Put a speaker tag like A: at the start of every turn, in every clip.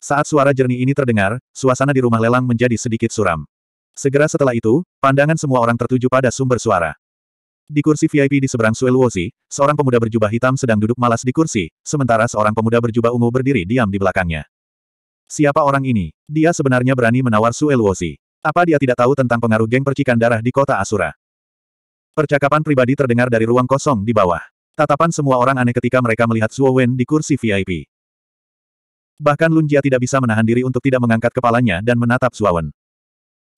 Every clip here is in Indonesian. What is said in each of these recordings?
A: Saat suara jernih ini terdengar, suasana di rumah lelang menjadi sedikit suram. Segera setelah itu, pandangan semua orang tertuju pada sumber suara. Di kursi VIP di seberang Sueluosi, seorang pemuda berjubah hitam sedang duduk malas di kursi, sementara seorang pemuda berjubah ungu berdiri diam di belakangnya. Siapa orang ini? Dia sebenarnya berani menawar Sueluosi. Apa dia tidak tahu tentang pengaruh geng percikan darah di kota Asura? Percakapan pribadi terdengar dari ruang kosong di bawah. Tatapan semua orang aneh ketika mereka melihat Suowen Wen di kursi VIP. Bahkan Lun Jia tidak bisa menahan diri untuk tidak mengangkat kepalanya dan menatap Wen.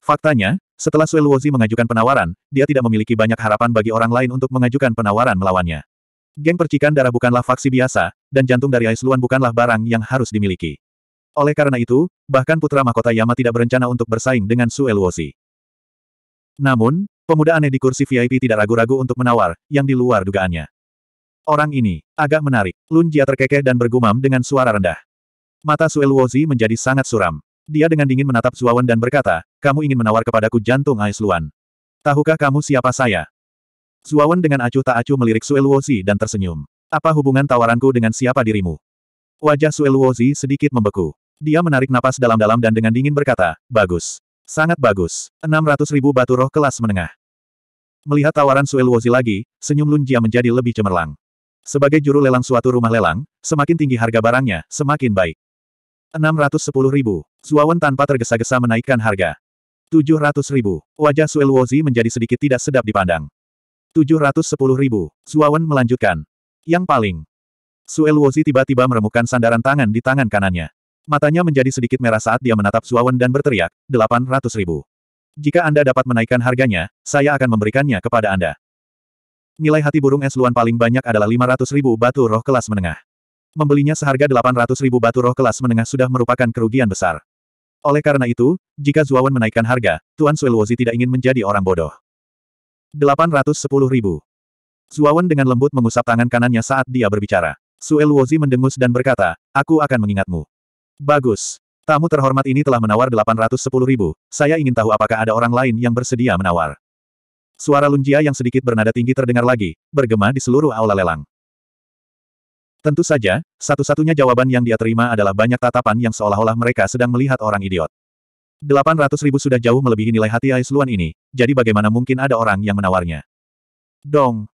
A: Faktanya, setelah Sue Luozi mengajukan penawaran, dia tidak memiliki banyak harapan bagi orang lain untuk mengajukan penawaran melawannya. Geng percikan darah bukanlah faksi biasa, dan jantung dari Ais Luan bukanlah barang yang harus dimiliki. Oleh karena itu, bahkan putra mahkota Yama tidak berencana untuk bersaing dengan Sue Luozi. Namun, pemuda aneh di kursi VIP tidak ragu-ragu untuk menawar, yang di luar dugaannya. Orang ini, agak menarik. Lun Jia terkekeh dan bergumam dengan suara rendah. Mata Suelwozi menjadi sangat suram. Dia dengan dingin menatap Zuawan dan berkata, kamu ingin menawar kepadaku jantung Aisluan. Tahukah kamu siapa saya? Zuawan dengan acuh tak acuh melirik Suelwozi dan tersenyum. Apa hubungan tawaranku dengan siapa dirimu? Wajah Suelwozi sedikit membeku. Dia menarik napas dalam-dalam dan dengan dingin berkata, bagus. Sangat bagus. 600 ribu batu roh kelas menengah. Melihat tawaran Suelwozi lagi, senyum Lunjia menjadi lebih cemerlang. Sebagai juru lelang suatu rumah lelang, semakin tinggi harga barangnya, semakin baik ribu. Zuawan tanpa tergesa-gesa menaikkan harga. 700 ribu. Wajah Suel menjadi sedikit tidak sedap dipandang. 710 ribu. Zuawan melanjutkan. Yang paling. Suel tiba-tiba meremukkan sandaran tangan di tangan kanannya. Matanya menjadi sedikit merah saat dia menatap Zuawan dan berteriak, 800 ribu. Jika Anda dapat menaikkan harganya, saya akan memberikannya kepada Anda. Nilai hati burung es luan paling banyak adalah 500 ribu batu roh kelas menengah. Membelinya seharga 800 ribu batu roh kelas menengah sudah merupakan kerugian besar. Oleh karena itu, jika Zuawan menaikkan harga, Tuan Suelwozi tidak ingin menjadi orang bodoh. 810 ribu. Zuawan dengan lembut mengusap tangan kanannya saat dia berbicara. Suelwozi mendengus dan berkata, aku akan mengingatmu. Bagus. Tamu terhormat ini telah menawar 810 ribu, saya ingin tahu apakah ada orang lain yang bersedia menawar. Suara Lunjia yang sedikit bernada tinggi terdengar lagi, bergema di seluruh aula lelang. Tentu saja, satu-satunya jawaban yang dia terima adalah banyak tatapan yang seolah-olah mereka sedang melihat orang idiot. 800 ribu sudah jauh melebihi nilai hati Ais Luan ini, jadi bagaimana mungkin ada orang yang menawarnya? Dong!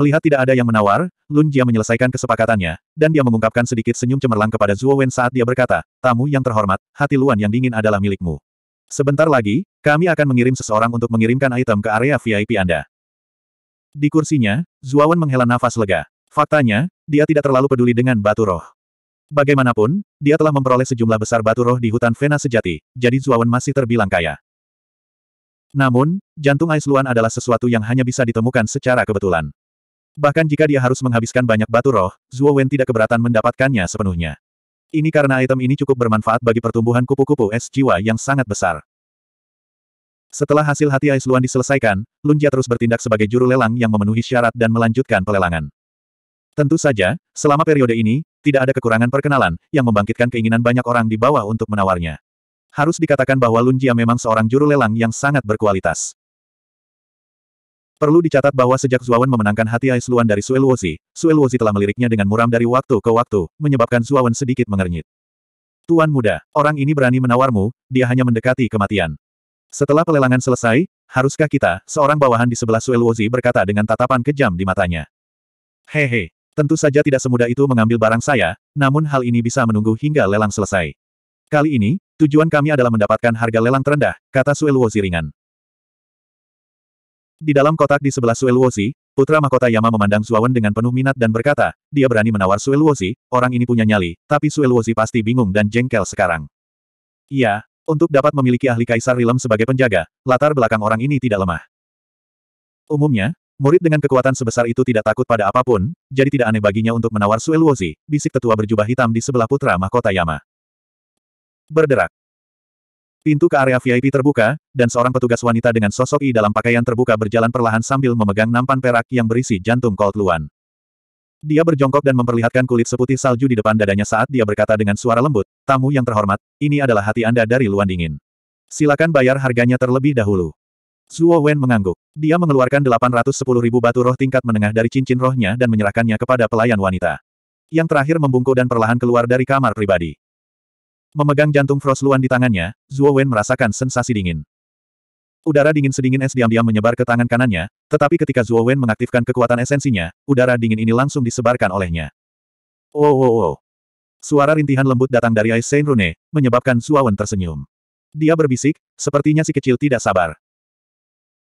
A: Melihat tidak ada yang menawar, Lun Jia menyelesaikan kesepakatannya, dan dia mengungkapkan sedikit senyum cemerlang kepada Zuo Wen saat dia berkata, Tamu yang terhormat, hati Luan yang dingin adalah milikmu. Sebentar lagi, kami akan mengirim seseorang untuk mengirimkan item ke area VIP Anda. Di kursinya, Zuo Wen menghela nafas lega. Faktanya, dia tidak terlalu peduli dengan batu roh. Bagaimanapun, dia telah memperoleh sejumlah besar batu roh di hutan Vena sejati, jadi Zuawan masih terbilang kaya. Namun, jantung Aisluan adalah sesuatu yang hanya bisa ditemukan secara kebetulan. Bahkan jika dia harus menghabiskan banyak batu roh, Zuawan tidak keberatan mendapatkannya sepenuhnya. Ini karena item ini cukup bermanfaat bagi pertumbuhan kupu-kupu es jiwa yang sangat besar. Setelah hasil hati Aisluan diselesaikan, Lunjia terus bertindak sebagai juru lelang yang memenuhi syarat dan melanjutkan pelelangan. Tentu saja, selama periode ini, tidak ada kekurangan perkenalan, yang membangkitkan keinginan banyak orang di bawah untuk menawarnya. Harus dikatakan bahwa Lun Jia memang seorang juru lelang yang sangat berkualitas. Perlu dicatat bahwa sejak Zuawan memenangkan hati Luan dari Suelwozi, Suelwozi telah meliriknya dengan muram dari waktu ke waktu, menyebabkan Zuawan sedikit mengernyit. Tuan muda, orang ini berani menawarmu, dia hanya mendekati kematian. Setelah pelelangan selesai, haruskah kita, seorang bawahan di sebelah Suelwozi berkata dengan tatapan kejam di matanya. Hehe, Tentu saja tidak semudah itu mengambil barang saya, namun hal ini bisa menunggu hingga lelang selesai. Kali ini, tujuan kami adalah mendapatkan harga lelang terendah, kata Suelwo ringan. Di dalam kotak di sebelah Suelwozi, putra mahkota Yama memandang Zuawan dengan penuh minat dan berkata, dia berani menawar Suelwozi, orang ini punya nyali, tapi Suelwozi pasti bingung dan jengkel sekarang. Iya, untuk dapat memiliki ahli kaisar Rilem sebagai penjaga, latar belakang orang ini tidak lemah. Umumnya, Murid dengan kekuatan sebesar itu tidak takut pada apapun, jadi tidak aneh baginya untuk menawar Sue Luozi, bisik tetua berjubah hitam di sebelah putra mahkota Yama. Berderak. Pintu ke area VIP terbuka, dan seorang petugas wanita dengan sosok I dalam pakaian terbuka berjalan perlahan sambil memegang nampan perak yang berisi jantung Colt Luan. Dia berjongkok dan memperlihatkan kulit seputih salju di depan dadanya saat dia berkata dengan suara lembut, Tamu yang terhormat, ini adalah hati Anda dari luan dingin. Silakan bayar harganya terlebih dahulu. Zuo Wen mengangguk. Dia mengeluarkan 810 ribu batu roh tingkat menengah dari cincin rohnya dan menyerahkannya kepada pelayan wanita. Yang terakhir membungkuk dan perlahan keluar dari kamar pribadi. Memegang jantung Frost Luan di tangannya, Zuo Wen merasakan sensasi dingin. Udara dingin sedingin es diam-diam menyebar ke tangan kanannya, tetapi ketika Zuo Wen mengaktifkan kekuatan esensinya, udara dingin ini langsung disebarkan olehnya. Oh, oh, oh. Suara rintihan lembut datang dari Ice Sen Rune, menyebabkan Zuo Wen tersenyum. Dia berbisik, sepertinya si kecil tidak sabar.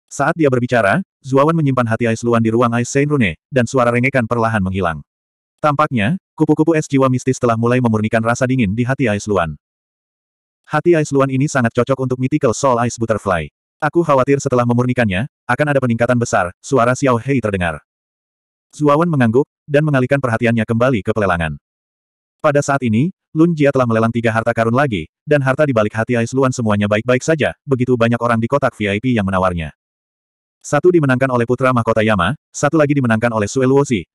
A: Saat dia berbicara, Zuawan menyimpan hati Ais Luan di ruang Ais Rune, dan suara rengekan perlahan menghilang. Tampaknya, kupu-kupu es jiwa mistis telah mulai memurnikan rasa dingin di hati Ais Luan. Hati Ais Luan ini sangat cocok untuk mythical soul Ice Butterfly. Aku khawatir setelah memurnikannya, akan ada peningkatan besar, suara Xiao Hei terdengar. Zuawan mengangguk, dan mengalihkan perhatiannya kembali ke pelelangan. Pada saat ini, Lun Jia telah melelang tiga harta karun lagi, dan harta di balik hati Ais Luan semuanya baik-baik saja, begitu banyak orang di kotak VIP yang menawarnya. Satu dimenangkan oleh putra mahkota Yama, satu lagi dimenangkan oleh Sue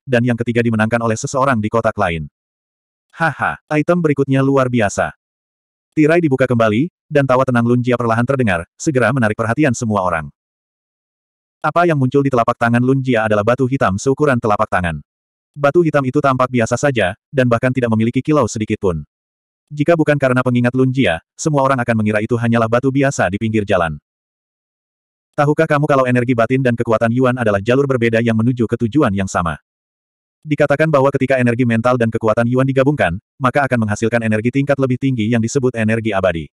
A: dan yang ketiga dimenangkan oleh seseorang di kotak lain. Haha, item berikutnya luar biasa. Tirai dibuka kembali, dan tawa tenang Lunjia perlahan terdengar, segera menarik perhatian semua orang. Apa yang muncul di telapak tangan Lunjia adalah batu hitam seukuran telapak tangan. Batu hitam itu tampak biasa saja, dan bahkan tidak memiliki kilau sedikit pun. Jika bukan karena pengingat Lunjia, semua orang akan mengira itu hanyalah batu biasa di pinggir jalan. Tahukah kamu kalau energi batin dan kekuatan Yuan adalah jalur berbeda yang menuju ke tujuan yang sama? Dikatakan bahwa ketika energi mental dan kekuatan Yuan digabungkan, maka akan menghasilkan energi tingkat lebih tinggi yang disebut energi abadi.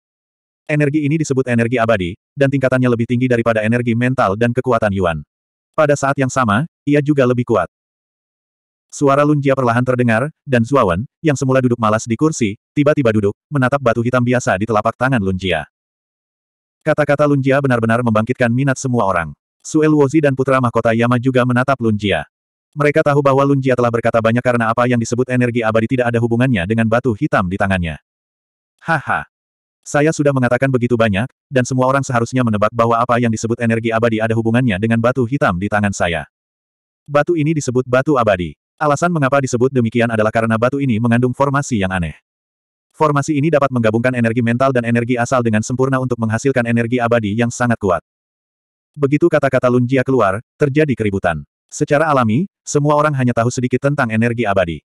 A: Energi ini disebut energi abadi, dan tingkatannya lebih tinggi daripada energi mental dan kekuatan Yuan. Pada saat yang sama, ia juga lebih kuat. Suara Lunjia perlahan terdengar, dan Zuawan, yang semula duduk malas di kursi, tiba-tiba duduk, menatap batu hitam biasa di telapak tangan Lunjia. Kata-kata Lunjia benar-benar membangkitkan minat semua orang. Sue Luozi dan putra mahkota Yama juga menatap Lunjia. Mereka tahu bahwa Lunjia telah berkata banyak karena apa yang disebut energi abadi tidak ada hubungannya dengan batu hitam di tangannya. Haha. Saya sudah mengatakan begitu banyak, dan semua orang seharusnya menebak bahwa apa yang disebut energi abadi ada hubungannya dengan batu hitam di tangan saya. Batu ini disebut batu abadi. Alasan mengapa disebut demikian adalah karena batu ini mengandung formasi yang aneh. Formasi ini dapat menggabungkan energi mental dan energi asal dengan sempurna untuk menghasilkan energi abadi yang sangat kuat. Begitu kata-kata Lunjia keluar, terjadi keributan. Secara alami, semua orang hanya tahu sedikit tentang energi abadi.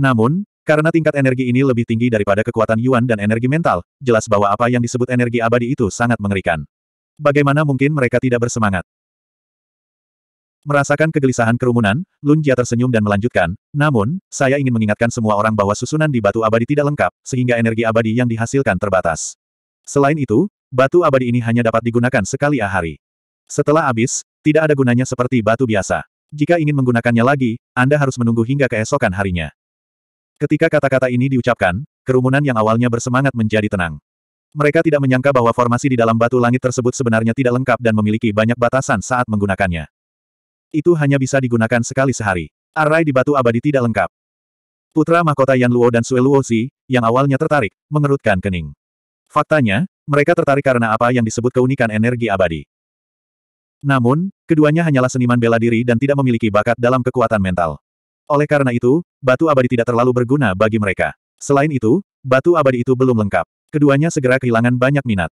A: Namun, karena tingkat energi ini lebih tinggi daripada kekuatan Yuan dan energi mental, jelas bahwa apa yang disebut energi abadi itu sangat mengerikan. Bagaimana mungkin mereka tidak bersemangat? Merasakan kegelisahan kerumunan, Lun Jia tersenyum dan melanjutkan, namun, saya ingin mengingatkan semua orang bahwa susunan di batu abadi tidak lengkap, sehingga energi abadi yang dihasilkan terbatas. Selain itu, batu abadi ini hanya dapat digunakan sekali a hari. Setelah habis, tidak ada gunanya seperti batu biasa. Jika ingin menggunakannya lagi, Anda harus menunggu hingga keesokan harinya. Ketika kata-kata ini diucapkan, kerumunan yang awalnya bersemangat menjadi tenang. Mereka tidak menyangka bahwa formasi di dalam batu langit tersebut sebenarnya tidak lengkap dan memiliki banyak batasan saat menggunakannya itu hanya bisa digunakan sekali sehari. Arai di batu abadi tidak lengkap. Putra mahkota Yan Luo dan Sue Luo Xi, yang awalnya tertarik, mengerutkan kening. Faktanya, mereka tertarik karena apa yang disebut keunikan energi abadi. Namun, keduanya hanyalah seniman bela diri dan tidak memiliki bakat dalam kekuatan mental. Oleh karena itu, batu abadi tidak terlalu berguna bagi mereka. Selain itu, batu abadi itu belum lengkap. Keduanya segera kehilangan banyak minat.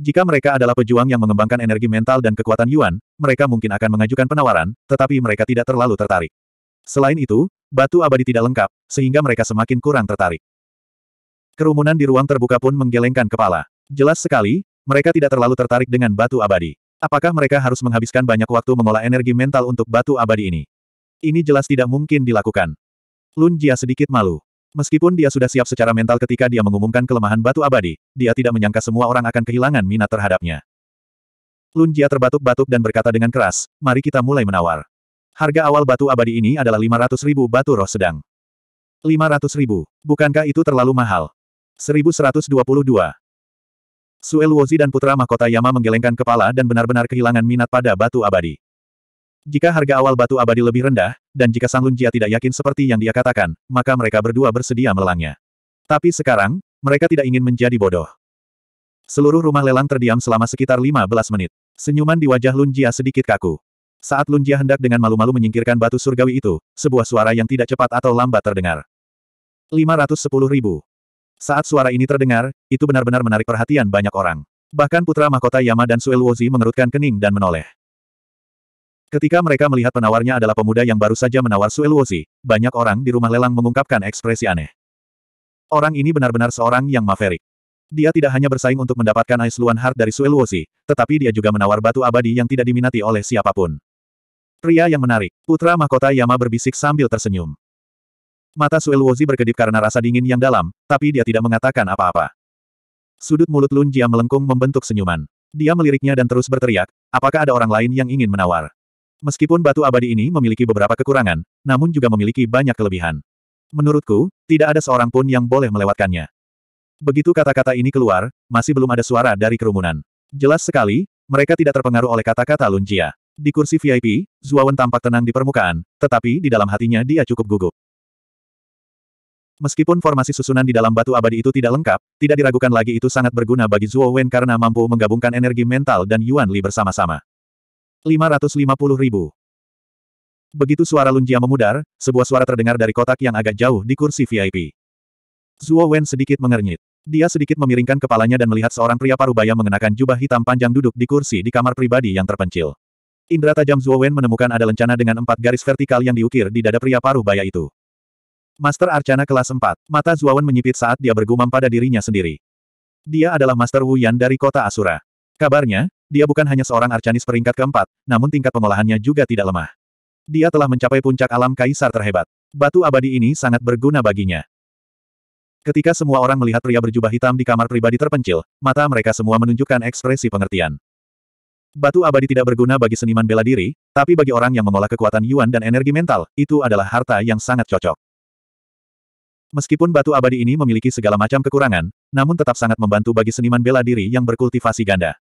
A: Jika mereka adalah pejuang yang mengembangkan energi mental dan kekuatan Yuan, mereka mungkin akan mengajukan penawaran, tetapi mereka tidak terlalu tertarik. Selain itu, batu abadi tidak lengkap, sehingga mereka semakin kurang tertarik. Kerumunan di ruang terbuka pun menggelengkan kepala. Jelas sekali, mereka tidak terlalu tertarik dengan batu abadi. Apakah mereka harus menghabiskan banyak waktu mengolah energi mental untuk batu abadi ini? Ini jelas tidak mungkin dilakukan. Lun Jia sedikit malu. Meskipun dia sudah siap secara mental ketika dia mengumumkan kelemahan batu abadi, dia tidak menyangka semua orang akan kehilangan minat terhadapnya. Lun Jia terbatuk-batuk dan berkata dengan keras, mari kita mulai menawar. Harga awal batu abadi ini adalah 500 ribu batu roh sedang. 500 ribu, bukankah itu terlalu mahal? 1122. Sue Luozi dan putra mahkota Yama menggelengkan kepala dan benar-benar kehilangan minat pada batu abadi. Jika harga awal batu abadi lebih rendah, dan jika Sang Jia tidak yakin seperti yang dia katakan, maka mereka berdua bersedia melangnya. Tapi sekarang, mereka tidak ingin menjadi bodoh. Seluruh rumah lelang terdiam selama sekitar 15 menit. Senyuman di wajah Lun sedikit kaku. Saat Lun hendak dengan malu-malu menyingkirkan batu surgawi itu, sebuah suara yang tidak cepat atau lambat terdengar. 510 ribu. Saat suara ini terdengar, itu benar-benar menarik perhatian banyak orang. Bahkan putra mahkota Yama dan Suel Wozi mengerutkan kening dan menoleh. Ketika mereka melihat penawarnya adalah pemuda yang baru saja menawar Sueluozi, banyak orang di rumah lelang mengungkapkan ekspresi aneh. Orang ini benar-benar seorang yang maverick. Dia tidak hanya bersaing untuk mendapatkan Ice Luan Heart dari Sueluozi, tetapi dia juga menawar batu abadi yang tidak diminati oleh siapapun. Pria yang menarik, putra mahkota Yama berbisik sambil tersenyum. Mata Sueluozi berkedip karena rasa dingin yang dalam, tapi dia tidak mengatakan apa-apa. Sudut mulut Lun Jia melengkung membentuk senyuman. Dia meliriknya dan terus berteriak, apakah ada orang lain yang ingin menawar? Meskipun batu abadi ini memiliki beberapa kekurangan, namun juga memiliki banyak kelebihan. Menurutku, tidak ada seorang pun yang boleh melewatkannya. Begitu kata-kata ini keluar, masih belum ada suara dari kerumunan. Jelas sekali, mereka tidak terpengaruh oleh kata-kata Lunjia. Di kursi VIP, Zuawan tampak tenang di permukaan, tetapi di dalam hatinya dia cukup gugup. Meskipun formasi susunan di dalam batu abadi itu tidak lengkap, tidak diragukan lagi itu sangat berguna bagi Zuo karena mampu menggabungkan energi mental dan Yuan Li bersama-sama ribu. Begitu suara Lunjia memudar, sebuah suara terdengar dari kotak yang agak jauh di kursi VIP. Zuo Wen sedikit mengernyit. Dia sedikit memiringkan kepalanya dan melihat seorang pria parubaya mengenakan jubah hitam panjang duduk di kursi di kamar pribadi yang terpencil. Indra tajam Zuo Wen menemukan ada lencana dengan empat garis vertikal yang diukir di dada pria parubaya itu. Master Arcana kelas 4. Mata Zuo Wen menyipit saat dia bergumam pada dirinya sendiri. Dia adalah Master Wu Yan dari kota Asura. Kabarnya, dia bukan hanya seorang arcanis peringkat keempat, namun tingkat pengolahannya juga tidak lemah. Dia telah mencapai puncak alam kaisar terhebat. Batu abadi ini sangat berguna baginya. Ketika semua orang melihat pria berjubah hitam di kamar pribadi terpencil, mata mereka semua menunjukkan ekspresi pengertian. Batu abadi tidak berguna bagi seniman bela diri, tapi bagi orang yang mengolah kekuatan yuan dan energi mental, itu adalah harta yang sangat cocok. Meskipun batu abadi ini memiliki segala macam kekurangan, namun tetap sangat membantu bagi seniman bela diri yang berkultivasi ganda.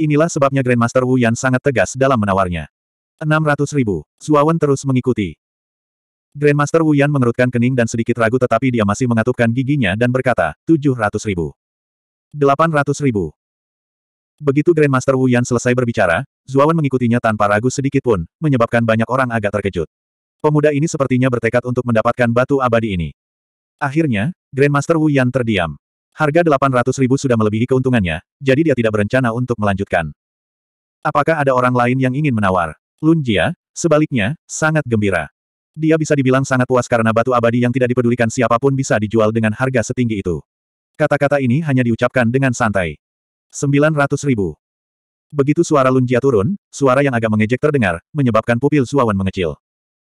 A: Inilah sebabnya Grandmaster Wu Yan sangat tegas dalam menawarnya. 600 ribu. Zuawan terus mengikuti. Grandmaster Wu Yan mengerutkan kening dan sedikit ragu tetapi dia masih mengatupkan giginya dan berkata, 700 ribu. 800 ribu. Begitu Grandmaster Wu Yan selesai berbicara, Zuawan mengikutinya tanpa ragu sedikit pun, menyebabkan banyak orang agak terkejut. Pemuda ini sepertinya bertekad untuk mendapatkan batu abadi ini. Akhirnya, Grandmaster Wu Yan terdiam. Harga 800 ribu sudah melebihi keuntungannya, jadi dia tidak berencana untuk melanjutkan. Apakah ada orang lain yang ingin menawar? Lun Jia, sebaliknya, sangat gembira. Dia bisa dibilang sangat puas karena batu abadi yang tidak dipedulikan siapapun bisa dijual dengan harga setinggi itu. Kata-kata ini hanya diucapkan dengan santai. 900 ribu. Begitu suara Lun Jia turun, suara yang agak mengejek terdengar, menyebabkan pupil Suawan mengecil.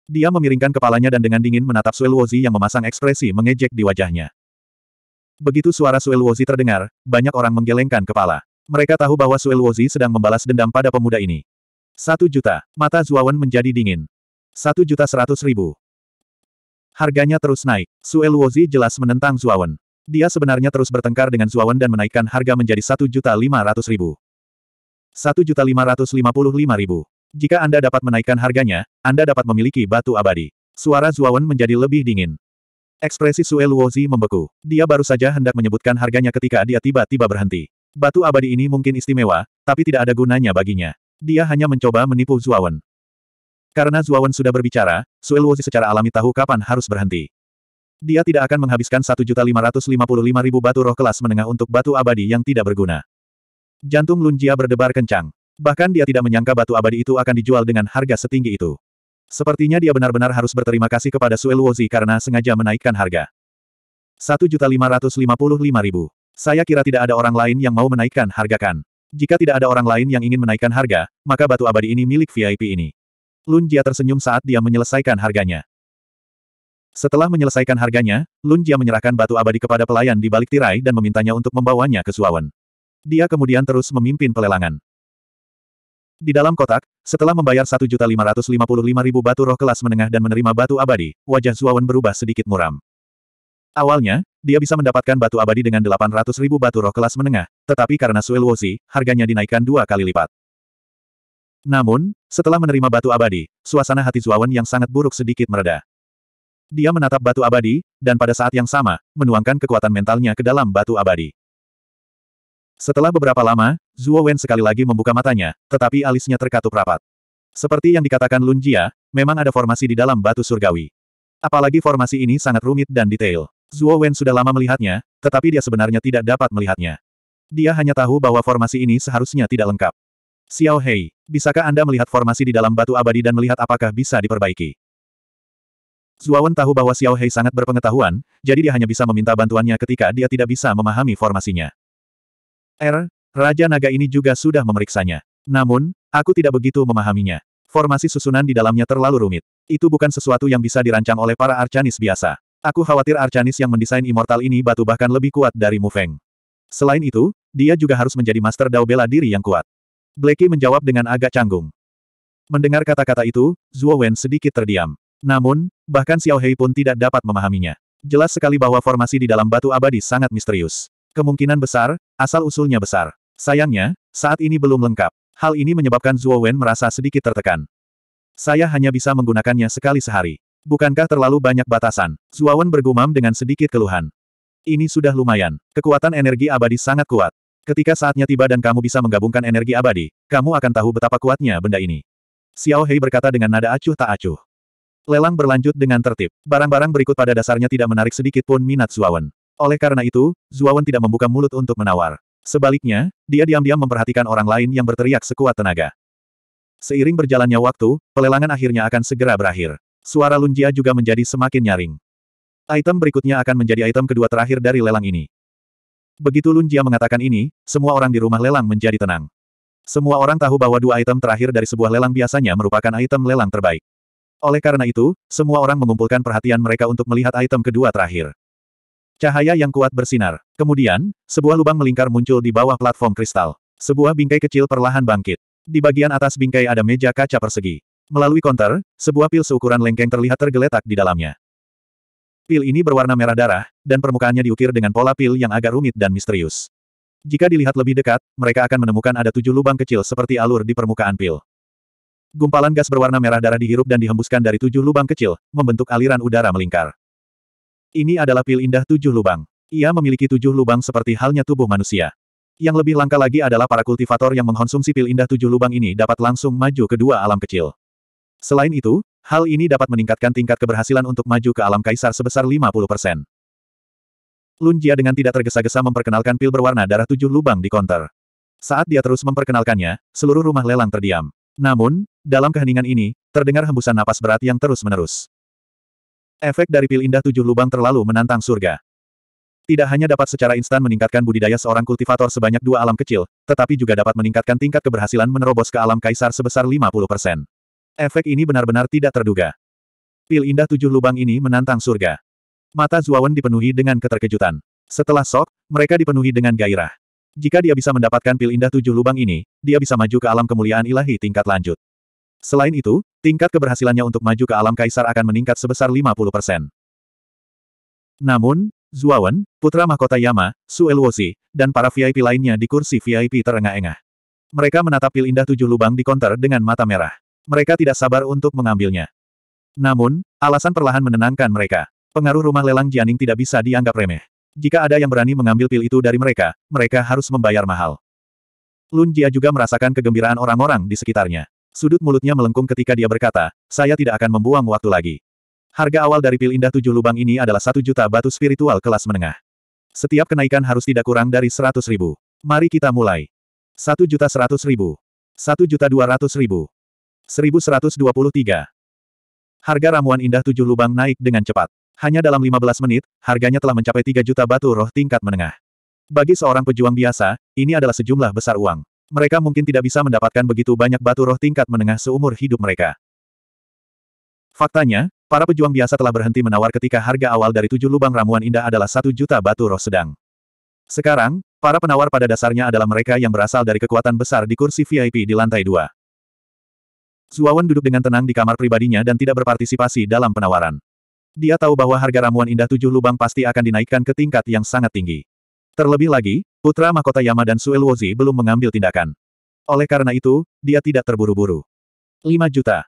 A: Dia memiringkan kepalanya dan dengan dingin menatap Sui yang memasang ekspresi mengejek di wajahnya. Begitu suara Suelwozi terdengar, banyak orang menggelengkan kepala. Mereka tahu bahwa Suelwozi sedang membalas dendam pada pemuda ini. Satu juta, mata Zuawan menjadi dingin. Satu juta seratus ribu. Harganya terus naik. Suelwozi jelas menentang Zuawan. Dia sebenarnya terus bertengkar dengan Zuawan dan menaikkan harga menjadi satu juta lima ratus ribu. Satu juta lima ratus lima puluh lima ribu. Jika Anda dapat menaikkan harganya, Anda dapat memiliki batu abadi. Suara Zuawan menjadi lebih dingin. Ekspresi Sue Luozi membeku. Dia baru saja hendak menyebutkan harganya ketika dia tiba-tiba berhenti. Batu abadi ini mungkin istimewa, tapi tidak ada gunanya baginya. Dia hanya mencoba menipu Zuawan. Karena Zuawan sudah berbicara, Sue Luozi secara alami tahu kapan harus berhenti. Dia tidak akan menghabiskan 1.555.000 batu roh kelas menengah untuk batu abadi yang tidak berguna. Jantung Lunjia berdebar kencang. Bahkan dia tidak menyangka batu abadi itu akan dijual dengan harga setinggi itu. Sepertinya dia benar-benar harus berterima kasih kepada Sueluozi karena sengaja menaikkan harga. 1.555.000. Saya kira tidak ada orang lain yang mau menaikkan harga kan. Jika tidak ada orang lain yang ingin menaikkan harga, maka batu abadi ini milik VIP ini. Lun Jia tersenyum saat dia menyelesaikan harganya. Setelah menyelesaikan harganya, Lun Jia menyerahkan batu abadi kepada pelayan di balik tirai dan memintanya untuk membawanya ke Suawan. Dia kemudian terus memimpin pelelangan. Di dalam kotak, setelah membayar 1.555.000 batu roh kelas menengah dan menerima batu abadi, wajah Zuawan berubah sedikit muram. Awalnya, dia bisa mendapatkan batu abadi dengan 800.000 batu roh kelas menengah, tetapi karena Suel Wosi, harganya dinaikkan dua kali lipat. Namun, setelah menerima batu abadi, suasana hati Zuawan yang sangat buruk sedikit mereda. Dia menatap batu abadi, dan pada saat yang sama, menuangkan kekuatan mentalnya ke dalam batu abadi. Setelah beberapa lama, Zuo Wen sekali lagi membuka matanya, tetapi alisnya terkatup rapat. Seperti yang dikatakan Lun Jia, memang ada formasi di dalam batu surgawi. Apalagi formasi ini sangat rumit dan detail. Zuo Wen sudah lama melihatnya, tetapi dia sebenarnya tidak dapat melihatnya. Dia hanya tahu bahwa formasi ini seharusnya tidak lengkap. Xiao Hei, bisakah Anda melihat formasi di dalam batu abadi dan melihat apakah bisa diperbaiki? Zuo Wen tahu bahwa Xiao Hei sangat berpengetahuan, jadi dia hanya bisa meminta bantuannya ketika dia tidak bisa memahami formasinya. R, er, Raja Naga ini juga sudah memeriksanya. Namun, aku tidak begitu memahaminya. Formasi susunan di dalamnya terlalu rumit. Itu bukan sesuatu yang bisa dirancang oleh para Arcanis biasa. Aku khawatir Arcanis yang mendesain Immortal ini batu bahkan lebih kuat dari Mu Feng. Selain itu, dia juga harus menjadi master dao bela diri yang kuat. Blacky menjawab dengan agak canggung. Mendengar kata-kata itu, Zhuo Wen sedikit terdiam. Namun, bahkan Xiao Hei pun tidak dapat memahaminya. Jelas sekali bahwa formasi di dalam batu abadi sangat misterius. Kemungkinan besar, asal-usulnya besar. Sayangnya, saat ini belum lengkap. Hal ini menyebabkan Zuo Wen merasa sedikit tertekan. Saya hanya bisa menggunakannya sekali sehari. Bukankah terlalu banyak batasan? Zuo Wen bergumam dengan sedikit keluhan. Ini sudah lumayan. Kekuatan energi abadi sangat kuat. Ketika saatnya tiba dan kamu bisa menggabungkan energi abadi, kamu akan tahu betapa kuatnya benda ini. Xiao Hei berkata dengan nada acuh tak acuh. Lelang berlanjut dengan tertib. Barang-barang berikut pada dasarnya tidak menarik sedikit pun minat Wen. Oleh karena itu, Wen tidak membuka mulut untuk menawar. Sebaliknya, dia diam-diam memperhatikan orang lain yang berteriak sekuat tenaga. Seiring berjalannya waktu, pelelangan akhirnya akan segera berakhir. Suara Lunjia juga menjadi semakin nyaring. Item berikutnya akan menjadi item kedua terakhir dari lelang ini. Begitu Lunjia mengatakan ini, semua orang di rumah lelang menjadi tenang. Semua orang tahu bahwa dua item terakhir dari sebuah lelang biasanya merupakan item lelang terbaik. Oleh karena itu, semua orang mengumpulkan perhatian mereka untuk melihat item kedua terakhir. Cahaya yang kuat bersinar. Kemudian, sebuah lubang melingkar muncul di bawah platform kristal. Sebuah bingkai kecil perlahan bangkit. Di bagian atas bingkai ada meja kaca persegi. Melalui konter, sebuah pil seukuran lengkeng terlihat tergeletak di dalamnya. Pil ini berwarna merah darah, dan permukaannya diukir dengan pola pil yang agak rumit dan misterius. Jika dilihat lebih dekat, mereka akan menemukan ada tujuh lubang kecil seperti alur di permukaan pil. Gumpalan gas berwarna merah darah dihirup dan dihembuskan dari tujuh lubang kecil, membentuk aliran udara melingkar. Ini adalah pil indah tujuh lubang. Ia memiliki tujuh lubang seperti halnya tubuh manusia. Yang lebih langka lagi adalah para kultivator yang mengkonsumsi pil indah tujuh lubang ini dapat langsung maju ke dua alam kecil. Selain itu, hal ini dapat meningkatkan tingkat keberhasilan untuk maju ke alam kaisar sebesar 50%. Lunjia dengan tidak tergesa-gesa memperkenalkan pil berwarna darah tujuh lubang di konter. Saat dia terus memperkenalkannya, seluruh rumah lelang terdiam. Namun, dalam keheningan ini, terdengar hembusan napas berat yang terus-menerus. Efek dari pil indah tujuh lubang terlalu menantang surga. Tidak hanya dapat secara instan meningkatkan budidaya seorang kultivator sebanyak dua alam kecil, tetapi juga dapat meningkatkan tingkat keberhasilan menerobos ke alam kaisar sebesar 50%. Efek ini benar-benar tidak terduga. Pil indah tujuh lubang ini menantang surga. Mata Zuawan dipenuhi dengan keterkejutan. Setelah sok, mereka dipenuhi dengan gairah. Jika dia bisa mendapatkan pil indah tujuh lubang ini, dia bisa maju ke alam kemuliaan ilahi tingkat lanjut. Selain itu, tingkat keberhasilannya untuk maju ke alam kaisar akan meningkat sebesar 50%. Namun, Zuawan, putra mahkota Yama, Suelwosi, dan para VIP lainnya di kursi VIP terengah-engah. Mereka menatap pil indah tujuh lubang di konter dengan mata merah. Mereka tidak sabar untuk mengambilnya. Namun, alasan perlahan menenangkan mereka. Pengaruh rumah lelang Jianing tidak bisa dianggap remeh. Jika ada yang berani mengambil pil itu dari mereka, mereka harus membayar mahal. Lun Jia juga merasakan kegembiraan orang-orang di sekitarnya. Sudut mulutnya melengkung ketika dia berkata, saya tidak akan membuang waktu lagi. Harga awal dari pil indah tujuh lubang ini adalah satu juta batu spiritual kelas menengah. Setiap kenaikan harus tidak kurang dari seratus ribu. Mari kita mulai. Satu juta seratus ribu. Satu juta dua ratus ribu. Seribu seratus dua puluh tiga. Harga ramuan indah tujuh lubang naik dengan cepat. Hanya dalam lima belas menit, harganya telah mencapai tiga juta batu roh tingkat menengah. Bagi seorang pejuang biasa, ini adalah sejumlah besar uang. Mereka mungkin tidak bisa mendapatkan begitu banyak batu roh tingkat menengah seumur hidup mereka. Faktanya, para pejuang biasa telah berhenti menawar ketika harga awal dari tujuh lubang ramuan indah adalah satu juta batu roh sedang. Sekarang, para penawar pada dasarnya adalah mereka yang berasal dari kekuatan besar di kursi VIP di lantai dua. Zuawan duduk dengan tenang di kamar pribadinya dan tidak berpartisipasi dalam penawaran. Dia tahu bahwa harga ramuan indah tujuh lubang pasti akan dinaikkan ke tingkat yang sangat tinggi. Terlebih lagi, Putra Mahkota Yama dan Suelwozi belum mengambil tindakan. Oleh karena itu, dia tidak terburu-buru. 5 juta.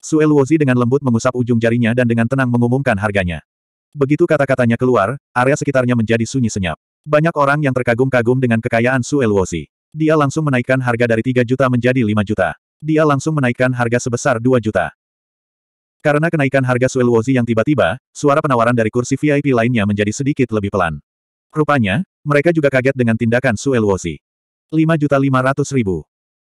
A: Suelwozi dengan lembut mengusap ujung jarinya dan dengan tenang mengumumkan harganya. Begitu kata-katanya keluar, area sekitarnya menjadi sunyi senyap. Banyak orang yang terkagum-kagum dengan kekayaan Suelwozi. Dia langsung menaikkan harga dari 3 juta menjadi 5 juta. Dia langsung menaikkan harga sebesar 2 juta. Karena kenaikan harga Suelwozi yang tiba-tiba, suara penawaran dari kursi VIP lainnya menjadi sedikit lebih pelan. Rupanya, mereka juga kaget dengan tindakan Su Suelwosi. 5.500.000.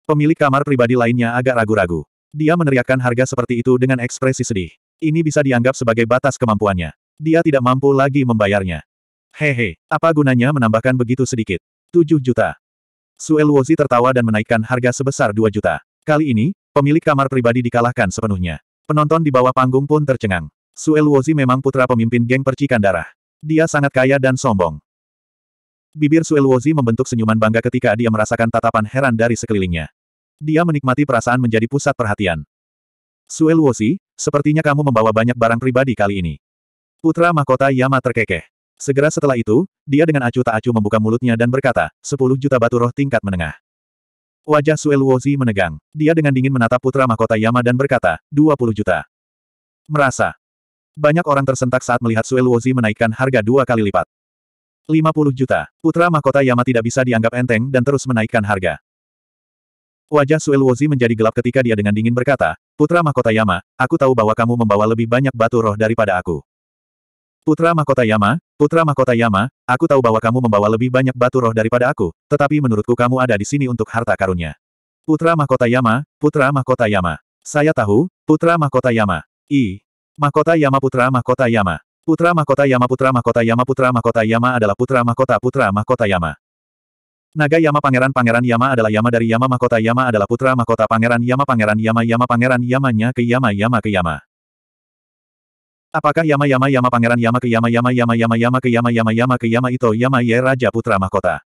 A: Pemilik kamar pribadi lainnya agak ragu-ragu. Dia meneriakkan harga seperti itu dengan ekspresi sedih. Ini bisa dianggap sebagai batas kemampuannya. Dia tidak mampu lagi membayarnya. Hehe, apa gunanya menambahkan begitu sedikit? 7 juta. Eluosi tertawa dan menaikkan harga sebesar 2 juta. Kali ini, pemilik kamar pribadi dikalahkan sepenuhnya. Penonton di bawah panggung pun tercengang. Su Eluosi memang putra pemimpin geng percikan darah. Dia sangat kaya dan sombong. Bibir Suelwozi membentuk senyuman bangga ketika dia merasakan tatapan heran dari sekelilingnya. Dia menikmati perasaan menjadi pusat perhatian. Suelwozi, sepertinya kamu membawa banyak barang pribadi kali ini. Putra mahkota Yama terkekeh. Segera setelah itu, dia dengan acuh tak acuh membuka mulutnya dan berkata, 10 juta batu roh tingkat menengah. Wajah Suelwozi menegang. Dia dengan dingin menatap putra mahkota Yama dan berkata, 20 juta. Merasa. Banyak orang tersentak saat melihat Suelwozi menaikkan harga dua kali lipat. 50 juta. Putra mahkota Yama tidak bisa dianggap enteng dan terus menaikkan harga. Wajah Suel Wozi menjadi gelap ketika dia dengan dingin berkata, Putra mahkota Yama, aku tahu bahwa kamu membawa lebih banyak batu roh daripada aku. Putra mahkota Yama, Putra mahkota Yama, aku tahu bahwa kamu membawa lebih banyak batu roh daripada aku, tetapi menurutku kamu ada di sini untuk harta karunnya. Putra mahkota Yama, Putra mahkota Yama. Saya tahu, Putra mahkota Yama. I. Mahkota Yama Putra mahkota Yama. Putra Mahkota Yama Putra Mahkota Yama Putra Mahkota Yama adalah putra mahkota putra mahkota Yama. Naga Yama Pangeran Pangeran Yama adalah Yama dari Yama Mahkota Yama adalah putra mahkota Pangeran Yama Pangeran Yama Yama Pangeran Yamanya ke Yama Yama ke Yama. Apakah Yama Yama Yama Pangeran Yama ke Yama Yama Yama Yama Yama ke Yama Yama Yama ke Yama itu Yama Ye Raja Putra Mahkota.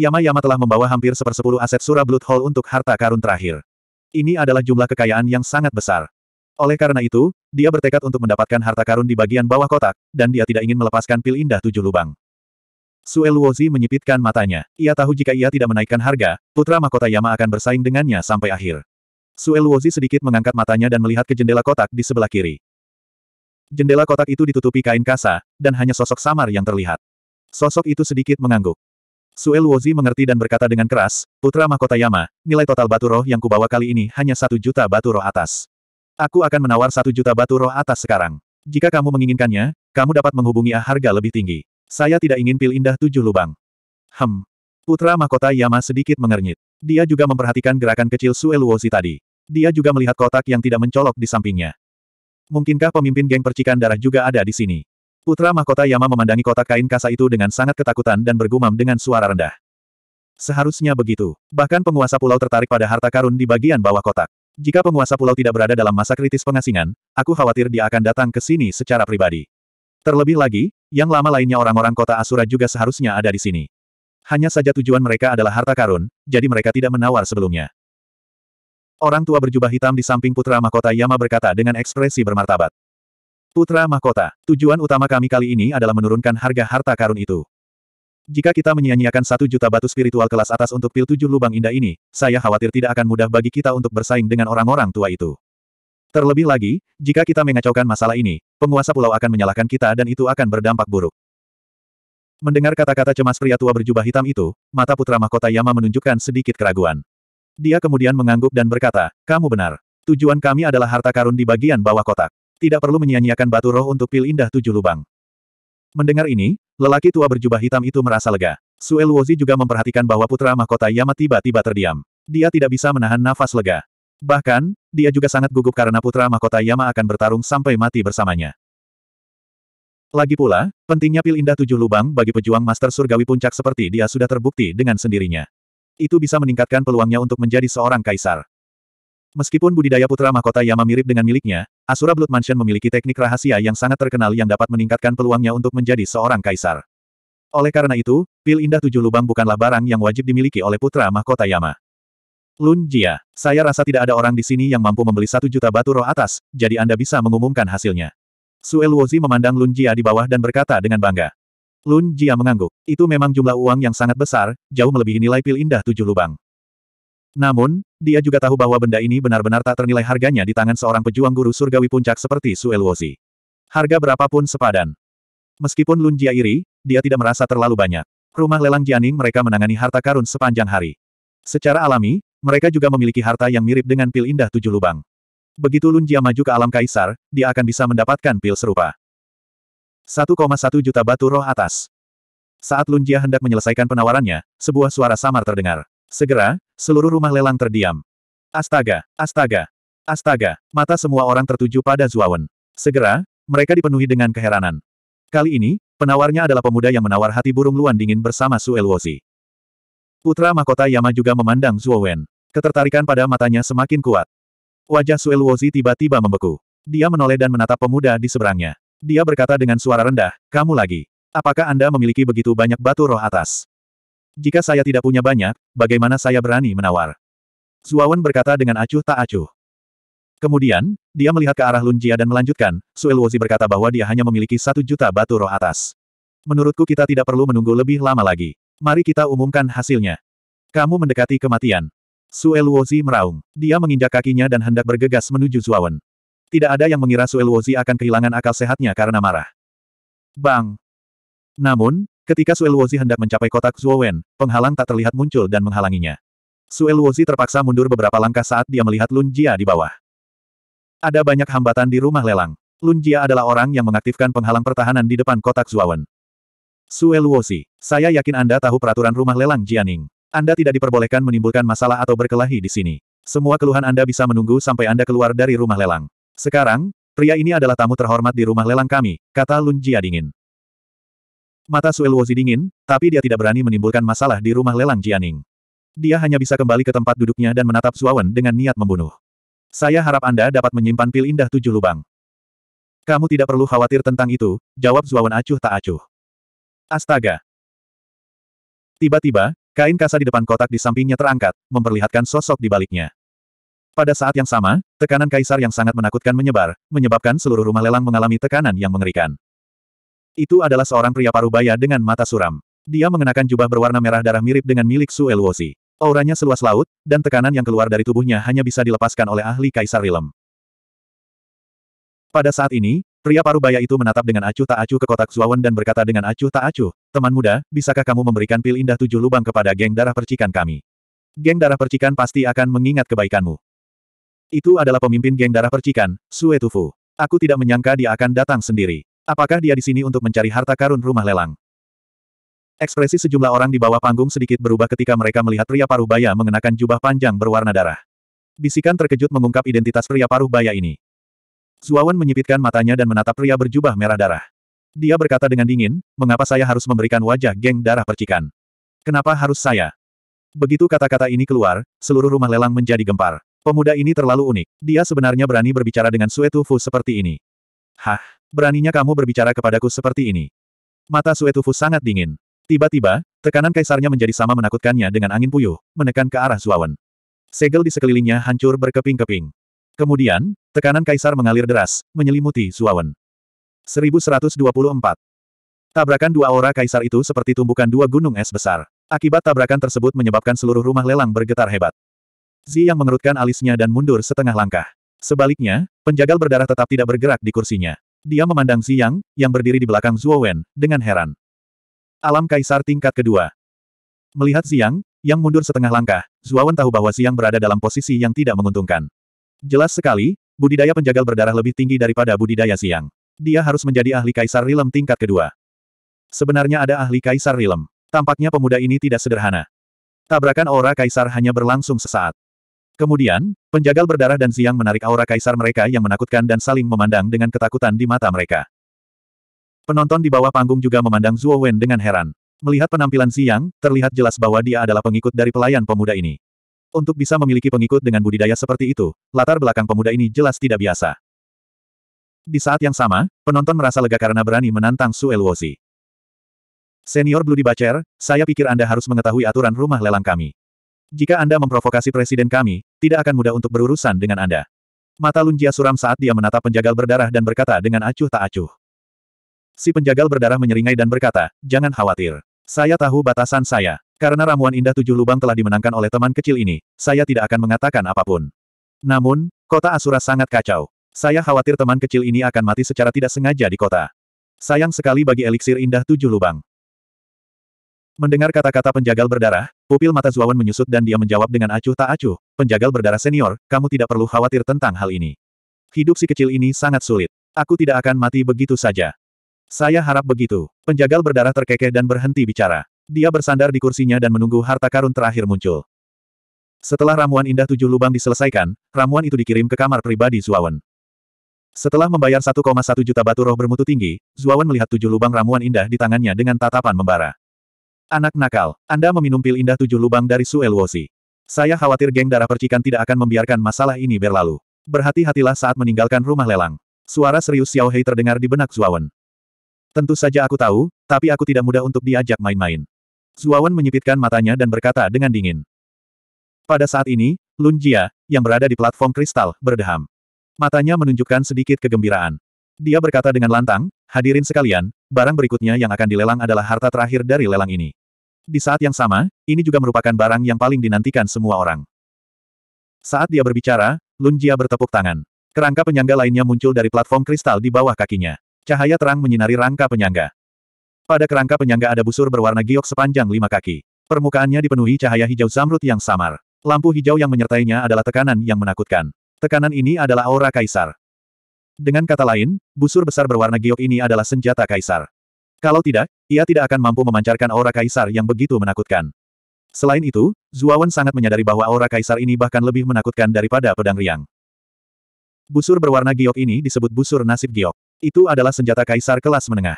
A: Yama Yama telah membawa hampir sepersepuluh aset Sura Blood Hall untuk harta karun terakhir. Ini adalah jumlah kekayaan yang sangat besar. Oleh karena itu, dia bertekad untuk mendapatkan harta karun di bagian bawah kotak, dan dia tidak ingin melepaskan pil indah tujuh lubang. Sue Luozi menyipitkan matanya. Ia tahu jika ia tidak menaikkan harga, putra mahkota Yama akan bersaing dengannya sampai akhir. Sue Luozi sedikit mengangkat matanya dan melihat ke jendela kotak di sebelah kiri. Jendela kotak itu ditutupi kain kasa, dan hanya sosok samar yang terlihat. Sosok itu sedikit mengangguk. Sue Luozi mengerti dan berkata dengan keras, Putra Mahkota Yama, nilai total batu roh yang kubawa kali ini hanya satu juta batu roh atas. Aku akan menawar satu juta batu roh atas sekarang. Jika kamu menginginkannya, kamu dapat menghubungi A harga lebih tinggi. Saya tidak ingin pil indah tujuh lubang. Hem. Putra mahkota Yama sedikit mengernyit. Dia juga memperhatikan gerakan kecil Sue tadi. Dia juga melihat kotak yang tidak mencolok di sampingnya. Mungkinkah pemimpin geng percikan darah juga ada di sini? Putra mahkota Yama memandangi kotak kain kasa itu dengan sangat ketakutan dan bergumam dengan suara rendah. Seharusnya begitu. Bahkan penguasa pulau tertarik pada harta karun di bagian bawah kotak. Jika penguasa pulau tidak berada dalam masa kritis pengasingan, aku khawatir dia akan datang ke sini secara pribadi. Terlebih lagi, yang lama lainnya orang-orang kota Asura juga seharusnya ada di sini. Hanya saja tujuan mereka adalah harta karun, jadi mereka tidak menawar sebelumnya. Orang tua berjubah hitam di samping putra mahkota Yama berkata dengan ekspresi bermartabat. Putra mahkota, tujuan utama kami kali ini adalah menurunkan harga harta karun itu. Jika kita menyia-nyiakan satu juta batu spiritual kelas atas untuk pil tujuh lubang indah ini, saya khawatir tidak akan mudah bagi kita untuk bersaing dengan orang-orang tua itu. Terlebih lagi, jika kita mengacaukan masalah ini, penguasa pulau akan menyalahkan kita dan itu akan berdampak buruk. Mendengar kata-kata cemas pria tua berjubah hitam itu, mata putra mahkota Yama menunjukkan sedikit keraguan. Dia kemudian mengangguk dan berkata, kamu benar. Tujuan kami adalah harta karun di bagian bawah kotak. Tidak perlu menyia-nyiakan batu roh untuk pil indah tujuh lubang. Mendengar ini, lelaki tua berjubah hitam itu merasa lega. Sue Luozi juga memperhatikan bahwa putra mahkota Yama tiba-tiba terdiam. Dia tidak bisa menahan nafas lega. Bahkan, dia juga sangat gugup karena putra mahkota Yama akan bertarung sampai mati bersamanya. Lagi pula, pentingnya pil indah tujuh lubang bagi pejuang master surgawi puncak seperti dia sudah terbukti dengan sendirinya. Itu bisa meningkatkan peluangnya untuk menjadi seorang kaisar. Meskipun budidaya putra mahkota Yama mirip dengan miliknya, Asura Blood Mansion memiliki teknik rahasia yang sangat terkenal yang dapat meningkatkan peluangnya untuk menjadi seorang kaisar. Oleh karena itu, pil indah tujuh lubang bukanlah barang yang wajib dimiliki oleh putra mahkota Yama. Lun Jia, saya rasa tidak ada orang di sini yang mampu membeli satu juta batu roh atas, jadi Anda bisa mengumumkan hasilnya. Suel Wozi memandang Lun Jia di bawah dan berkata dengan bangga. Lun Jia mengangguk. Itu memang jumlah uang yang sangat besar, jauh melebihi nilai pil indah tujuh lubang. Namun, dia juga tahu bahwa benda ini benar-benar tak ternilai harganya di tangan seorang pejuang guru surgawi puncak seperti Suelwozi. Harga berapapun sepadan. Meskipun Lun Jia iri, dia tidak merasa terlalu banyak. Rumah lelang Jianing mereka menangani harta karun sepanjang hari. Secara alami, mereka juga memiliki harta yang mirip dengan pil indah tujuh lubang. Begitu Lun Jia maju ke alam kaisar, dia akan bisa mendapatkan pil serupa. 1,1 juta batu roh atas. Saat Lun Jia hendak menyelesaikan penawarannya, sebuah suara samar terdengar. Segera, seluruh rumah lelang terdiam. Astaga, astaga, astaga, mata semua orang tertuju pada Zuawan. Segera, mereka dipenuhi dengan keheranan. Kali ini, penawarnya adalah pemuda yang menawar hati burung luan dingin bersama Su Elwozi. Putra mahkota Yama juga memandang Zuowen. Ketertarikan pada matanya semakin kuat. Wajah Su Elwozi tiba-tiba membeku. Dia menoleh dan menatap pemuda di seberangnya. Dia berkata dengan suara rendah, kamu lagi. Apakah Anda memiliki begitu banyak batu roh atas? Jika saya tidak punya banyak, bagaimana saya berani menawar? Zuawan berkata dengan acuh tak acuh. Kemudian, dia melihat ke arah Lunjia dan melanjutkan, Suelwozi berkata bahwa dia hanya memiliki satu juta batu roh atas. Menurutku kita tidak perlu menunggu lebih lama lagi. Mari kita umumkan hasilnya. Kamu mendekati kematian. Suelwozi meraung. Dia menginjak kakinya dan hendak bergegas menuju Zuawan. Tidak ada yang mengira Suelwozi akan kehilangan akal sehatnya karena marah. Bang! Namun, Ketika Sueluozi hendak mencapai kotak Zhuowen, penghalang tak terlihat muncul dan menghalanginya. Sueluozi terpaksa mundur beberapa langkah saat dia melihat Lun Jia di bawah. Ada banyak hambatan di rumah lelang. Lun Jia adalah orang yang mengaktifkan penghalang pertahanan di depan kotak Zhuowen. Sueluozi, saya yakin Anda tahu peraturan rumah lelang Jianing. Anda tidak diperbolehkan menimbulkan masalah atau berkelahi di sini. Semua keluhan Anda bisa menunggu sampai Anda keluar dari rumah lelang. Sekarang, pria ini adalah tamu terhormat di rumah lelang kami, kata Lun Jia dingin. Mata Luozi dingin, tapi dia tidak berani menimbulkan masalah di rumah lelang Jianing. Dia hanya bisa kembali ke tempat duduknya dan menatap Suawan dengan niat membunuh. Saya harap Anda dapat menyimpan pil indah tujuh lubang. Kamu tidak perlu khawatir tentang itu, jawab Suawan acuh tak acuh. Astaga! Tiba-tiba, kain kasa di depan kotak di sampingnya terangkat, memperlihatkan sosok di baliknya. Pada saat yang sama, tekanan kaisar yang sangat menakutkan menyebar, menyebabkan seluruh rumah lelang mengalami tekanan yang mengerikan. Itu adalah seorang pria parubaya dengan mata suram. Dia mengenakan jubah berwarna merah darah mirip dengan milik Su Auranya seluas laut, dan tekanan yang keluar dari tubuhnya hanya bisa dilepaskan oleh ahli Kaisar Rilem. Pada saat ini, pria parubaya itu menatap dengan acuh tak acuh ke kotak Zuawan dan berkata dengan acuh tak acuh, Teman muda, bisakah kamu memberikan pil indah tujuh lubang kepada geng darah percikan kami? Geng darah percikan pasti akan mengingat kebaikanmu. Itu adalah pemimpin geng darah percikan, Sue Tufu. Aku tidak menyangka dia akan datang sendiri. Apakah dia di sini untuk mencari harta karun rumah lelang? Ekspresi sejumlah orang di bawah panggung sedikit berubah ketika mereka melihat pria paruh baya mengenakan jubah panjang berwarna darah. Bisikan terkejut mengungkap identitas pria paruh baya ini. Zuawan menyipitkan matanya dan menatap pria berjubah merah darah. Dia berkata dengan dingin, mengapa saya harus memberikan wajah geng darah percikan? Kenapa harus saya? Begitu kata-kata ini keluar, seluruh rumah lelang menjadi gempar. Pemuda ini terlalu unik. Dia sebenarnya berani berbicara dengan Sue Tufu seperti ini. Hah? Beraninya kamu berbicara kepadaku seperti ini. Mata Suetufu sangat dingin. Tiba-tiba, tekanan kaisarnya menjadi sama menakutkannya dengan angin puyuh, menekan ke arah Zuawan. Segel di sekelilingnya hancur berkeping-keping. Kemudian, tekanan kaisar mengalir deras, menyelimuti Zuawan. 1124. Tabrakan dua aura kaisar itu seperti tumbukan dua gunung es besar. Akibat tabrakan tersebut menyebabkan seluruh rumah lelang bergetar hebat. Zi yang mengerutkan alisnya dan mundur setengah langkah. Sebaliknya, penjagal berdarah tetap tidak bergerak di kursinya. Dia memandang Ziyang, yang berdiri di belakang Zhuo Wen, dengan heran. Alam Kaisar tingkat kedua. Melihat Ziyang, yang mundur setengah langkah, Zhuo Wen tahu bahwa Ziyang berada dalam posisi yang tidak menguntungkan. Jelas sekali, budidaya penjagal berdarah lebih tinggi daripada budidaya Ziyang. Dia harus menjadi ahli Kaisar Rilem tingkat kedua. Sebenarnya ada ahli Kaisar Rilem. Tampaknya pemuda ini tidak sederhana. Tabrakan aura Kaisar hanya berlangsung sesaat. Kemudian, penjagal berdarah dan Siang menarik aura kaisar mereka yang menakutkan dan saling memandang dengan ketakutan di mata mereka. Penonton di bawah panggung juga memandang Zhuo Wen dengan heran. Melihat penampilan Siang, terlihat jelas bahwa dia adalah pengikut dari pelayan pemuda ini. Untuk bisa memiliki pengikut dengan budidaya seperti itu, latar belakang pemuda ini jelas tidak biasa. Di saat yang sama, penonton merasa lega karena berani menantang Su Elwozi. Senior Blue Bacher, saya pikir Anda harus mengetahui aturan rumah lelang kami. Jika Anda memprovokasi presiden kami, tidak akan mudah untuk berurusan dengan Anda. Mata Lunjia suram saat dia menatap penjagal berdarah dan berkata dengan acuh tak acuh. Si penjagal berdarah menyeringai dan berkata, jangan khawatir. Saya tahu batasan saya. Karena ramuan indah tujuh lubang telah dimenangkan oleh teman kecil ini, saya tidak akan mengatakan apapun. Namun, kota Asura sangat kacau. Saya khawatir teman kecil ini akan mati secara tidak sengaja di kota. Sayang sekali bagi eliksir indah tujuh lubang. Mendengar kata-kata penjagal berdarah, pupil mata Zuawan menyusut dan dia menjawab dengan acuh tak acuh, penjagal berdarah senior, kamu tidak perlu khawatir tentang hal ini. Hidup si kecil ini sangat sulit. Aku tidak akan mati begitu saja. Saya harap begitu. Penjagal berdarah terkekeh dan berhenti bicara. Dia bersandar di kursinya dan menunggu harta karun terakhir muncul. Setelah ramuan indah tujuh lubang diselesaikan, ramuan itu dikirim ke kamar pribadi Zuawan. Setelah membayar 1,1 juta batu roh bermutu tinggi, Zuawan melihat tujuh lubang ramuan indah di tangannya dengan tatapan membara. Anak nakal, Anda meminum pil indah tujuh lubang dari Su Eluosi. Saya khawatir geng darah percikan tidak akan membiarkan masalah ini berlalu. Berhati-hatilah saat meninggalkan rumah lelang. Suara serius Xiao Hei terdengar di benak Zuawan. Tentu saja aku tahu, tapi aku tidak mudah untuk diajak main-main. Zuawan menyipitkan matanya dan berkata dengan dingin. Pada saat ini, Lun Jia, yang berada di platform kristal, berdeham. Matanya menunjukkan sedikit kegembiraan. Dia berkata dengan lantang, hadirin sekalian, barang berikutnya yang akan dilelang adalah harta terakhir dari lelang ini. Di saat yang sama, ini juga merupakan barang yang paling dinantikan semua orang. Saat dia berbicara, Lun bertepuk tangan. Kerangka penyangga lainnya muncul dari platform kristal di bawah kakinya. Cahaya terang menyinari rangka penyangga. Pada kerangka penyangga ada busur berwarna giok sepanjang lima kaki. Permukaannya dipenuhi cahaya hijau zamrud yang samar. Lampu hijau yang menyertainya adalah tekanan yang menakutkan. Tekanan ini adalah aura kaisar. Dengan kata lain, busur besar berwarna giok ini adalah senjata kaisar. Kalau tidak, ia tidak akan mampu memancarkan aura kaisar yang begitu menakutkan. Selain itu, Zuawan sangat menyadari bahwa aura kaisar ini bahkan lebih menakutkan daripada pedang riang. Busur berwarna giok ini disebut busur nasib giok. Itu adalah senjata kaisar kelas menengah.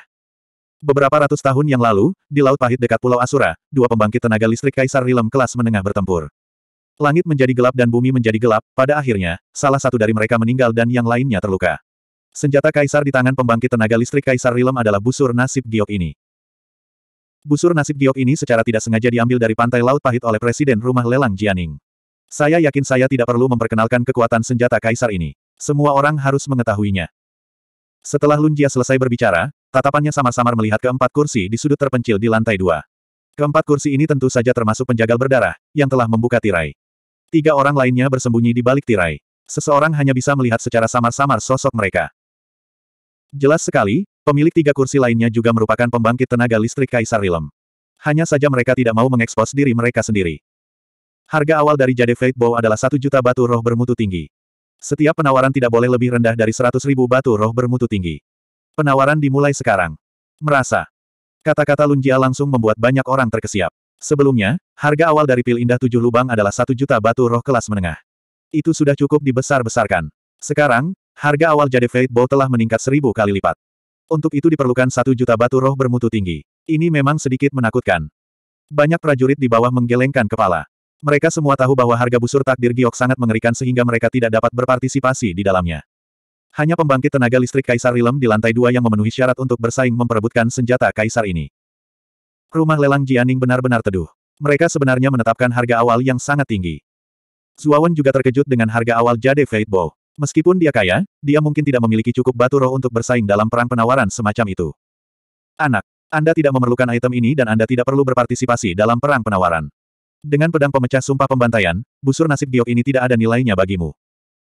A: Beberapa ratus tahun yang lalu, di Laut Pahit dekat Pulau Asura, dua pembangkit tenaga listrik kaisar Rilem kelas menengah bertempur. Langit menjadi gelap dan bumi menjadi gelap, pada akhirnya, salah satu dari mereka meninggal dan yang lainnya terluka. Senjata kaisar di tangan pembangkit tenaga listrik kaisar Rilem adalah busur nasib giok ini. Busur nasib giok ini secara tidak sengaja diambil dari pantai laut pahit oleh Presiden Rumah Lelang Jianing. Saya yakin saya tidak perlu memperkenalkan kekuatan senjata kaisar ini. Semua orang harus mengetahuinya. Setelah Lun Jia selesai berbicara, tatapannya samar-samar melihat keempat kursi di sudut terpencil di lantai dua. Keempat kursi ini tentu saja termasuk penjagal berdarah, yang telah membuka tirai. Tiga orang lainnya bersembunyi di balik tirai. Seseorang hanya bisa melihat secara samar-samar sosok mereka. Jelas sekali, pemilik tiga kursi lainnya juga merupakan pembangkit tenaga listrik Kaisar Rilem. Hanya saja mereka tidak mau mengekspos diri mereka sendiri. Harga awal dari Jade Fate Bow adalah satu juta batu roh bermutu tinggi. Setiap penawaran tidak boleh lebih rendah dari seratus ribu batu roh bermutu tinggi. Penawaran dimulai sekarang. Merasa. Kata-kata Lunjia langsung membuat banyak orang terkesiap. Sebelumnya, harga awal dari pil indah tujuh lubang adalah satu juta batu roh kelas menengah. Itu sudah cukup dibesar-besarkan. Sekarang, Harga awal jade Fate Bow telah meningkat seribu kali lipat. Untuk itu diperlukan satu juta batu roh bermutu tinggi. Ini memang sedikit menakutkan. Banyak prajurit di bawah menggelengkan kepala. Mereka semua tahu bahwa harga busur takdir giok sangat mengerikan sehingga mereka tidak dapat berpartisipasi di dalamnya. Hanya pembangkit tenaga listrik Kaisar Rilem di lantai dua yang memenuhi syarat untuk bersaing memperebutkan senjata Kaisar ini. Rumah lelang Jianing benar-benar teduh. Mereka sebenarnya menetapkan harga awal yang sangat tinggi. Zuawan juga terkejut dengan harga awal Jade Fate Bow. Meskipun dia kaya, dia mungkin tidak memiliki cukup batu roh untuk bersaing dalam perang penawaran semacam itu. Anak, Anda tidak memerlukan item ini dan Anda tidak perlu berpartisipasi dalam perang penawaran. Dengan pedang pemecah sumpah pembantaian, busur nasib giok ini tidak ada nilainya bagimu.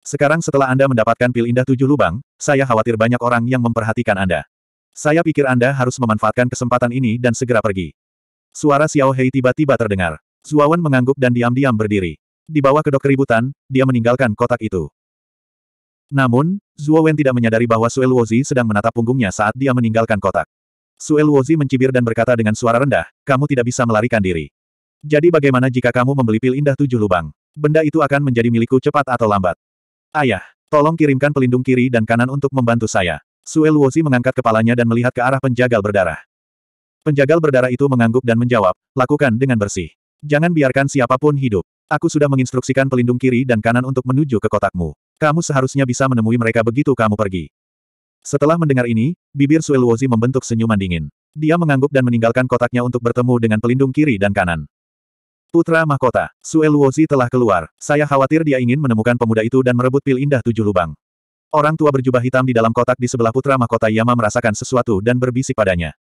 A: Sekarang setelah Anda mendapatkan pil indah tujuh lubang, saya khawatir banyak orang yang memperhatikan Anda. Saya pikir Anda harus memanfaatkan kesempatan ini dan segera pergi. Suara Xiao Hei tiba-tiba terdengar. Zuawan mengangguk dan diam-diam berdiri. Di bawah kedok keributan, dia meninggalkan kotak itu. Namun, Zhuo Wen tidak menyadari bahwa Sue Luozi sedang menatap punggungnya saat dia meninggalkan kotak. Sue Luozi mencibir dan berkata dengan suara rendah, kamu tidak bisa melarikan diri. Jadi bagaimana jika kamu membeli pil indah tujuh lubang? Benda itu akan menjadi milikku cepat atau lambat. Ayah, tolong kirimkan pelindung kiri dan kanan untuk membantu saya. Sue Luozi mengangkat kepalanya dan melihat ke arah penjagal berdarah. Penjagal berdarah itu mengangguk dan menjawab, lakukan dengan bersih. Jangan biarkan siapapun hidup. Aku sudah menginstruksikan pelindung kiri dan kanan untuk menuju ke kotakmu. Kamu seharusnya bisa menemui mereka begitu kamu pergi. Setelah mendengar ini, bibir Suelwozi membentuk senyuman dingin. Dia mengangguk dan meninggalkan kotaknya untuk bertemu dengan pelindung kiri dan kanan. Putra Mahkota, Suelwozi telah keluar. Saya khawatir dia ingin menemukan pemuda itu dan merebut pil indah tujuh lubang. Orang tua berjubah hitam di dalam kotak di sebelah Putra Mahkota Yama merasakan sesuatu dan berbisik padanya.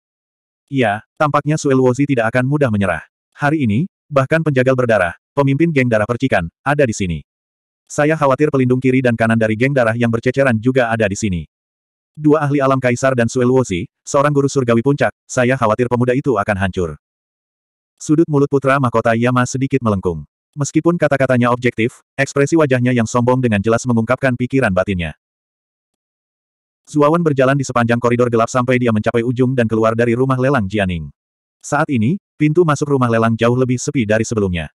A: Ya, tampaknya Suelwozi tidak akan mudah menyerah. Hari ini, bahkan penjagal berdarah, pemimpin geng darah percikan, ada di sini. Saya khawatir pelindung kiri dan kanan dari geng darah yang berceceran juga ada di sini. Dua ahli alam kaisar dan Suelwozi, seorang guru surgawi puncak, saya khawatir pemuda itu akan hancur. Sudut mulut putra mahkota Yama sedikit melengkung. Meskipun kata-katanya objektif, ekspresi wajahnya yang sombong dengan jelas mengungkapkan pikiran batinnya. Zuawan berjalan di sepanjang koridor gelap sampai dia mencapai ujung dan keluar dari rumah lelang Jianing. Saat ini, pintu masuk rumah lelang jauh lebih sepi dari sebelumnya.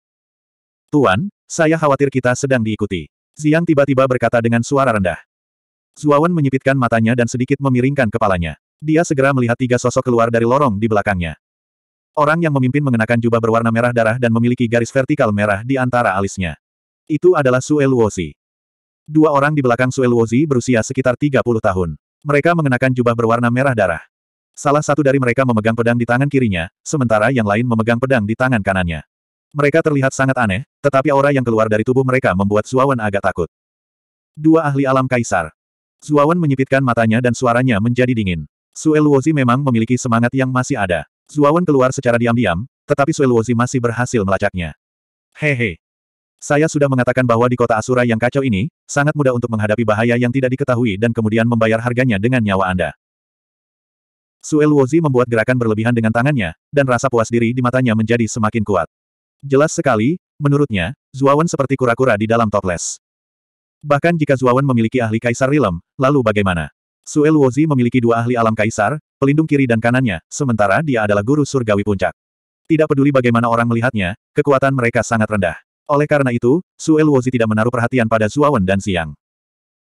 A: Tuan, saya khawatir kita sedang diikuti. Ziang tiba-tiba berkata dengan suara rendah. Zuawan menyipitkan matanya dan sedikit memiringkan kepalanya. Dia segera melihat tiga sosok keluar dari lorong di belakangnya. Orang yang memimpin mengenakan jubah berwarna merah darah dan memiliki garis vertikal merah di antara alisnya. Itu adalah Sue Luozi. Dua orang di belakang Sue Luozi berusia sekitar 30 tahun. Mereka mengenakan jubah berwarna merah darah. Salah satu dari mereka memegang pedang di tangan kirinya, sementara yang lain memegang pedang di tangan kanannya. Mereka terlihat sangat aneh, tetapi aura yang keluar dari tubuh mereka membuat Zuawan agak takut. Dua ahli alam kaisar. Zuawan menyipitkan matanya dan suaranya menjadi dingin. Sueluozi memang memiliki semangat yang masih ada. Zuawan keluar secara diam-diam, tetapi Sueluozi masih berhasil melacaknya. Hehe. Saya sudah mengatakan bahwa di kota Asura yang kacau ini, sangat mudah untuk menghadapi bahaya yang tidak diketahui dan kemudian membayar harganya dengan nyawa Anda. Sueluozi membuat gerakan berlebihan dengan tangannya, dan rasa puas diri di matanya menjadi semakin kuat. Jelas sekali, menurutnya, Zuawan seperti kura-kura di dalam toples. Bahkan jika Zuawan memiliki ahli kaisar Rilem, lalu bagaimana? Sue Luozi memiliki dua ahli alam kaisar, pelindung kiri dan kanannya, sementara dia adalah guru surgawi puncak. Tidak peduli bagaimana orang melihatnya, kekuatan mereka sangat rendah. Oleh karena itu, Sue Luozi tidak menaruh perhatian pada Zuawan dan Siang.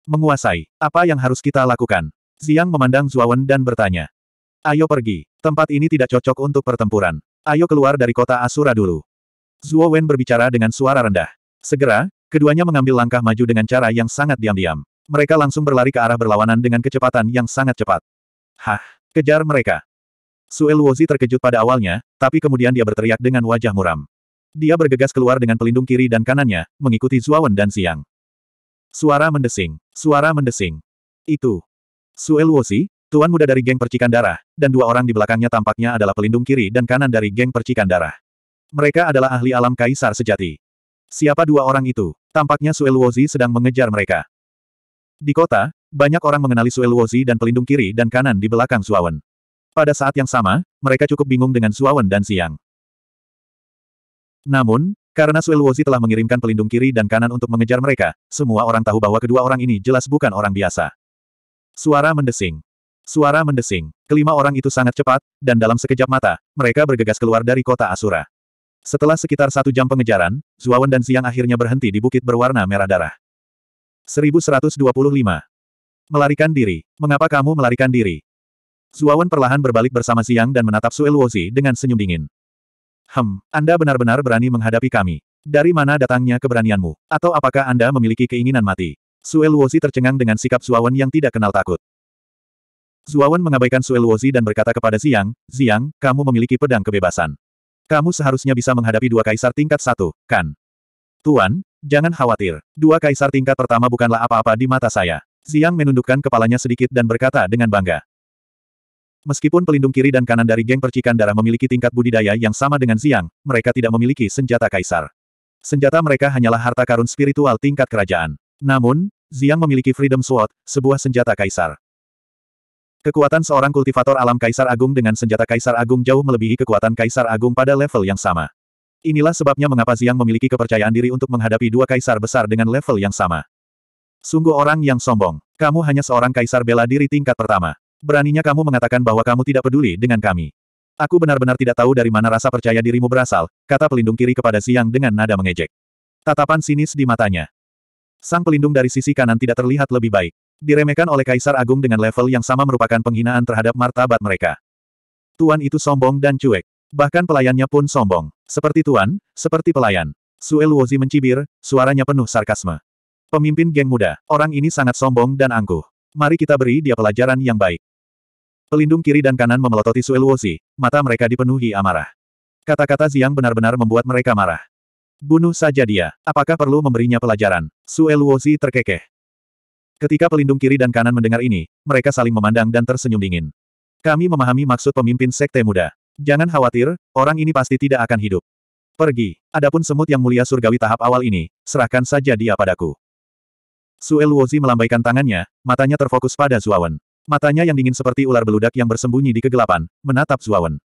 A: Menguasai, apa yang harus kita lakukan? Siang memandang Zuawan dan bertanya. Ayo pergi, tempat ini tidak cocok untuk pertempuran. Ayo keluar dari kota Asura dulu. Zuo Wen berbicara dengan suara rendah. Segera, keduanya mengambil langkah maju dengan cara yang sangat diam-diam. Mereka langsung berlari ke arah berlawanan dengan kecepatan yang sangat cepat. Hah, kejar mereka. Su Wozi terkejut pada awalnya, tapi kemudian dia berteriak dengan wajah muram. Dia bergegas keluar dengan pelindung kiri dan kanannya, mengikuti Wen dan Siang. Suara mendesing, suara mendesing. Itu. Su Wozi, Tuan muda dari geng percikan darah, dan dua orang di belakangnya tampaknya adalah pelindung kiri dan kanan dari geng percikan darah. Mereka adalah ahli alam kaisar sejati. Siapa dua orang itu? Tampaknya Sue sedang mengejar mereka. Di kota, banyak orang mengenali Sue dan pelindung kiri dan kanan di belakang Suawen. Pada saat yang sama, mereka cukup bingung dengan Suawen dan Siang. Namun, karena Sue telah mengirimkan pelindung kiri dan kanan untuk mengejar mereka, semua orang tahu bahwa kedua orang ini jelas bukan orang biasa. Suara mendesing. Suara mendesing. Kelima orang itu sangat cepat, dan dalam sekejap mata, mereka bergegas keluar dari kota Asura. Setelah sekitar satu jam pengejaran, Zuawan dan Siang akhirnya berhenti di bukit berwarna merah darah. 1125. Melarikan diri. Mengapa kamu melarikan diri? Zuawan perlahan berbalik bersama Siang dan menatap Sue Luozi dengan senyum dingin. Hem, Anda benar-benar berani menghadapi kami. Dari mana datangnya keberanianmu? Atau apakah Anda memiliki keinginan mati? Sue Luozi tercengang dengan sikap Zuawan yang tidak kenal takut. Zuawan mengabaikan Sue Luozi dan berkata kepada Siang, Siang, kamu memiliki pedang kebebasan. Kamu seharusnya bisa menghadapi dua kaisar tingkat satu, kan? Tuan, jangan khawatir. Dua kaisar tingkat pertama bukanlah apa-apa di mata saya. Ziang menundukkan kepalanya sedikit dan berkata dengan bangga. Meskipun pelindung kiri dan kanan dari geng percikan darah memiliki tingkat budidaya yang sama dengan Ziang, mereka tidak memiliki senjata kaisar. Senjata mereka hanyalah harta karun spiritual tingkat kerajaan. Namun, Ziang memiliki Freedom Sword, sebuah senjata kaisar. Kekuatan seorang kultivator alam Kaisar Agung dengan senjata Kaisar Agung jauh melebihi kekuatan Kaisar Agung pada level yang sama. Inilah sebabnya mengapa Ziang memiliki kepercayaan diri untuk menghadapi dua kaisar besar dengan level yang sama. Sungguh orang yang sombong. Kamu hanya seorang kaisar bela diri tingkat pertama. Beraninya kamu mengatakan bahwa kamu tidak peduli dengan kami. Aku benar-benar tidak tahu dari mana rasa percaya dirimu berasal, kata pelindung kiri kepada Ziang dengan nada mengejek. Tatapan sinis di matanya. Sang pelindung dari sisi kanan tidak terlihat lebih baik. Diremehkan oleh Kaisar Agung dengan level yang sama merupakan penghinaan terhadap martabat mereka. Tuan itu sombong dan cuek. Bahkan pelayannya pun sombong. Seperti tuan, seperti pelayan. Sue Luozi mencibir, suaranya penuh sarkasme. Pemimpin geng muda, orang ini sangat sombong dan angkuh. Mari kita beri dia pelajaran yang baik. Pelindung kiri dan kanan memelototi Sue Luozi, mata mereka dipenuhi amarah. Kata-kata Ziang benar-benar membuat mereka marah. Bunuh saja dia. Apakah perlu memberinya pelajaran? Sue Luozi terkekeh. Ketika pelindung kiri dan kanan mendengar ini, mereka saling memandang dan tersenyum dingin. Kami memahami maksud pemimpin sekte muda. Jangan khawatir, orang ini pasti tidak akan hidup. Pergi. Adapun semut yang mulia surgawi tahap awal ini, serahkan saja dia padaku. Suel Wozi melambaikan tangannya, matanya terfokus pada Zuawan. Matanya yang dingin seperti ular beludak yang bersembunyi di kegelapan, menatap Zuawan.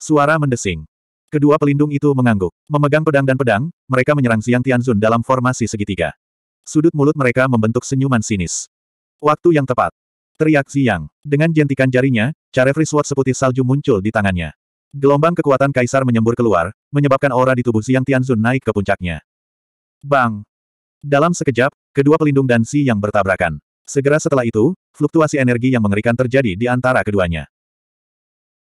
A: Suara mendesing. Kedua pelindung itu mengangguk. Memegang pedang dan pedang, mereka menyerang Xiang Tianzun dalam formasi segitiga. Sudut mulut mereka membentuk senyuman sinis. Waktu yang tepat. Teriak Ziyang. Dengan jentikan jarinya, Carefree Sword seputih salju muncul di tangannya. Gelombang kekuatan kaisar menyembur keluar, menyebabkan aura di tubuh Ziyang Tianzun naik ke puncaknya. Bang! Dalam sekejap, kedua pelindung dan Ziyang bertabrakan. Segera setelah itu, fluktuasi energi yang mengerikan terjadi di antara keduanya.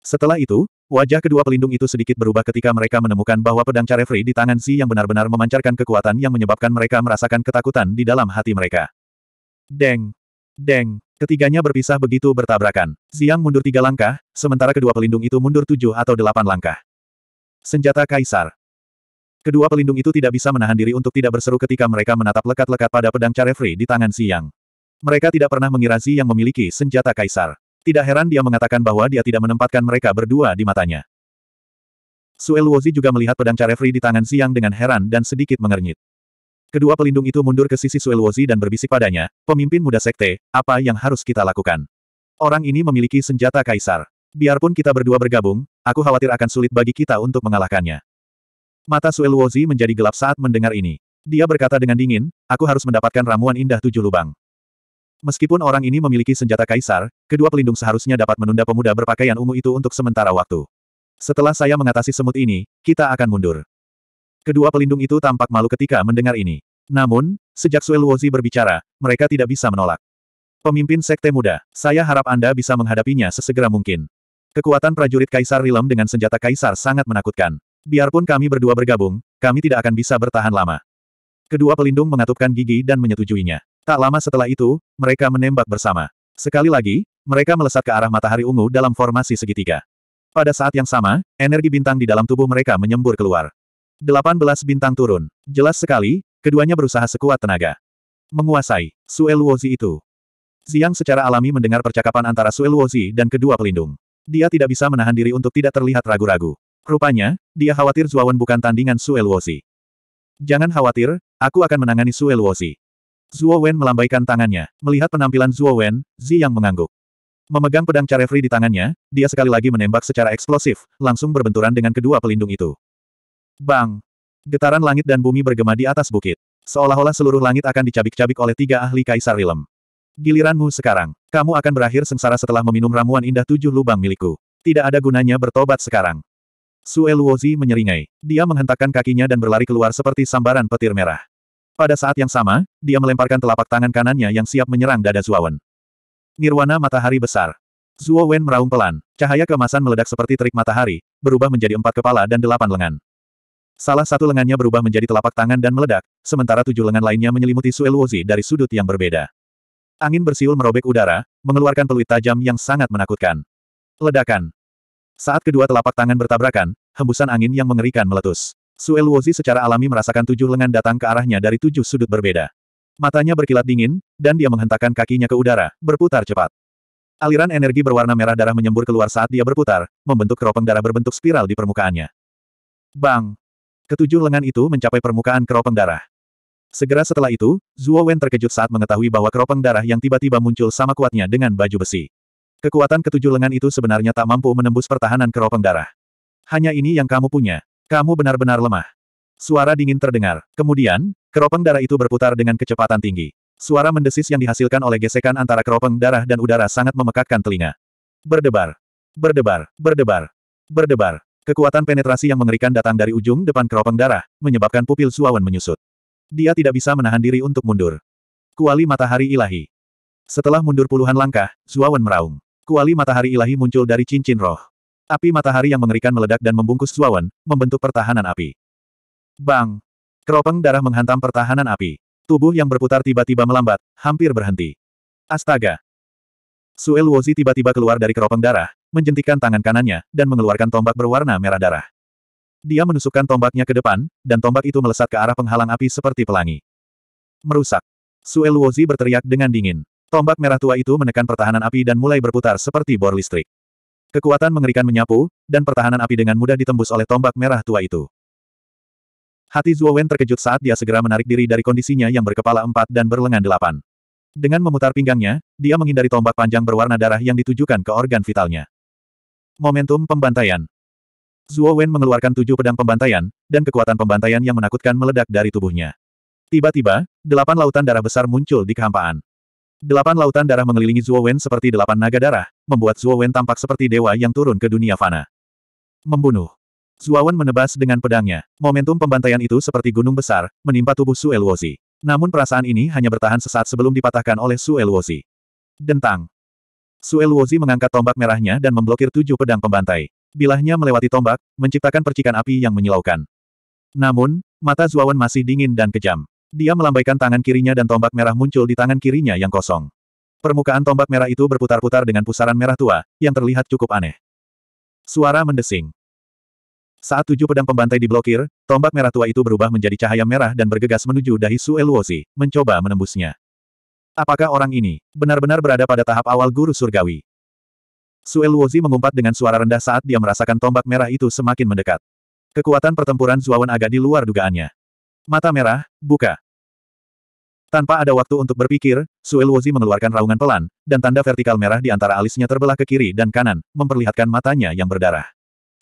A: Setelah itu, wajah kedua pelindung itu sedikit berubah ketika mereka menemukan bahwa pedang Carefree di tangan Si yang benar-benar memancarkan kekuatan yang menyebabkan mereka merasakan ketakutan di dalam hati mereka. Deng! Deng! Ketiganya berpisah begitu bertabrakan. Ziang mundur tiga langkah, sementara kedua pelindung itu mundur tujuh atau delapan langkah. Senjata Kaisar. Kedua pelindung itu tidak bisa menahan diri untuk tidak berseru ketika mereka menatap lekat-lekat pada pedang Carefree di tangan Siang. Mereka tidak pernah mengira Xi memiliki senjata Kaisar. Tidak heran dia mengatakan bahwa dia tidak menempatkan mereka berdua di matanya. Sue Luozi juga melihat pedang Carefri di tangan Siang dengan heran dan sedikit mengernyit. Kedua pelindung itu mundur ke sisi Sue Luozi dan berbisik padanya, pemimpin muda sekte, apa yang harus kita lakukan? Orang ini memiliki senjata kaisar. Biarpun kita berdua bergabung, aku khawatir akan sulit bagi kita untuk mengalahkannya. Mata Sue Luozi menjadi gelap saat mendengar ini. Dia berkata dengan dingin, aku harus mendapatkan ramuan indah tujuh lubang. Meskipun orang ini memiliki senjata kaisar, kedua pelindung seharusnya dapat menunda pemuda berpakaian ungu itu untuk sementara waktu. Setelah saya mengatasi semut ini, kita akan mundur. Kedua pelindung itu tampak malu ketika mendengar ini. Namun, sejak Sue Luozi berbicara, mereka tidak bisa menolak. Pemimpin Sekte Muda, saya harap Anda bisa menghadapinya sesegera mungkin. Kekuatan prajurit Kaisar Rilem dengan senjata Kaisar sangat menakutkan. Biarpun kami berdua bergabung, kami tidak akan bisa bertahan lama. Kedua pelindung mengatupkan gigi dan menyetujuinya. Tak lama setelah itu, mereka menembak bersama. Sekali lagi, mereka melesat ke arah matahari ungu dalam formasi segitiga. Pada saat yang sama, energi bintang di dalam tubuh mereka menyembur keluar. 18 bintang turun. Jelas sekali, keduanya berusaha sekuat tenaga. Menguasai, Sue itu. Ziang secara alami mendengar percakapan antara Sue dan kedua pelindung. Dia tidak bisa menahan diri untuk tidak terlihat ragu-ragu. Rupanya, dia khawatir Zuawan bukan tandingan Sue Jangan khawatir, aku akan menangani Sue Zuo Wen melambaikan tangannya. Melihat penampilan Zuo Wen, Zi yang mengangguk. Memegang pedang Carefree di tangannya, dia sekali lagi menembak secara eksplosif, langsung berbenturan dengan kedua pelindung itu. Bang! Getaran langit dan bumi bergema di atas bukit. Seolah-olah seluruh langit akan dicabik-cabik oleh tiga ahli Kaisar Rilem. Giliranmu sekarang. Kamu akan berakhir sengsara setelah meminum ramuan indah tujuh lubang milikku. Tidak ada gunanya bertobat sekarang. Sue Luozi menyeringai. Dia menghentakkan kakinya dan berlari keluar seperti sambaran petir merah. Pada saat yang sama, dia melemparkan telapak tangan kanannya yang siap menyerang dada Wen. Nirwana matahari besar. Zuo Wen meraung pelan, cahaya kemasan meledak seperti terik matahari, berubah menjadi empat kepala dan delapan lengan. Salah satu lengannya berubah menjadi telapak tangan dan meledak, sementara tujuh lengan lainnya menyelimuti Sueluozi dari sudut yang berbeda. Angin bersiul merobek udara, mengeluarkan peluit tajam yang sangat menakutkan. Ledakan. Saat kedua telapak tangan bertabrakan, hembusan angin yang mengerikan meletus. Sue Luozi secara alami merasakan tujuh lengan datang ke arahnya dari tujuh sudut berbeda. Matanya berkilat dingin, dan dia menghentakkan kakinya ke udara, berputar cepat. Aliran energi berwarna merah darah menyembur keluar saat dia berputar, membentuk keropeng darah berbentuk spiral di permukaannya. Bang! Ketujuh lengan itu mencapai permukaan keropeng darah. Segera setelah itu, Zuo Wen terkejut saat mengetahui bahwa keropeng darah yang tiba-tiba muncul sama kuatnya dengan baju besi. Kekuatan ketujuh lengan itu sebenarnya tak mampu menembus pertahanan keropeng darah. Hanya ini yang kamu punya, kamu benar-benar lemah. Suara dingin terdengar. Kemudian, keropeng darah itu berputar dengan kecepatan tinggi. Suara mendesis yang dihasilkan oleh gesekan antara keropeng darah dan udara sangat memekakkan telinga. Berdebar. Berdebar. Berdebar. Berdebar. Kekuatan penetrasi yang mengerikan datang dari ujung depan keropeng darah, menyebabkan pupil Suawan menyusut. Dia tidak bisa menahan diri untuk mundur. Kuali matahari ilahi. Setelah mundur puluhan langkah, Suawan meraung. Kuali matahari ilahi muncul dari cincin roh. Api matahari yang mengerikan meledak dan membungkus Zuawan, membentuk pertahanan api. Bang! Keropeng darah menghantam pertahanan api. Tubuh yang berputar tiba-tiba melambat, hampir berhenti. Astaga! Suel Wozi tiba-tiba keluar dari keropeng darah, menjentikan tangan kanannya, dan mengeluarkan tombak berwarna merah darah. Dia menusukkan tombaknya ke depan, dan tombak itu melesat ke arah penghalang api seperti pelangi. Merusak! Suel Wozi berteriak dengan dingin. Tombak merah tua itu menekan pertahanan api dan mulai berputar seperti bor listrik. Kekuatan mengerikan menyapu, dan pertahanan api dengan mudah ditembus oleh tombak merah tua itu. Hati Wen terkejut saat dia segera menarik diri dari kondisinya yang berkepala empat dan berlengan delapan. Dengan memutar pinggangnya, dia menghindari tombak panjang berwarna darah yang ditujukan ke organ vitalnya. Momentum pembantaian. Wen mengeluarkan tujuh pedang pembantaian, dan kekuatan pembantaian yang menakutkan meledak dari tubuhnya. Tiba-tiba, delapan lautan darah besar muncul di kehampaan. Delapan lautan darah mengelilingi Zuo Wen seperti delapan naga darah, membuat Zuo Wen tampak seperti dewa yang turun ke dunia fana. Membunuh. Zuo Wen menebas dengan pedangnya. Momentum pembantaian itu seperti gunung besar, menimpa tubuh Su Elwozi. Namun perasaan ini hanya bertahan sesaat sebelum dipatahkan oleh Su Elwozi. Dentang. Su Elwozi mengangkat tombak merahnya dan memblokir tujuh pedang pembantai. Bilahnya melewati tombak, menciptakan percikan api yang menyilaukan. Namun, mata Zuo Wen masih dingin dan kejam. Dia melambaikan tangan kirinya dan tombak merah muncul di tangan kirinya yang kosong. Permukaan tombak merah itu berputar-putar dengan pusaran merah tua, yang terlihat cukup aneh. Suara mendesing. Saat tujuh pedang pembantai diblokir, tombak merah tua itu berubah menjadi cahaya merah dan bergegas menuju dahi Su mencoba menembusnya. Apakah orang ini benar-benar berada pada tahap awal guru surgawi? Su mengumpat dengan suara rendah saat dia merasakan tombak merah itu semakin mendekat. Kekuatan pertempuran Zuawan agak di luar dugaannya. Mata merah, buka. Tanpa ada waktu untuk berpikir, Suel Wozi mengeluarkan raungan pelan, dan tanda vertikal merah di antara alisnya terbelah ke kiri dan kanan, memperlihatkan matanya yang berdarah.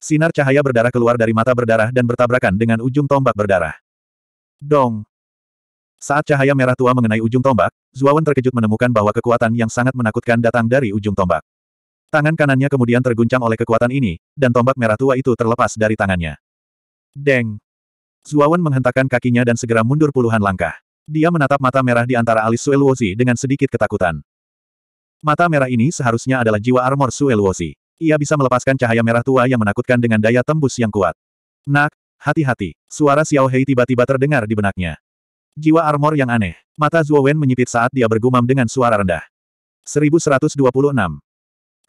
A: Sinar cahaya berdarah keluar dari mata berdarah dan bertabrakan dengan ujung tombak berdarah. Dong! Saat cahaya merah tua mengenai ujung tombak, Zuawan terkejut menemukan bahwa kekuatan yang sangat menakutkan datang dari ujung tombak. Tangan kanannya kemudian terguncang oleh kekuatan ini, dan tombak merah tua itu terlepas dari tangannya. Deng! Zuawan menghentakkan kakinya dan segera mundur puluhan langkah. Dia menatap mata merah di antara alis Sueluozi dengan sedikit ketakutan. Mata merah ini seharusnya adalah jiwa armor Sueluozi. Ia bisa melepaskan cahaya merah tua yang menakutkan dengan daya tembus yang kuat. Nak, hati-hati, suara Xiao Hei tiba-tiba terdengar di benaknya. Jiwa armor yang aneh. Mata Zuowen menyipit saat dia bergumam dengan suara rendah. 1126.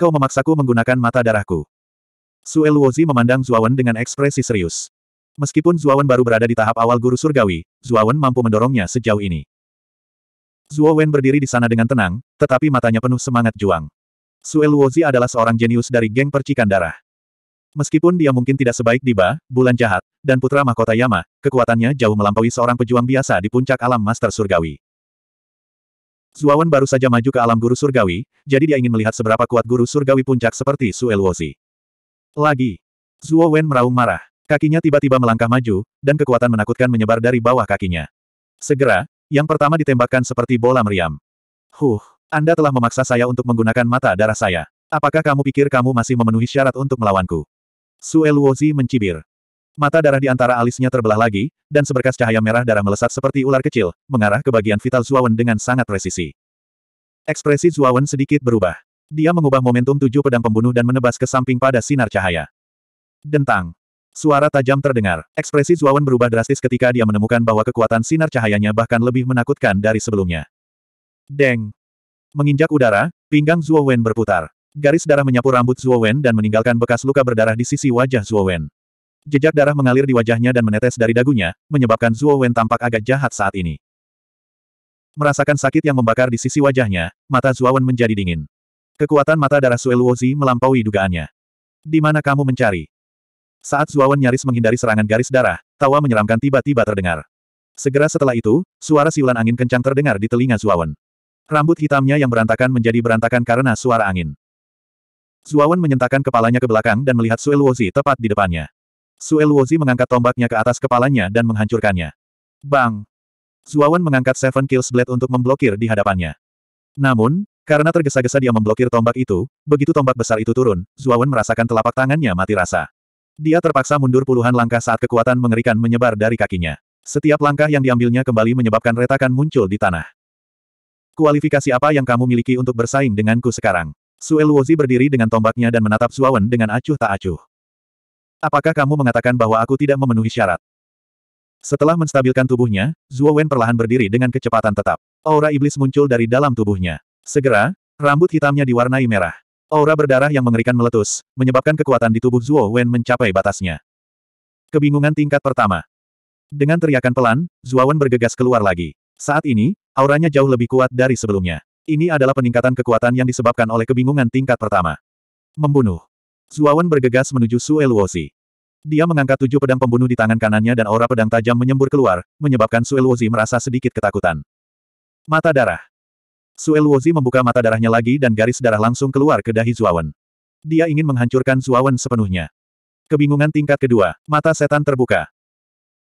A: Kau memaksaku menggunakan mata darahku. Sueluozi memandang Zuowen dengan ekspresi serius. Meskipun Zuowen baru berada di tahap awal guru surgawi, Zuowen mampu mendorongnya sejauh ini. Zuowen berdiri di sana dengan tenang, tetapi matanya penuh semangat juang. Sue Luozi adalah seorang jenius dari geng percikan darah. Meskipun dia mungkin tidak sebaik Diba, Bulan Jahat, dan Putra Mahkota Yama, kekuatannya jauh melampaui seorang pejuang biasa di puncak alam Master Surgawi. Zuawan baru saja maju ke alam guru surgawi, jadi dia ingin melihat seberapa kuat guru surgawi puncak seperti Sue Luozi. Lagi. Zuowen meraung marah. Kakinya tiba-tiba melangkah maju, dan kekuatan menakutkan menyebar dari bawah kakinya. Segera, yang pertama ditembakkan seperti bola meriam. Huh, Anda telah memaksa saya untuk menggunakan mata darah saya. Apakah kamu pikir kamu masih memenuhi syarat untuk melawanku? Sue Luozi mencibir. Mata darah di antara alisnya terbelah lagi, dan seberkas cahaya merah darah melesat seperti ular kecil, mengarah ke bagian vital Zuawan dengan sangat presisi. Ekspresi Zuawan sedikit berubah. Dia mengubah momentum tujuh pedang pembunuh dan menebas ke samping pada sinar cahaya. Dentang. Suara tajam terdengar. Ekspresi Zuawan berubah drastis ketika dia menemukan bahwa kekuatan sinar cahayanya bahkan lebih menakutkan dari sebelumnya. Deng. Menginjak udara, pinggang Zuowen berputar. Garis darah menyapu rambut Zuowen dan meninggalkan bekas luka berdarah di sisi wajah Zuowen. Jejak darah mengalir di wajahnya dan menetes dari dagunya, menyebabkan Zuowen tampak agak jahat saat ini. Merasakan sakit yang membakar di sisi wajahnya, mata Zuowen menjadi dingin. Kekuatan mata darah Sueluozi melampaui dugaannya. Di mana kamu mencari? Saat Zuawan nyaris menghindari serangan garis darah, tawa menyeramkan tiba-tiba terdengar. Segera setelah itu, suara siulan angin kencang terdengar di telinga Zuawan. Rambut hitamnya yang berantakan menjadi berantakan karena suara angin. Zuawan menyentakkan kepalanya ke belakang dan melihat Sue Luozi tepat di depannya. Sue Luozi mengangkat tombaknya ke atas kepalanya dan menghancurkannya. Bang! Zuawan mengangkat Seven Kills Blade untuk memblokir di hadapannya. Namun, karena tergesa-gesa dia memblokir tombak itu, begitu tombak besar itu turun, Zuawan merasakan telapak tangannya mati rasa. Dia terpaksa mundur puluhan langkah saat kekuatan mengerikan menyebar dari kakinya. Setiap langkah yang diambilnya kembali menyebabkan retakan muncul di tanah. Kualifikasi apa yang kamu miliki untuk bersaing denganku sekarang? Sue Luozi berdiri dengan tombaknya dan menatap Suawen dengan acuh tak acuh. Apakah kamu mengatakan bahwa aku tidak memenuhi syarat? Setelah menstabilkan tubuhnya, Zhuo perlahan berdiri dengan kecepatan tetap. Aura iblis muncul dari dalam tubuhnya. Segera, rambut hitamnya diwarnai merah. Aura berdarah yang mengerikan meletus, menyebabkan kekuatan di tubuh Zuo Wen mencapai batasnya. Kebingungan tingkat pertama. Dengan teriakan pelan, Zuo Wen bergegas keluar lagi. Saat ini, auranya jauh lebih kuat dari sebelumnya. Ini adalah peningkatan kekuatan yang disebabkan oleh kebingungan tingkat pertama. Membunuh. Zuo Wen bergegas menuju Su Eluozi. Dia mengangkat tujuh pedang pembunuh di tangan kanannya dan aura pedang tajam menyembur keluar, menyebabkan Su Eluozi merasa sedikit ketakutan. Mata darah. Sue Luozi membuka mata darahnya lagi dan garis darah langsung keluar ke dahi Zuawan. Dia ingin menghancurkan Zuawan sepenuhnya. Kebingungan tingkat kedua, mata setan terbuka.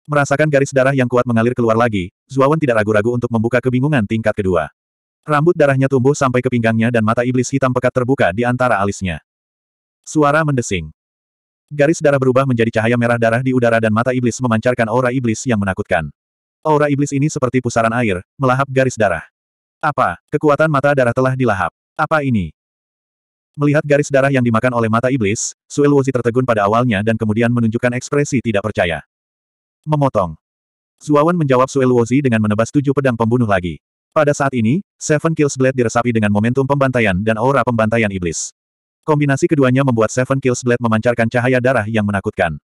A: Merasakan garis darah yang kuat mengalir keluar lagi, Zuawan tidak ragu-ragu untuk membuka kebingungan tingkat kedua. Rambut darahnya tumbuh sampai ke pinggangnya dan mata iblis hitam pekat terbuka di antara alisnya. Suara mendesing. Garis darah berubah menjadi cahaya merah darah di udara dan mata iblis memancarkan aura iblis yang menakutkan. Aura iblis ini seperti pusaran air, melahap garis darah. Apa? Kekuatan mata darah telah dilahap. Apa ini? Melihat garis darah yang dimakan oleh mata iblis, Suel Wozi tertegun pada awalnya dan kemudian menunjukkan ekspresi tidak percaya. Memotong. Zuawan menjawab Suel Wozi dengan menebas tujuh pedang pembunuh lagi. Pada saat ini, Seven Kills Blade diresapi dengan momentum pembantaian dan aura pembantaian iblis. Kombinasi keduanya membuat Seven Kills Blade memancarkan cahaya darah yang menakutkan.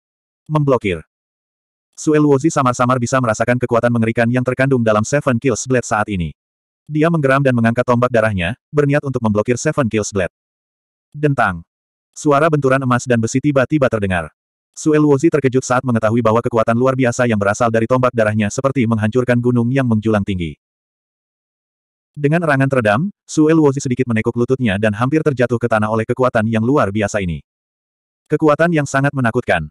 A: Memblokir. Suel Wozi samar-samar bisa merasakan kekuatan mengerikan yang terkandung dalam Seven Kills Blade saat ini. Dia menggeram dan mengangkat tombak darahnya, berniat untuk memblokir Seven Kills Blade. Dentang. Suara benturan emas dan besi tiba-tiba terdengar. Suelwozi terkejut saat mengetahui bahwa kekuatan luar biasa yang berasal dari tombak darahnya seperti menghancurkan gunung yang menjulang tinggi. Dengan erangan teredam, Suelwozi sedikit menekuk lututnya dan hampir terjatuh ke tanah oleh kekuatan yang luar biasa ini. Kekuatan yang sangat menakutkan.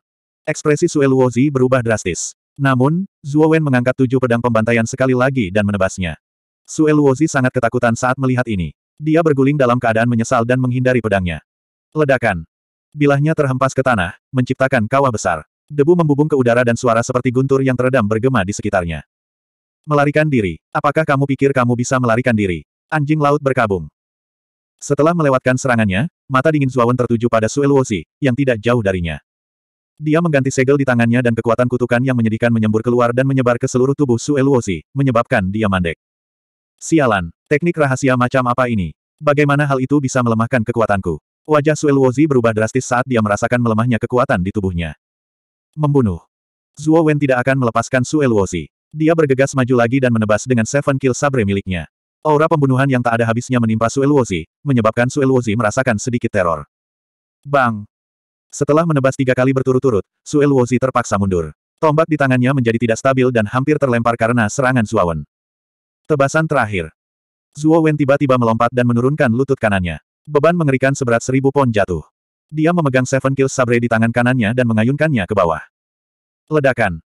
A: Ekspresi Suelwozi berubah drastis. Namun, Wen mengangkat tujuh pedang pembantaian sekali lagi dan menebasnya. Sue Luozi sangat ketakutan saat melihat ini. Dia berguling dalam keadaan menyesal dan menghindari pedangnya. Ledakan. Bilahnya terhempas ke tanah, menciptakan kawah besar. Debu membubung ke udara dan suara seperti guntur yang teredam bergema di sekitarnya. Melarikan diri. Apakah kamu pikir kamu bisa melarikan diri? Anjing laut berkabung. Setelah melewatkan serangannya, mata dingin Zuawan tertuju pada Sue Luozi, yang tidak jauh darinya. Dia mengganti segel di tangannya dan kekuatan kutukan yang menyedihkan menyembur keluar dan menyebar ke seluruh tubuh Sue Luozi, menyebabkan dia mandek. Sialan, teknik rahasia macam apa ini? Bagaimana hal itu bisa melemahkan kekuatanku? Wajah Suelwozi berubah drastis saat dia merasakan melemahnya kekuatan di tubuhnya. Membunuh. Zuo Wen tidak akan melepaskan Suelwozi. Dia bergegas maju lagi dan menebas dengan Seven Kill Sabre miliknya. Aura pembunuhan yang tak ada habisnya menimpa Suelwozi, menyebabkan Suelwozi merasakan sedikit teror. Bang! Setelah menebas tiga kali berturut-turut, Suelwozi terpaksa mundur. Tombak di tangannya menjadi tidak stabil dan hampir terlempar karena serangan Zuo Wen. Tebasan terakhir. Zuo Wen tiba-tiba melompat dan menurunkan lutut kanannya. Beban mengerikan seberat seribu pon jatuh. Dia memegang Seven Kills Sabre di tangan kanannya dan mengayunkannya ke bawah. Ledakan.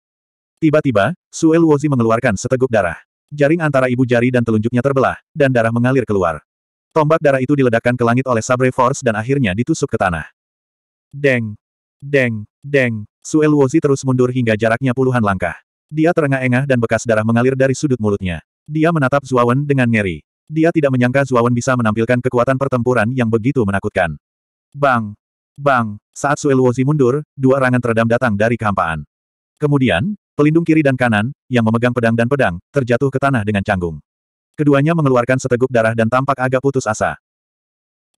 A: Tiba-tiba, Sue Luozi mengeluarkan seteguk darah. Jaring antara ibu jari dan telunjuknya terbelah, dan darah mengalir keluar. Tombak darah itu diledakkan ke langit oleh Sabre Force dan akhirnya ditusuk ke tanah. Deng. Deng. Deng. Sue Luozi terus mundur hingga jaraknya puluhan langkah. Dia terengah-engah dan bekas darah mengalir dari sudut mulutnya. Dia menatap Zuawan dengan ngeri. Dia tidak menyangka Zuawan bisa menampilkan kekuatan pertempuran yang begitu menakutkan. Bang! Bang! Saat Luozi mundur, dua rangan teredam datang dari kehampaan. Kemudian, pelindung kiri dan kanan, yang memegang pedang dan pedang, terjatuh ke tanah dengan canggung. Keduanya mengeluarkan seteguk darah dan tampak agak putus asa.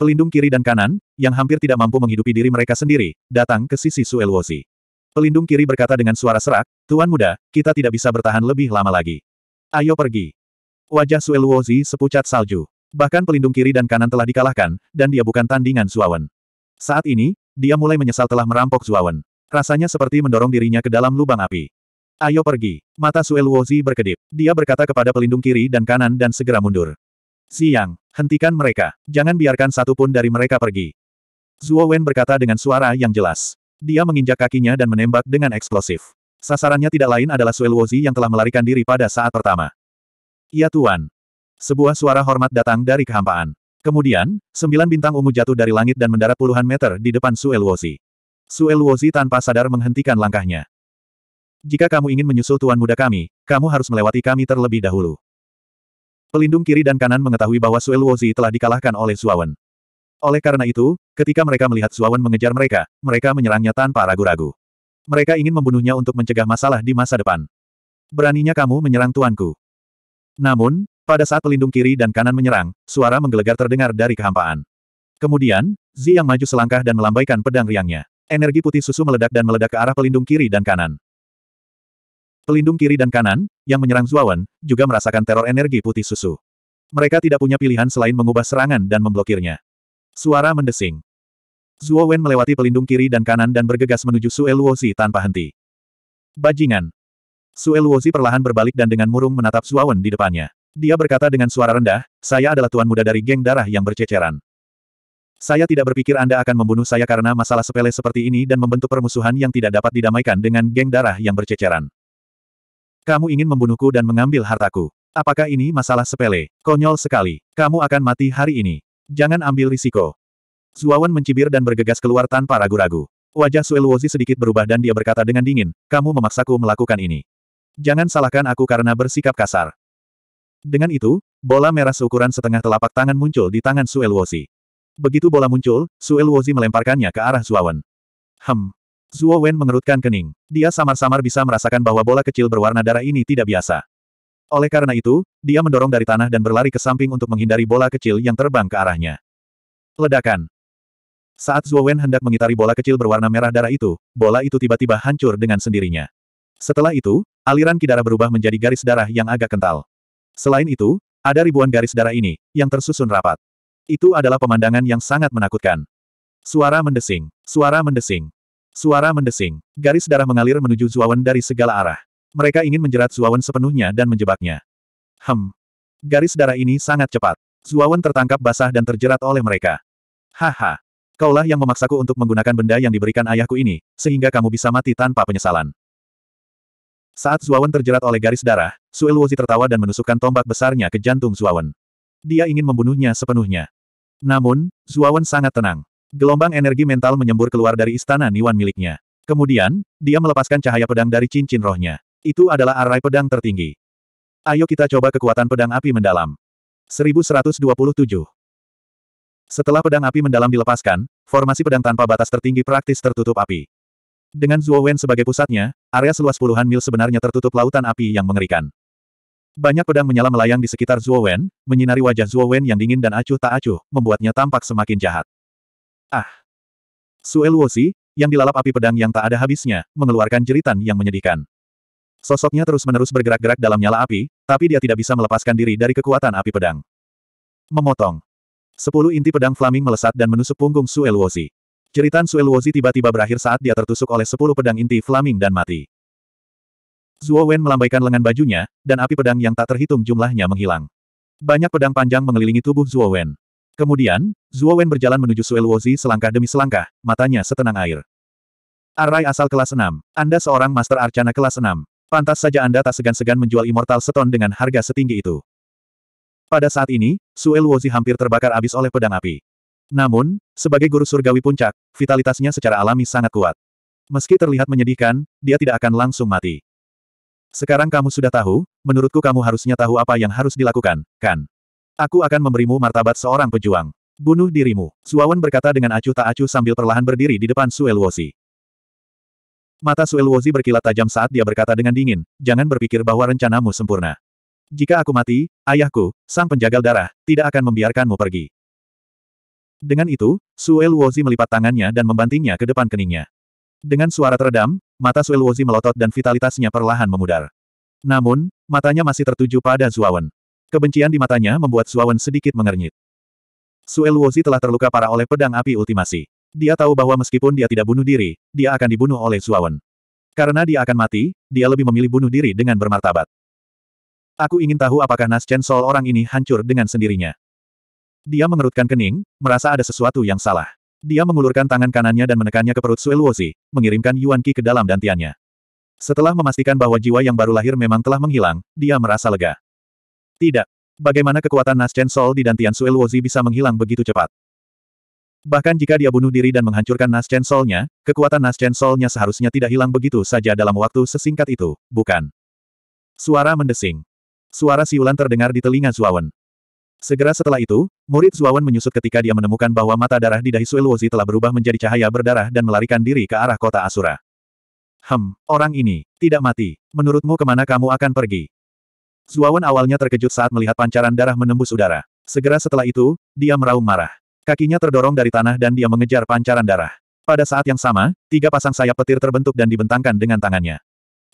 A: Pelindung kiri dan kanan, yang hampir tidak mampu menghidupi diri mereka sendiri, datang ke sisi Luozi. Pelindung kiri berkata dengan suara serak, Tuan muda, kita tidak bisa bertahan lebih lama lagi. Ayo pergi. Wajah Sueluozi sepucat salju. Bahkan pelindung kiri dan kanan telah dikalahkan, dan dia bukan tandingan Zuawan. Saat ini, dia mulai menyesal telah merampok Zuawan. Rasanya seperti mendorong dirinya ke dalam lubang api. Ayo pergi. Mata Sueluozi berkedip. Dia berkata kepada pelindung kiri dan kanan dan segera mundur. Siang, hentikan mereka. Jangan biarkan satu pun dari mereka pergi. Zuo Wen berkata dengan suara yang jelas. Dia menginjak kakinya dan menembak dengan eksplosif. Sasarannya tidak lain adalah Sueluozi yang telah melarikan diri pada saat pertama. Ya Tuan. Sebuah suara hormat datang dari kehampaan. Kemudian, sembilan bintang ungu jatuh dari langit dan mendarat puluhan meter di depan Su Elwozi. tanpa sadar menghentikan langkahnya. Jika kamu ingin menyusul Tuan Muda kami, kamu harus melewati kami terlebih dahulu. Pelindung kiri dan kanan mengetahui bahwa Su telah dikalahkan oleh Suawan. Oleh karena itu, ketika mereka melihat Suawan mengejar mereka, mereka menyerangnya tanpa ragu-ragu. Mereka ingin membunuhnya untuk mencegah masalah di masa depan. Beraninya kamu menyerang tuanku. Namun, pada saat pelindung kiri dan kanan menyerang, suara menggelegar terdengar dari kehampaan. Kemudian, Zi yang maju selangkah dan melambaikan pedang riangnya. Energi putih susu meledak dan meledak ke arah pelindung kiri dan kanan. Pelindung kiri dan kanan, yang menyerang Zuawan, juga merasakan teror energi putih susu. Mereka tidak punya pilihan selain mengubah serangan dan memblokirnya. Suara mendesing. Zuo melewati pelindung kiri dan kanan dan bergegas menuju Sue tanpa henti. Bajingan. Sue Luozi perlahan berbalik dan dengan murung menatap Suawen di depannya. Dia berkata dengan suara rendah, saya adalah tuan muda dari geng darah yang berceceran. Saya tidak berpikir Anda akan membunuh saya karena masalah sepele seperti ini dan membentuk permusuhan yang tidak dapat didamaikan dengan geng darah yang berceceran. Kamu ingin membunuhku dan mengambil hartaku. Apakah ini masalah sepele? Konyol sekali. Kamu akan mati hari ini. Jangan ambil risiko. Zuawan mencibir dan bergegas keluar tanpa ragu-ragu. Wajah Sueluozi sedikit berubah dan dia berkata dengan dingin, kamu memaksaku melakukan ini. Jangan salahkan aku karena bersikap kasar. Dengan itu, bola merah seukuran setengah telapak tangan muncul di tangan Su Elwozi. Begitu bola muncul, Su Elwozi melemparkannya ke arah Zuawan. Hem. Zuo Wen mengerutkan kening. Dia samar-samar bisa merasakan bahwa bola kecil berwarna darah ini tidak biasa. Oleh karena itu, dia mendorong dari tanah dan berlari ke samping untuk menghindari bola kecil yang terbang ke arahnya. Ledakan. Saat Zuo Wen hendak mengitari bola kecil berwarna merah darah itu, bola itu tiba-tiba hancur dengan sendirinya. Setelah itu, aliran kidara berubah menjadi garis darah yang agak kental. Selain itu, ada ribuan garis darah ini, yang tersusun rapat. Itu adalah pemandangan yang sangat menakutkan. Suara mendesing, suara mendesing, suara mendesing. Garis darah mengalir menuju Zuawan dari segala arah. Mereka ingin menjerat Zuawan sepenuhnya dan menjebaknya. Hem. Garis darah ini sangat cepat. Zuawan tertangkap basah dan terjerat oleh mereka. Haha. Kaulah yang memaksaku untuk menggunakan benda yang diberikan ayahku ini, sehingga kamu bisa mati tanpa penyesalan. Saat Zuawan terjerat oleh garis darah, Suil Wozi tertawa dan menusukkan tombak besarnya ke jantung Zuawan. Dia ingin membunuhnya sepenuhnya. Namun, Zuawan sangat tenang. Gelombang energi mental menyembur keluar dari istana Niwan miliknya. Kemudian, dia melepaskan cahaya pedang dari cincin rohnya. Itu adalah arai pedang tertinggi. Ayo kita coba kekuatan pedang api mendalam. 1127 Setelah pedang api mendalam dilepaskan, formasi pedang tanpa batas tertinggi praktis tertutup api. Dengan Wen sebagai pusatnya, area seluas puluhan mil sebenarnya tertutup lautan api yang mengerikan. Banyak pedang menyala melayang di sekitar Wen, menyinari wajah Wen yang dingin dan acuh tak acuh, membuatnya tampak semakin jahat. Ah! Suel Wosi, yang dilalap api pedang yang tak ada habisnya, mengeluarkan jeritan yang menyedihkan. Sosoknya terus-menerus bergerak-gerak dalam nyala api, tapi dia tidak bisa melepaskan diri dari kekuatan api pedang. Memotong. Sepuluh inti pedang flaming melesat dan menusuk punggung Suel Wosi. Jeritan Sueluozi tiba-tiba berakhir saat dia tertusuk oleh sepuluh pedang inti flaming dan mati. Zuo Wen melambaikan lengan bajunya, dan api pedang yang tak terhitung jumlahnya menghilang. Banyak pedang panjang mengelilingi tubuh Zuo Wen. Kemudian, Zuo Wen berjalan menuju Sueluozi selangkah demi selangkah, matanya setenang air. Arai asal kelas 6. Anda seorang Master Arcana kelas 6. Pantas saja Anda tak segan-segan menjual Immortal Stone dengan harga setinggi itu. Pada saat ini, Sueluozi hampir terbakar abis oleh pedang api. Namun, sebagai guru surgawi puncak, vitalitasnya secara alami sangat kuat. Meski terlihat menyedihkan, dia tidak akan langsung mati. Sekarang kamu sudah tahu, menurutku kamu harusnya tahu apa yang harus dilakukan, kan? Aku akan memberimu martabat seorang pejuang. Bunuh dirimu, Suawan berkata dengan acuh tak acuh sambil perlahan berdiri di depan Suelwosi. Mata Suelwosi berkilat tajam saat dia berkata dengan dingin, jangan berpikir bahwa rencanamu sempurna. Jika aku mati, ayahku, sang penjagal darah, tidak akan membiarkanmu pergi. Dengan itu, Suelwozi Wozi melipat tangannya dan membantingnya ke depan keningnya. Dengan suara teredam, mata Suelwozi Wozi melotot dan vitalitasnya perlahan memudar. Namun, matanya masih tertuju pada Zuawan. Kebencian di matanya membuat Zuawan sedikit mengernyit. Suelwozi Wozi telah terluka parah oleh pedang api ultimasi. Dia tahu bahwa meskipun dia tidak bunuh diri, dia akan dibunuh oleh Zuawan. Karena dia akan mati, dia lebih memilih bunuh diri dengan bermartabat. Aku ingin tahu apakah Nas Chen Sol orang ini hancur dengan sendirinya. Dia mengerutkan kening, merasa ada sesuatu yang salah. Dia mengulurkan tangan kanannya dan menekannya ke perut Sueluozi, mengirimkan Yuan Qi ke dalam dantiannya. Setelah memastikan bahwa jiwa yang baru lahir memang telah menghilang, dia merasa lega. Tidak. Bagaimana kekuatan Naschen Sol di dantian Sueluozi bisa menghilang begitu cepat? Bahkan jika dia bunuh diri dan menghancurkan Naschen Solnya, kekuatan Naschen Solnya seharusnya tidak hilang begitu saja dalam waktu sesingkat itu, bukan? Suara mendesing. Suara siulan terdengar di telinga Zuawan. Segera setelah itu, murid Zuawan menyusut ketika dia menemukan bahwa mata darah di dahi Suelwozi telah berubah menjadi cahaya berdarah dan melarikan diri ke arah kota Asura. Hem, orang ini, tidak mati. Menurutmu kemana kamu akan pergi? Zuawan awalnya terkejut saat melihat pancaran darah menembus udara. Segera setelah itu, dia meraung marah. Kakinya terdorong dari tanah dan dia mengejar pancaran darah. Pada saat yang sama, tiga pasang sayap petir terbentuk dan dibentangkan dengan tangannya.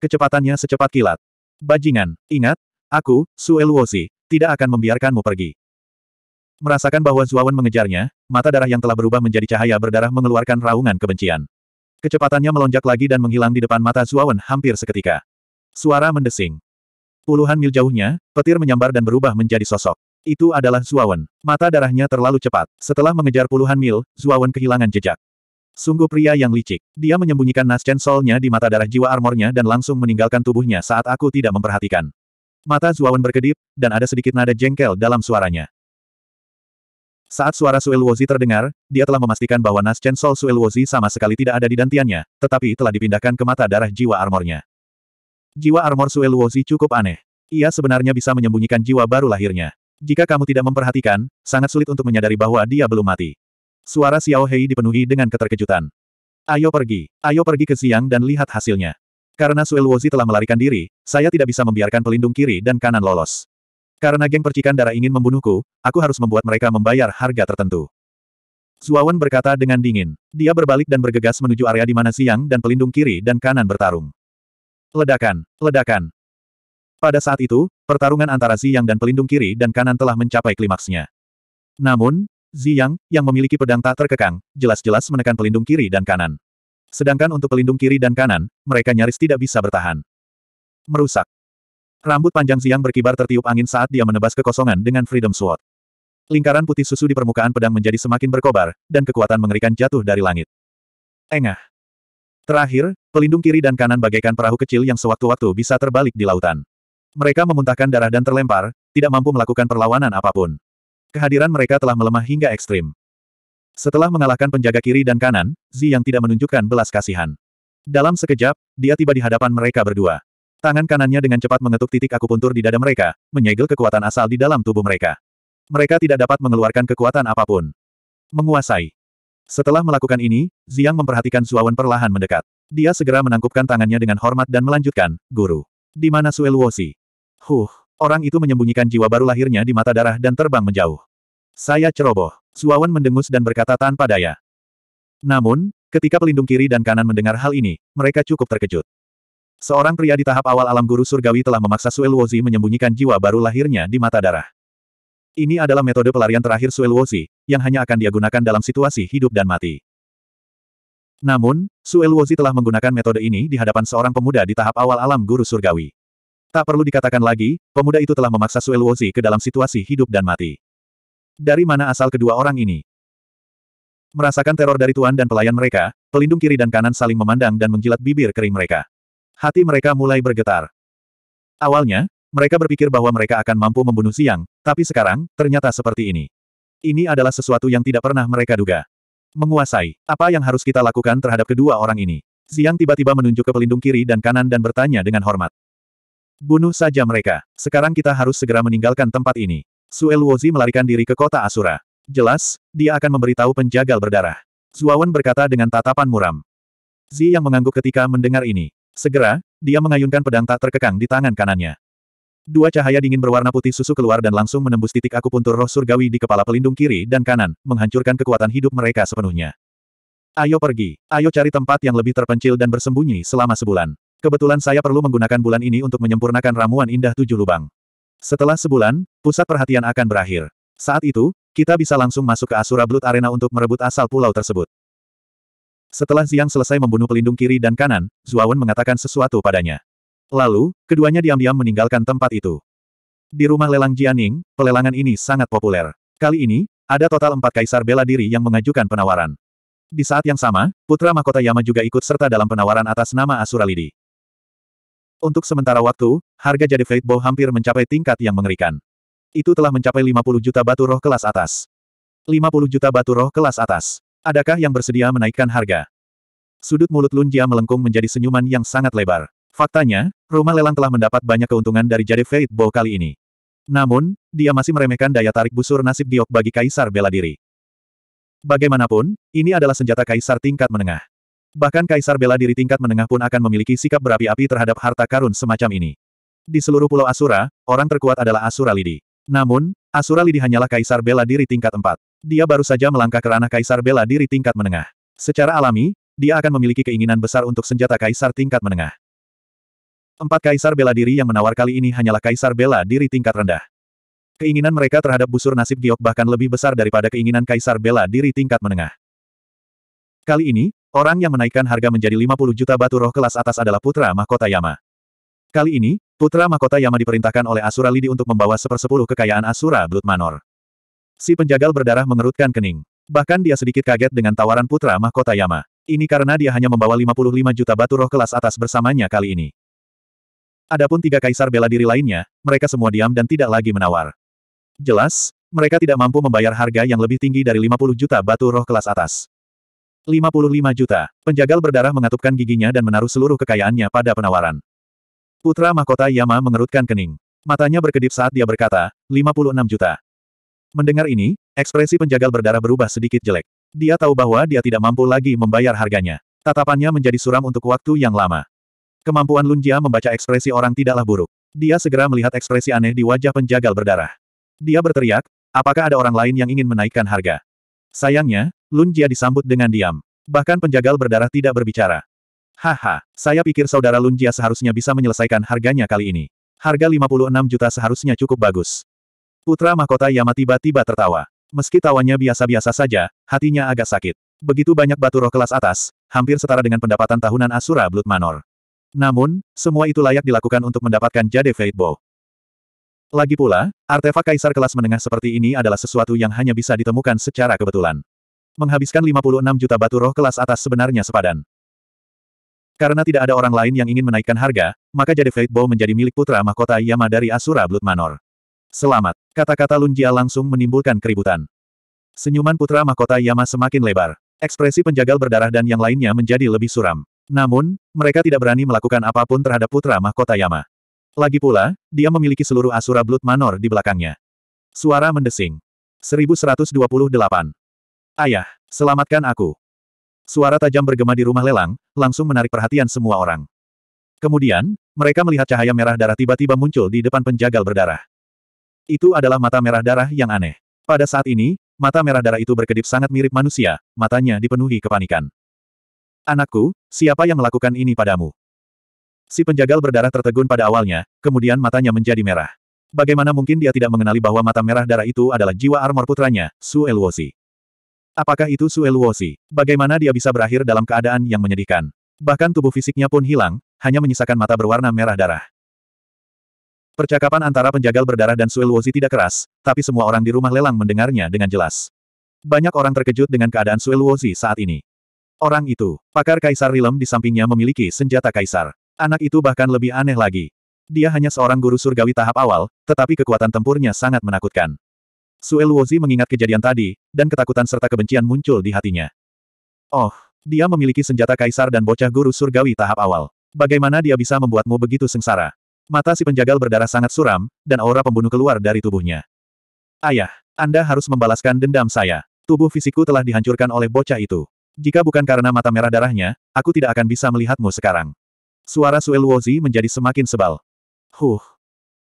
A: Kecepatannya secepat kilat. Bajingan, ingat, aku, Sueluosi tidak akan membiarkanmu pergi. Merasakan bahwa Zuawan mengejarnya, mata darah yang telah berubah menjadi cahaya berdarah mengeluarkan raungan kebencian. Kecepatannya melonjak lagi dan menghilang di depan mata Zuawan hampir seketika. Suara mendesing. Puluhan mil jauhnya, petir menyambar dan berubah menjadi sosok. Itu adalah Zuawan. Mata darahnya terlalu cepat. Setelah mengejar puluhan mil, Zuawan kehilangan jejak. Sungguh pria yang licik. Dia menyembunyikan Nascen Solnya di mata darah jiwa armornya dan langsung meninggalkan tubuhnya saat aku tidak memperhatikan. Mata Zuawan berkedip, dan ada sedikit nada jengkel dalam suaranya. Saat suara Suelwozi terdengar, dia telah memastikan bahwa Nas Chen Sol Suelwozi sama sekali tidak ada di dantiannya, tetapi telah dipindahkan ke mata darah jiwa armornya. Jiwa armor Suelwozi cukup aneh. Ia sebenarnya bisa menyembunyikan jiwa baru lahirnya. Jika kamu tidak memperhatikan, sangat sulit untuk menyadari bahwa dia belum mati. Suara Xiao Hei dipenuhi dengan keterkejutan. Ayo pergi, ayo pergi ke siang dan lihat hasilnya. Karena Wozi telah melarikan diri, saya tidak bisa membiarkan pelindung kiri dan kanan lolos. Karena geng percikan darah ingin membunuhku, aku harus membuat mereka membayar harga tertentu. Zuawan berkata dengan dingin. Dia berbalik dan bergegas menuju area di mana Siang dan pelindung kiri dan kanan bertarung. Ledakan, ledakan. Pada saat itu, pertarungan antara Ziyang dan pelindung kiri dan kanan telah mencapai klimaksnya. Namun, Ziyang, yang memiliki pedang tak terkekang, jelas-jelas menekan pelindung kiri dan kanan. Sedangkan untuk pelindung kiri dan kanan, mereka nyaris tidak bisa bertahan. Merusak. Rambut panjang siang berkibar tertiup angin saat dia menebas kekosongan dengan Freedom Sword. Lingkaran putih susu di permukaan pedang menjadi semakin berkobar, dan kekuatan mengerikan jatuh dari langit. Engah. Terakhir, pelindung kiri dan kanan bagaikan perahu kecil yang sewaktu-waktu bisa terbalik di lautan. Mereka memuntahkan darah dan terlempar, tidak mampu melakukan perlawanan apapun. Kehadiran mereka telah melemah hingga ekstrim. Setelah mengalahkan penjaga kiri dan kanan, Zi yang tidak menunjukkan belas kasihan. Dalam sekejap, dia tiba di hadapan mereka berdua. Tangan kanannya dengan cepat mengetuk titik akupuntur di dada mereka, menyegel kekuatan asal di dalam tubuh mereka. Mereka tidak dapat mengeluarkan kekuatan apapun. Menguasai. Setelah melakukan ini, Ziyang memperhatikan Zuawan perlahan mendekat. Dia segera menangkupkan tangannya dengan hormat dan melanjutkan, Guru. Di mana Suel Wosi? Huh, orang itu menyembunyikan jiwa baru lahirnya di mata darah dan terbang menjauh. Saya ceroboh. Suawan mendengus dan berkata tanpa daya. Namun, ketika pelindung kiri dan kanan mendengar hal ini, mereka cukup terkejut. Seorang pria di tahap awal alam guru surgawi telah memaksa Suelwozi menyembunyikan jiwa baru lahirnya di mata darah. Ini adalah metode pelarian terakhir Suelwozi, yang hanya akan dia gunakan dalam situasi hidup dan mati. Namun, Suelwozi telah menggunakan metode ini di hadapan seorang pemuda di tahap awal alam guru surgawi. Tak perlu dikatakan lagi, pemuda itu telah memaksa Suelwozi ke dalam situasi hidup dan mati. Dari mana asal kedua orang ini? Merasakan teror dari tuan dan pelayan mereka, pelindung kiri dan kanan saling memandang dan menjilat bibir kering mereka. Hati mereka mulai bergetar. Awalnya, mereka berpikir bahwa mereka akan mampu membunuh Siang, tapi sekarang, ternyata seperti ini. Ini adalah sesuatu yang tidak pernah mereka duga. Menguasai, apa yang harus kita lakukan terhadap kedua orang ini? Siang tiba-tiba menunjuk ke pelindung kiri dan kanan dan bertanya dengan hormat. Bunuh saja mereka, sekarang kita harus segera meninggalkan tempat ini. Suel Wozi melarikan diri ke kota Asura. Jelas, dia akan memberitahu penjagal berdarah. Zuawan berkata dengan tatapan muram. Zi yang mengangguk ketika mendengar ini. Segera, dia mengayunkan pedang tak terkekang di tangan kanannya. Dua cahaya dingin berwarna putih susu keluar dan langsung menembus titik akupuntur roh surgawi di kepala pelindung kiri dan kanan, menghancurkan kekuatan hidup mereka sepenuhnya. Ayo pergi, ayo cari tempat yang lebih terpencil dan bersembunyi selama sebulan. Kebetulan saya perlu menggunakan bulan ini untuk menyempurnakan ramuan indah tujuh lubang. Setelah sebulan, pusat perhatian akan berakhir. Saat itu, kita bisa langsung masuk ke Asura Blood Arena untuk merebut asal pulau tersebut. Setelah Ziang selesai membunuh pelindung kiri dan kanan, Zuawan mengatakan sesuatu padanya. Lalu, keduanya diam-diam meninggalkan tempat itu. Di rumah lelang Jianing, pelelangan ini sangat populer. Kali ini, ada total empat kaisar bela diri yang mengajukan penawaran. Di saat yang sama, putra mahkota Yama juga ikut serta dalam penawaran atas nama Asura Lidi. Untuk sementara waktu, harga jade Fate Bow hampir mencapai tingkat yang mengerikan. Itu telah mencapai 50 juta batu roh kelas atas. 50 juta batu roh kelas atas. Adakah yang bersedia menaikkan harga? Sudut mulut Lunjia melengkung menjadi senyuman yang sangat lebar. Faktanya, rumah lelang telah mendapat banyak keuntungan dari jade Fate Bow kali ini. Namun, dia masih meremehkan daya tarik busur nasib giok bagi Kaisar bela diri. Bagaimanapun, ini adalah senjata Kaisar tingkat menengah. Bahkan kaisar bela diri tingkat menengah pun akan memiliki sikap berapi-api terhadap harta karun semacam ini. Di seluruh pulau Asura, orang terkuat adalah Asura Lidi. Namun, Asura Lidi hanyalah kaisar bela diri tingkat 4. Dia baru saja melangkah ke ranah kaisar bela diri tingkat menengah. Secara alami, dia akan memiliki keinginan besar untuk senjata kaisar tingkat menengah. Empat kaisar bela diri yang menawar kali ini hanyalah kaisar bela diri tingkat rendah. Keinginan mereka terhadap busur nasib giok bahkan lebih besar daripada keinginan kaisar bela diri tingkat menengah. Kali ini, Orang yang menaikkan harga menjadi 50 juta batu roh kelas atas adalah Putra Mahkota Yama. Kali ini, Putra Mahkota Yama diperintahkan oleh Asura Lidi untuk membawa sepersepuluh kekayaan Asura Blood Manor. Si penjagal berdarah mengerutkan kening. Bahkan dia sedikit kaget dengan tawaran Putra Mahkota Yama. Ini karena dia hanya membawa 55 juta batu roh kelas atas bersamanya kali ini. Adapun tiga kaisar bela diri lainnya, mereka semua diam dan tidak lagi menawar. Jelas, mereka tidak mampu membayar harga yang lebih tinggi dari 50 juta batu roh kelas atas. 55 juta. Penjagal berdarah mengatupkan giginya dan menaruh seluruh kekayaannya pada penawaran. Putra mahkota Yama mengerutkan kening. Matanya berkedip saat dia berkata, 56 juta. Mendengar ini, ekspresi penjagal berdarah berubah sedikit jelek. Dia tahu bahwa dia tidak mampu lagi membayar harganya. Tatapannya menjadi suram untuk waktu yang lama. Kemampuan Lunjia membaca ekspresi orang tidaklah buruk. Dia segera melihat ekspresi aneh di wajah penjagal berdarah. Dia berteriak, apakah ada orang lain yang ingin menaikkan harga? Sayangnya, Lun Jia disambut dengan diam. Bahkan penjagal berdarah tidak berbicara. Haha, saya pikir saudara Lun Jia seharusnya bisa menyelesaikan harganya kali ini. Harga 56 juta seharusnya cukup bagus. Putra mahkota Yama tiba-tiba tertawa. Meski tawanya biasa-biasa saja, hatinya agak sakit. Begitu banyak batu roh kelas atas, hampir setara dengan pendapatan tahunan Asura Blood Manor. Namun, semua itu layak dilakukan untuk mendapatkan Jade Fate Bow. Lagi pula, artefak kaisar kelas menengah seperti ini adalah sesuatu yang hanya bisa ditemukan secara kebetulan. Menghabiskan 56 juta batu roh kelas atas sebenarnya sepadan. Karena tidak ada orang lain yang ingin menaikkan harga, maka Jade Fate Bow menjadi milik putra mahkota Yama dari Asura Blood Manor. Selamat. Kata-kata Lunjia langsung menimbulkan keributan. Senyuman putra mahkota Yama semakin lebar. Ekspresi penjagal berdarah dan yang lainnya menjadi lebih suram. Namun, mereka tidak berani melakukan apapun terhadap putra mahkota Yama. Lagi pula, dia memiliki seluruh Asura Blood Manor di belakangnya. Suara mendesing. 1128. Ayah, selamatkan aku. Suara tajam bergema di rumah lelang, langsung menarik perhatian semua orang. Kemudian, mereka melihat cahaya merah darah tiba-tiba muncul di depan penjagal berdarah. Itu adalah mata merah darah yang aneh. Pada saat ini, mata merah darah itu berkedip sangat mirip manusia, matanya dipenuhi kepanikan. Anakku, siapa yang melakukan ini padamu? Si penjagal berdarah tertegun pada awalnya, kemudian matanya menjadi merah. Bagaimana mungkin dia tidak mengenali bahwa mata merah darah itu adalah jiwa armor putranya, Su Elwozi. Apakah itu Sue Luosi? Bagaimana dia bisa berakhir dalam keadaan yang menyedihkan? Bahkan tubuh fisiknya pun hilang, hanya menyisakan mata berwarna merah darah. Percakapan antara penjagal berdarah dan Sue Luosi tidak keras, tapi semua orang di rumah lelang mendengarnya dengan jelas. Banyak orang terkejut dengan keadaan Sue Luosi saat ini. Orang itu, pakar Kaisar Rilem di sampingnya memiliki senjata Kaisar. Anak itu bahkan lebih aneh lagi. Dia hanya seorang guru surgawi tahap awal, tetapi kekuatan tempurnya sangat menakutkan. Sue Luozi mengingat kejadian tadi, dan ketakutan serta kebencian muncul di hatinya. Oh, dia memiliki senjata kaisar dan bocah guru surgawi tahap awal. Bagaimana dia bisa membuatmu begitu sengsara? Mata si penjagal berdarah sangat suram, dan aura pembunuh keluar dari tubuhnya. Ayah, Anda harus membalaskan dendam saya. Tubuh fisikku telah dihancurkan oleh bocah itu. Jika bukan karena mata merah darahnya, aku tidak akan bisa melihatmu sekarang. Suara Sue Luozi menjadi semakin sebal. Huh,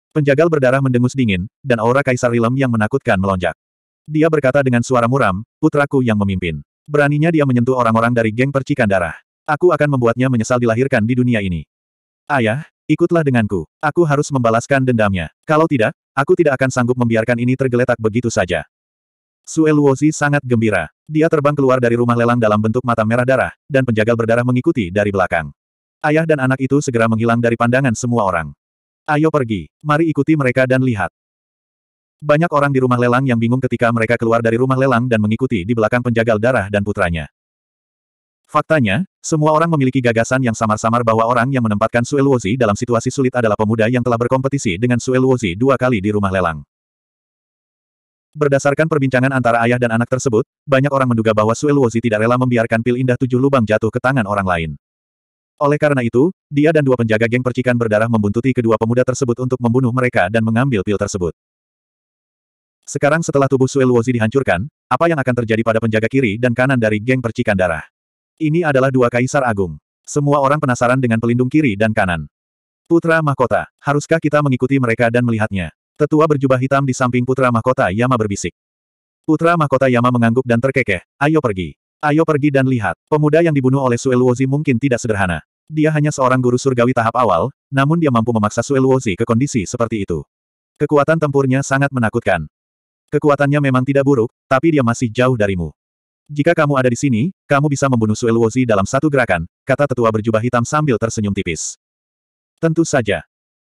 A: Penjagal berdarah mendengus dingin, dan aura Kaisar Rilem yang menakutkan melonjak. Dia berkata dengan suara muram, putraku yang memimpin. Beraninya dia menyentuh orang-orang dari geng percikan darah. Aku akan membuatnya menyesal dilahirkan di dunia ini. Ayah, ikutlah denganku. Aku harus membalaskan dendamnya. Kalau tidak, aku tidak akan sanggup membiarkan ini tergeletak begitu saja. Sue Luozi sangat gembira. Dia terbang keluar dari rumah lelang dalam bentuk mata merah darah, dan penjagal berdarah mengikuti dari belakang. Ayah dan anak itu segera menghilang dari pandangan semua orang. Ayo pergi, mari ikuti mereka dan lihat. Banyak orang di rumah lelang yang bingung ketika mereka keluar dari rumah lelang dan mengikuti di belakang penjagal darah dan putranya. Faktanya, semua orang memiliki gagasan yang samar-samar bahwa orang yang menempatkan Suelwozi dalam situasi sulit adalah pemuda yang telah berkompetisi dengan Suelwozi dua kali di rumah lelang. Berdasarkan perbincangan antara ayah dan anak tersebut, banyak orang menduga bahwa Suelwozi tidak rela membiarkan pil indah tujuh lubang jatuh ke tangan orang lain. Oleh karena itu, dia dan dua penjaga geng percikan berdarah membuntuti kedua pemuda tersebut untuk membunuh mereka dan mengambil pil tersebut. Sekarang setelah tubuh Sue Luozi dihancurkan, apa yang akan terjadi pada penjaga kiri dan kanan dari geng percikan darah? Ini adalah dua kaisar agung. Semua orang penasaran dengan pelindung kiri dan kanan. Putra Mahkota, haruskah kita mengikuti mereka dan melihatnya? Tetua berjubah hitam di samping Putra Mahkota Yama berbisik. Putra Mahkota Yama mengangguk dan terkekeh, ayo pergi. Ayo pergi dan lihat. Pemuda yang dibunuh oleh Sueluozi mungkin tidak sederhana. Dia hanya seorang guru surgawi tahap awal, namun dia mampu memaksa Sueluozi ke kondisi seperti itu. Kekuatan tempurnya sangat menakutkan. Kekuatannya memang tidak buruk, tapi dia masih jauh darimu. Jika kamu ada di sini, kamu bisa membunuh Sueluozi dalam satu gerakan, kata tetua berjubah hitam sambil tersenyum tipis. Tentu saja.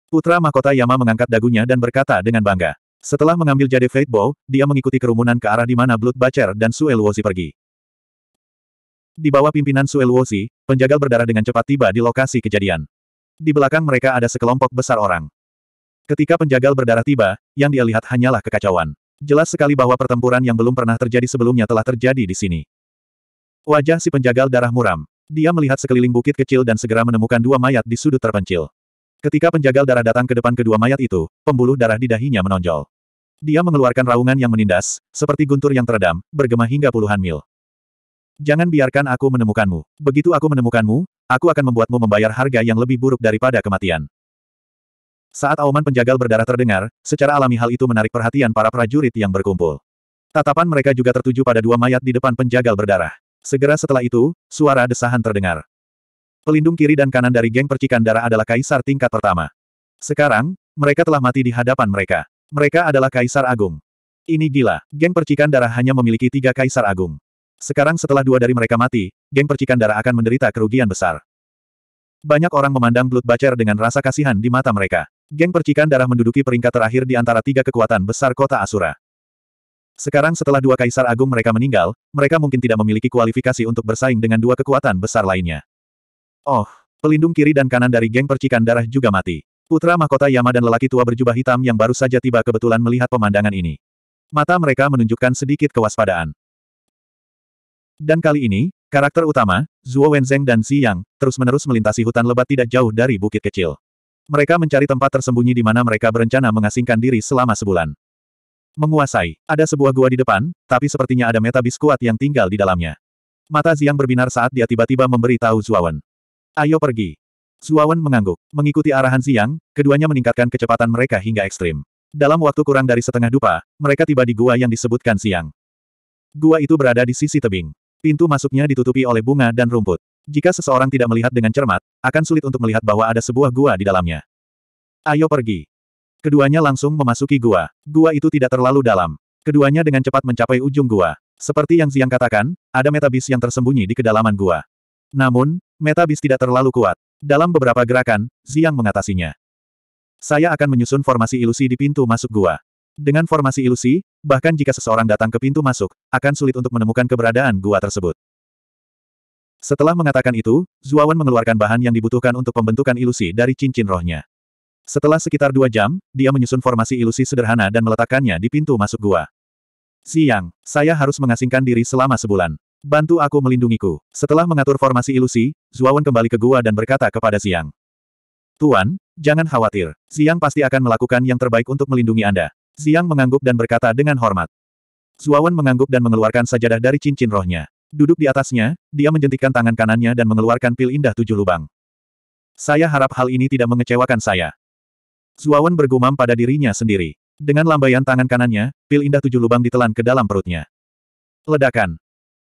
A: Putra Mahkota Yama mengangkat dagunya dan berkata dengan bangga. Setelah mengambil jade Fate Bow, dia mengikuti kerumunan ke arah di mana Blood Butcher dan Sueluozi pergi. Di bawah pimpinan Luosi, penjagal berdarah dengan cepat tiba di lokasi kejadian. Di belakang mereka ada sekelompok besar orang. Ketika penjagal berdarah tiba, yang dia lihat hanyalah kekacauan. Jelas sekali bahwa pertempuran yang belum pernah terjadi sebelumnya telah terjadi di sini. Wajah si penjagal darah muram. Dia melihat sekeliling bukit kecil dan segera menemukan dua mayat di sudut terpencil. Ketika penjagal darah datang ke depan kedua mayat itu, pembuluh darah di dahinya menonjol. Dia mengeluarkan raungan yang menindas, seperti guntur yang teredam, bergema hingga puluhan mil. Jangan biarkan aku menemukanmu. Begitu aku menemukanmu, aku akan membuatmu membayar harga yang lebih buruk daripada kematian. Saat auman penjagal berdarah terdengar, secara alami hal itu menarik perhatian para prajurit yang berkumpul. Tatapan mereka juga tertuju pada dua mayat di depan penjagal berdarah. Segera setelah itu, suara desahan terdengar. Pelindung kiri dan kanan dari geng percikan darah adalah kaisar tingkat pertama. Sekarang, mereka telah mati di hadapan mereka. Mereka adalah kaisar agung. Ini gila, geng percikan darah hanya memiliki tiga kaisar agung. Sekarang setelah dua dari mereka mati, geng percikan darah akan menderita kerugian besar. Banyak orang memandang Blood Bacher dengan rasa kasihan di mata mereka. Geng percikan darah menduduki peringkat terakhir di antara tiga kekuatan besar kota Asura. Sekarang setelah dua kaisar agung mereka meninggal, mereka mungkin tidak memiliki kualifikasi untuk bersaing dengan dua kekuatan besar lainnya. Oh, pelindung kiri dan kanan dari geng percikan darah juga mati. Putra mahkota Yama dan lelaki tua berjubah hitam yang baru saja tiba kebetulan melihat pemandangan ini. Mata mereka menunjukkan sedikit kewaspadaan. Dan kali ini, karakter utama, Zhuo Wenzeng dan Xi terus-menerus melintasi hutan lebat tidak jauh dari bukit kecil. Mereka mencari tempat tersembunyi di mana mereka berencana mengasingkan diri selama sebulan. Menguasai, ada sebuah gua di depan, tapi sepertinya ada metabis kuat yang tinggal di dalamnya. Mata Xiang berbinar saat dia tiba-tiba memberi tahu Zuawan. Ayo pergi. Zuawan mengangguk. Mengikuti arahan Xiang, keduanya meningkatkan kecepatan mereka hingga ekstrim. Dalam waktu kurang dari setengah dupa, mereka tiba di gua yang disebutkan Xiang. Gua itu berada di sisi tebing. Pintu masuknya ditutupi oleh bunga dan rumput. Jika seseorang tidak melihat dengan cermat, akan sulit untuk melihat bahwa ada sebuah gua di dalamnya. Ayo pergi. Keduanya langsung memasuki gua. Gua itu tidak terlalu dalam. Keduanya dengan cepat mencapai ujung gua. Seperti yang Ziang katakan, ada metabis yang tersembunyi di kedalaman gua. Namun, metabis tidak terlalu kuat. Dalam beberapa gerakan, Ziang mengatasinya. Saya akan menyusun formasi ilusi di pintu masuk gua. Dengan formasi ilusi, bahkan jika seseorang datang ke pintu masuk, akan sulit untuk menemukan keberadaan gua tersebut. Setelah mengatakan itu, Zuawan mengeluarkan bahan yang dibutuhkan untuk pembentukan ilusi dari cincin rohnya. Setelah sekitar dua jam, dia menyusun formasi ilusi sederhana dan meletakkannya di pintu masuk gua. Siang, saya harus mengasingkan diri selama sebulan. Bantu aku melindungiku. Setelah mengatur formasi ilusi, Zuawan kembali ke gua dan berkata kepada Siang. Tuan, jangan khawatir. Siang pasti akan melakukan yang terbaik untuk melindungi Anda. Ziang mengangguk dan berkata dengan hormat. Zuawan mengangguk dan mengeluarkan sajadah dari cincin rohnya. Duduk di atasnya, dia menjentikkan tangan kanannya dan mengeluarkan pil indah tujuh lubang. Saya harap hal ini tidak mengecewakan saya. Zuawan bergumam pada dirinya sendiri. Dengan lambaian tangan kanannya, pil indah tujuh lubang ditelan ke dalam perutnya. Ledakan.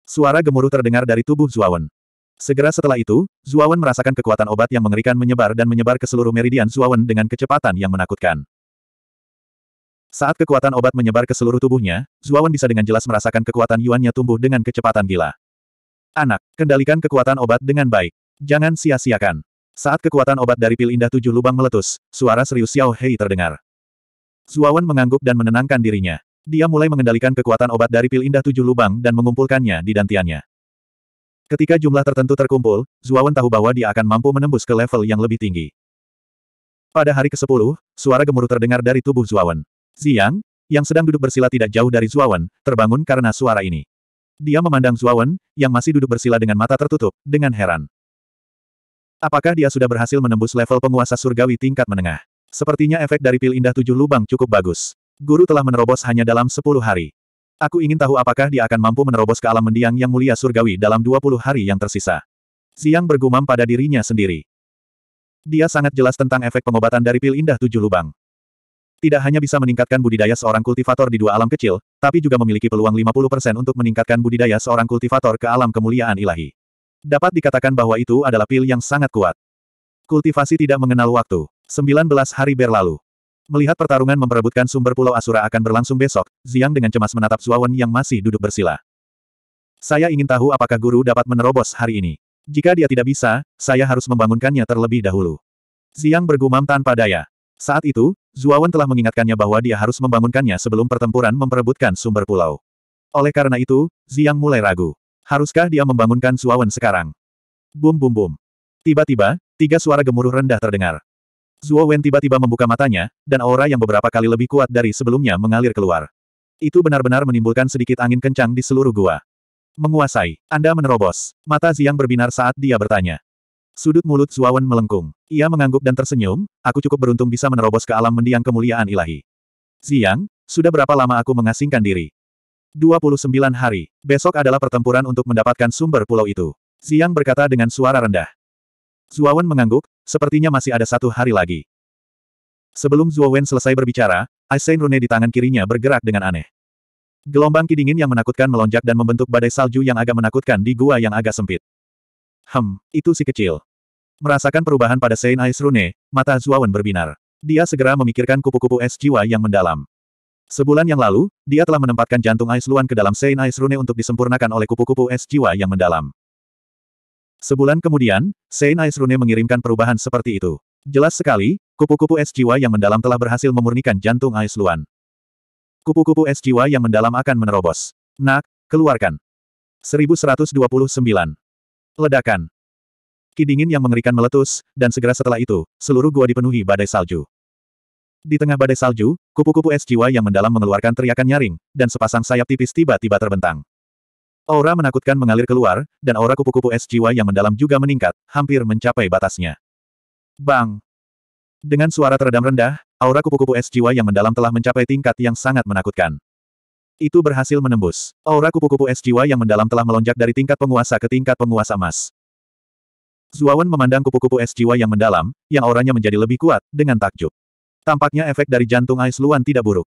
A: Suara gemuruh terdengar dari tubuh Zuawan. Segera setelah itu, Zuawan merasakan kekuatan obat yang mengerikan menyebar dan menyebar ke seluruh meridian Zuawan dengan kecepatan yang menakutkan. Saat kekuatan obat menyebar ke seluruh tubuhnya, Zuawan bisa dengan jelas merasakan kekuatan Yuannya tumbuh dengan kecepatan gila. Anak, kendalikan kekuatan obat dengan baik. Jangan sia-siakan. Saat kekuatan obat dari pil indah tujuh lubang meletus, suara serius Xiao Hei terdengar. Zuawan mengangguk dan menenangkan dirinya. Dia mulai mengendalikan kekuatan obat dari pil indah tujuh lubang dan mengumpulkannya di dantiannya. Ketika jumlah tertentu terkumpul, Zuawan tahu bahwa dia akan mampu menembus ke level yang lebih tinggi. Pada hari ke-10, suara gemuruh terdengar dari tubuh Zuawan. Siang, yang sedang duduk bersila tidak jauh dari Zuawan, terbangun karena suara ini. Dia memandang Zuawan, yang masih duduk bersila dengan mata tertutup, dengan heran. Apakah dia sudah berhasil menembus level penguasa surgawi tingkat menengah? Sepertinya efek dari pil indah tujuh lubang cukup bagus. Guru telah menerobos hanya dalam sepuluh hari. Aku ingin tahu apakah dia akan mampu menerobos ke alam mendiang yang mulia surgawi dalam dua puluh hari yang tersisa. Siang bergumam pada dirinya sendiri. Dia sangat jelas tentang efek pengobatan dari pil indah tujuh lubang. Tidak hanya bisa meningkatkan budidaya seorang kultivator di dua alam kecil, tapi juga memiliki peluang 50% untuk meningkatkan budidaya seorang kultivator ke alam kemuliaan ilahi. Dapat dikatakan bahwa itu adalah pil yang sangat kuat. Kultivasi tidak mengenal waktu. 19 hari berlalu. Melihat pertarungan memperebutkan sumber Pulau Asura akan berlangsung besok, Ziang dengan cemas menatap Zuawan yang masih duduk bersila. Saya ingin tahu apakah guru dapat menerobos hari ini. Jika dia tidak bisa, saya harus membangunkannya terlebih dahulu. Ziang bergumam tanpa daya. Saat itu, Zuawan telah mengingatkannya bahwa dia harus membangunkannya sebelum pertempuran memperebutkan sumber pulau. Oleh karena itu, Ziang mulai ragu. Haruskah dia membangunkan Zuawan sekarang? Bum bum bum. Tiba-tiba, tiga suara gemuruh rendah terdengar. Zuawan tiba-tiba membuka matanya, dan aura yang beberapa kali lebih kuat dari sebelumnya mengalir keluar. Itu benar-benar menimbulkan sedikit angin kencang di seluruh gua. Menguasai, Anda menerobos. Mata Ziang berbinar saat dia bertanya. Sudut mulut Zuawan melengkung. Ia mengangguk dan tersenyum, aku cukup beruntung bisa menerobos ke alam mendiang kemuliaan ilahi. Ziyang, sudah berapa lama aku mengasingkan diri? 29 hari. Besok adalah pertempuran untuk mendapatkan sumber pulau itu. Ziyang berkata dengan suara rendah. Zuawan mengangguk, sepertinya masih ada satu hari lagi. Sebelum Zuawan selesai berbicara, Aisain Rune di tangan kirinya bergerak dengan aneh. Gelombang kidingin yang menakutkan melonjak dan membentuk badai salju yang agak menakutkan di gua yang agak sempit. Hem, itu si kecil. Merasakan perubahan pada Sein Ais Rune, mata Zuawan berbinar. Dia segera memikirkan kupu-kupu es jiwa yang mendalam. Sebulan yang lalu, dia telah menempatkan jantung Ais Luan ke dalam Sein Ais Rune untuk disempurnakan oleh kupu-kupu es jiwa yang mendalam. Sebulan kemudian, Sein Ais Rune mengirimkan perubahan seperti itu. Jelas sekali, kupu-kupu es jiwa yang mendalam telah berhasil memurnikan jantung Ais Luan. Kupu-kupu es jiwa yang mendalam akan menerobos. Nak, keluarkan. 1129. Ledakan. Ki dingin yang mengerikan meletus, dan segera setelah itu, seluruh gua dipenuhi badai salju. Di tengah badai salju, kupu-kupu es jiwa yang mendalam mengeluarkan teriakan nyaring, dan sepasang sayap tipis tiba-tiba terbentang. Aura menakutkan mengalir keluar, dan aura kupu-kupu es jiwa yang mendalam juga meningkat, hampir mencapai batasnya. Bang! Dengan suara teredam rendah, aura kupu-kupu es jiwa yang mendalam telah mencapai tingkat yang sangat menakutkan. Itu berhasil menembus. Aura kupu-kupu es jiwa yang mendalam telah melonjak dari tingkat penguasa ke tingkat penguasa emas. Zuawan memandang kupu-kupu es jiwa yang mendalam, yang auranya menjadi lebih kuat, dengan takjub. Tampaknya efek dari jantung Ais Luan tidak buruk.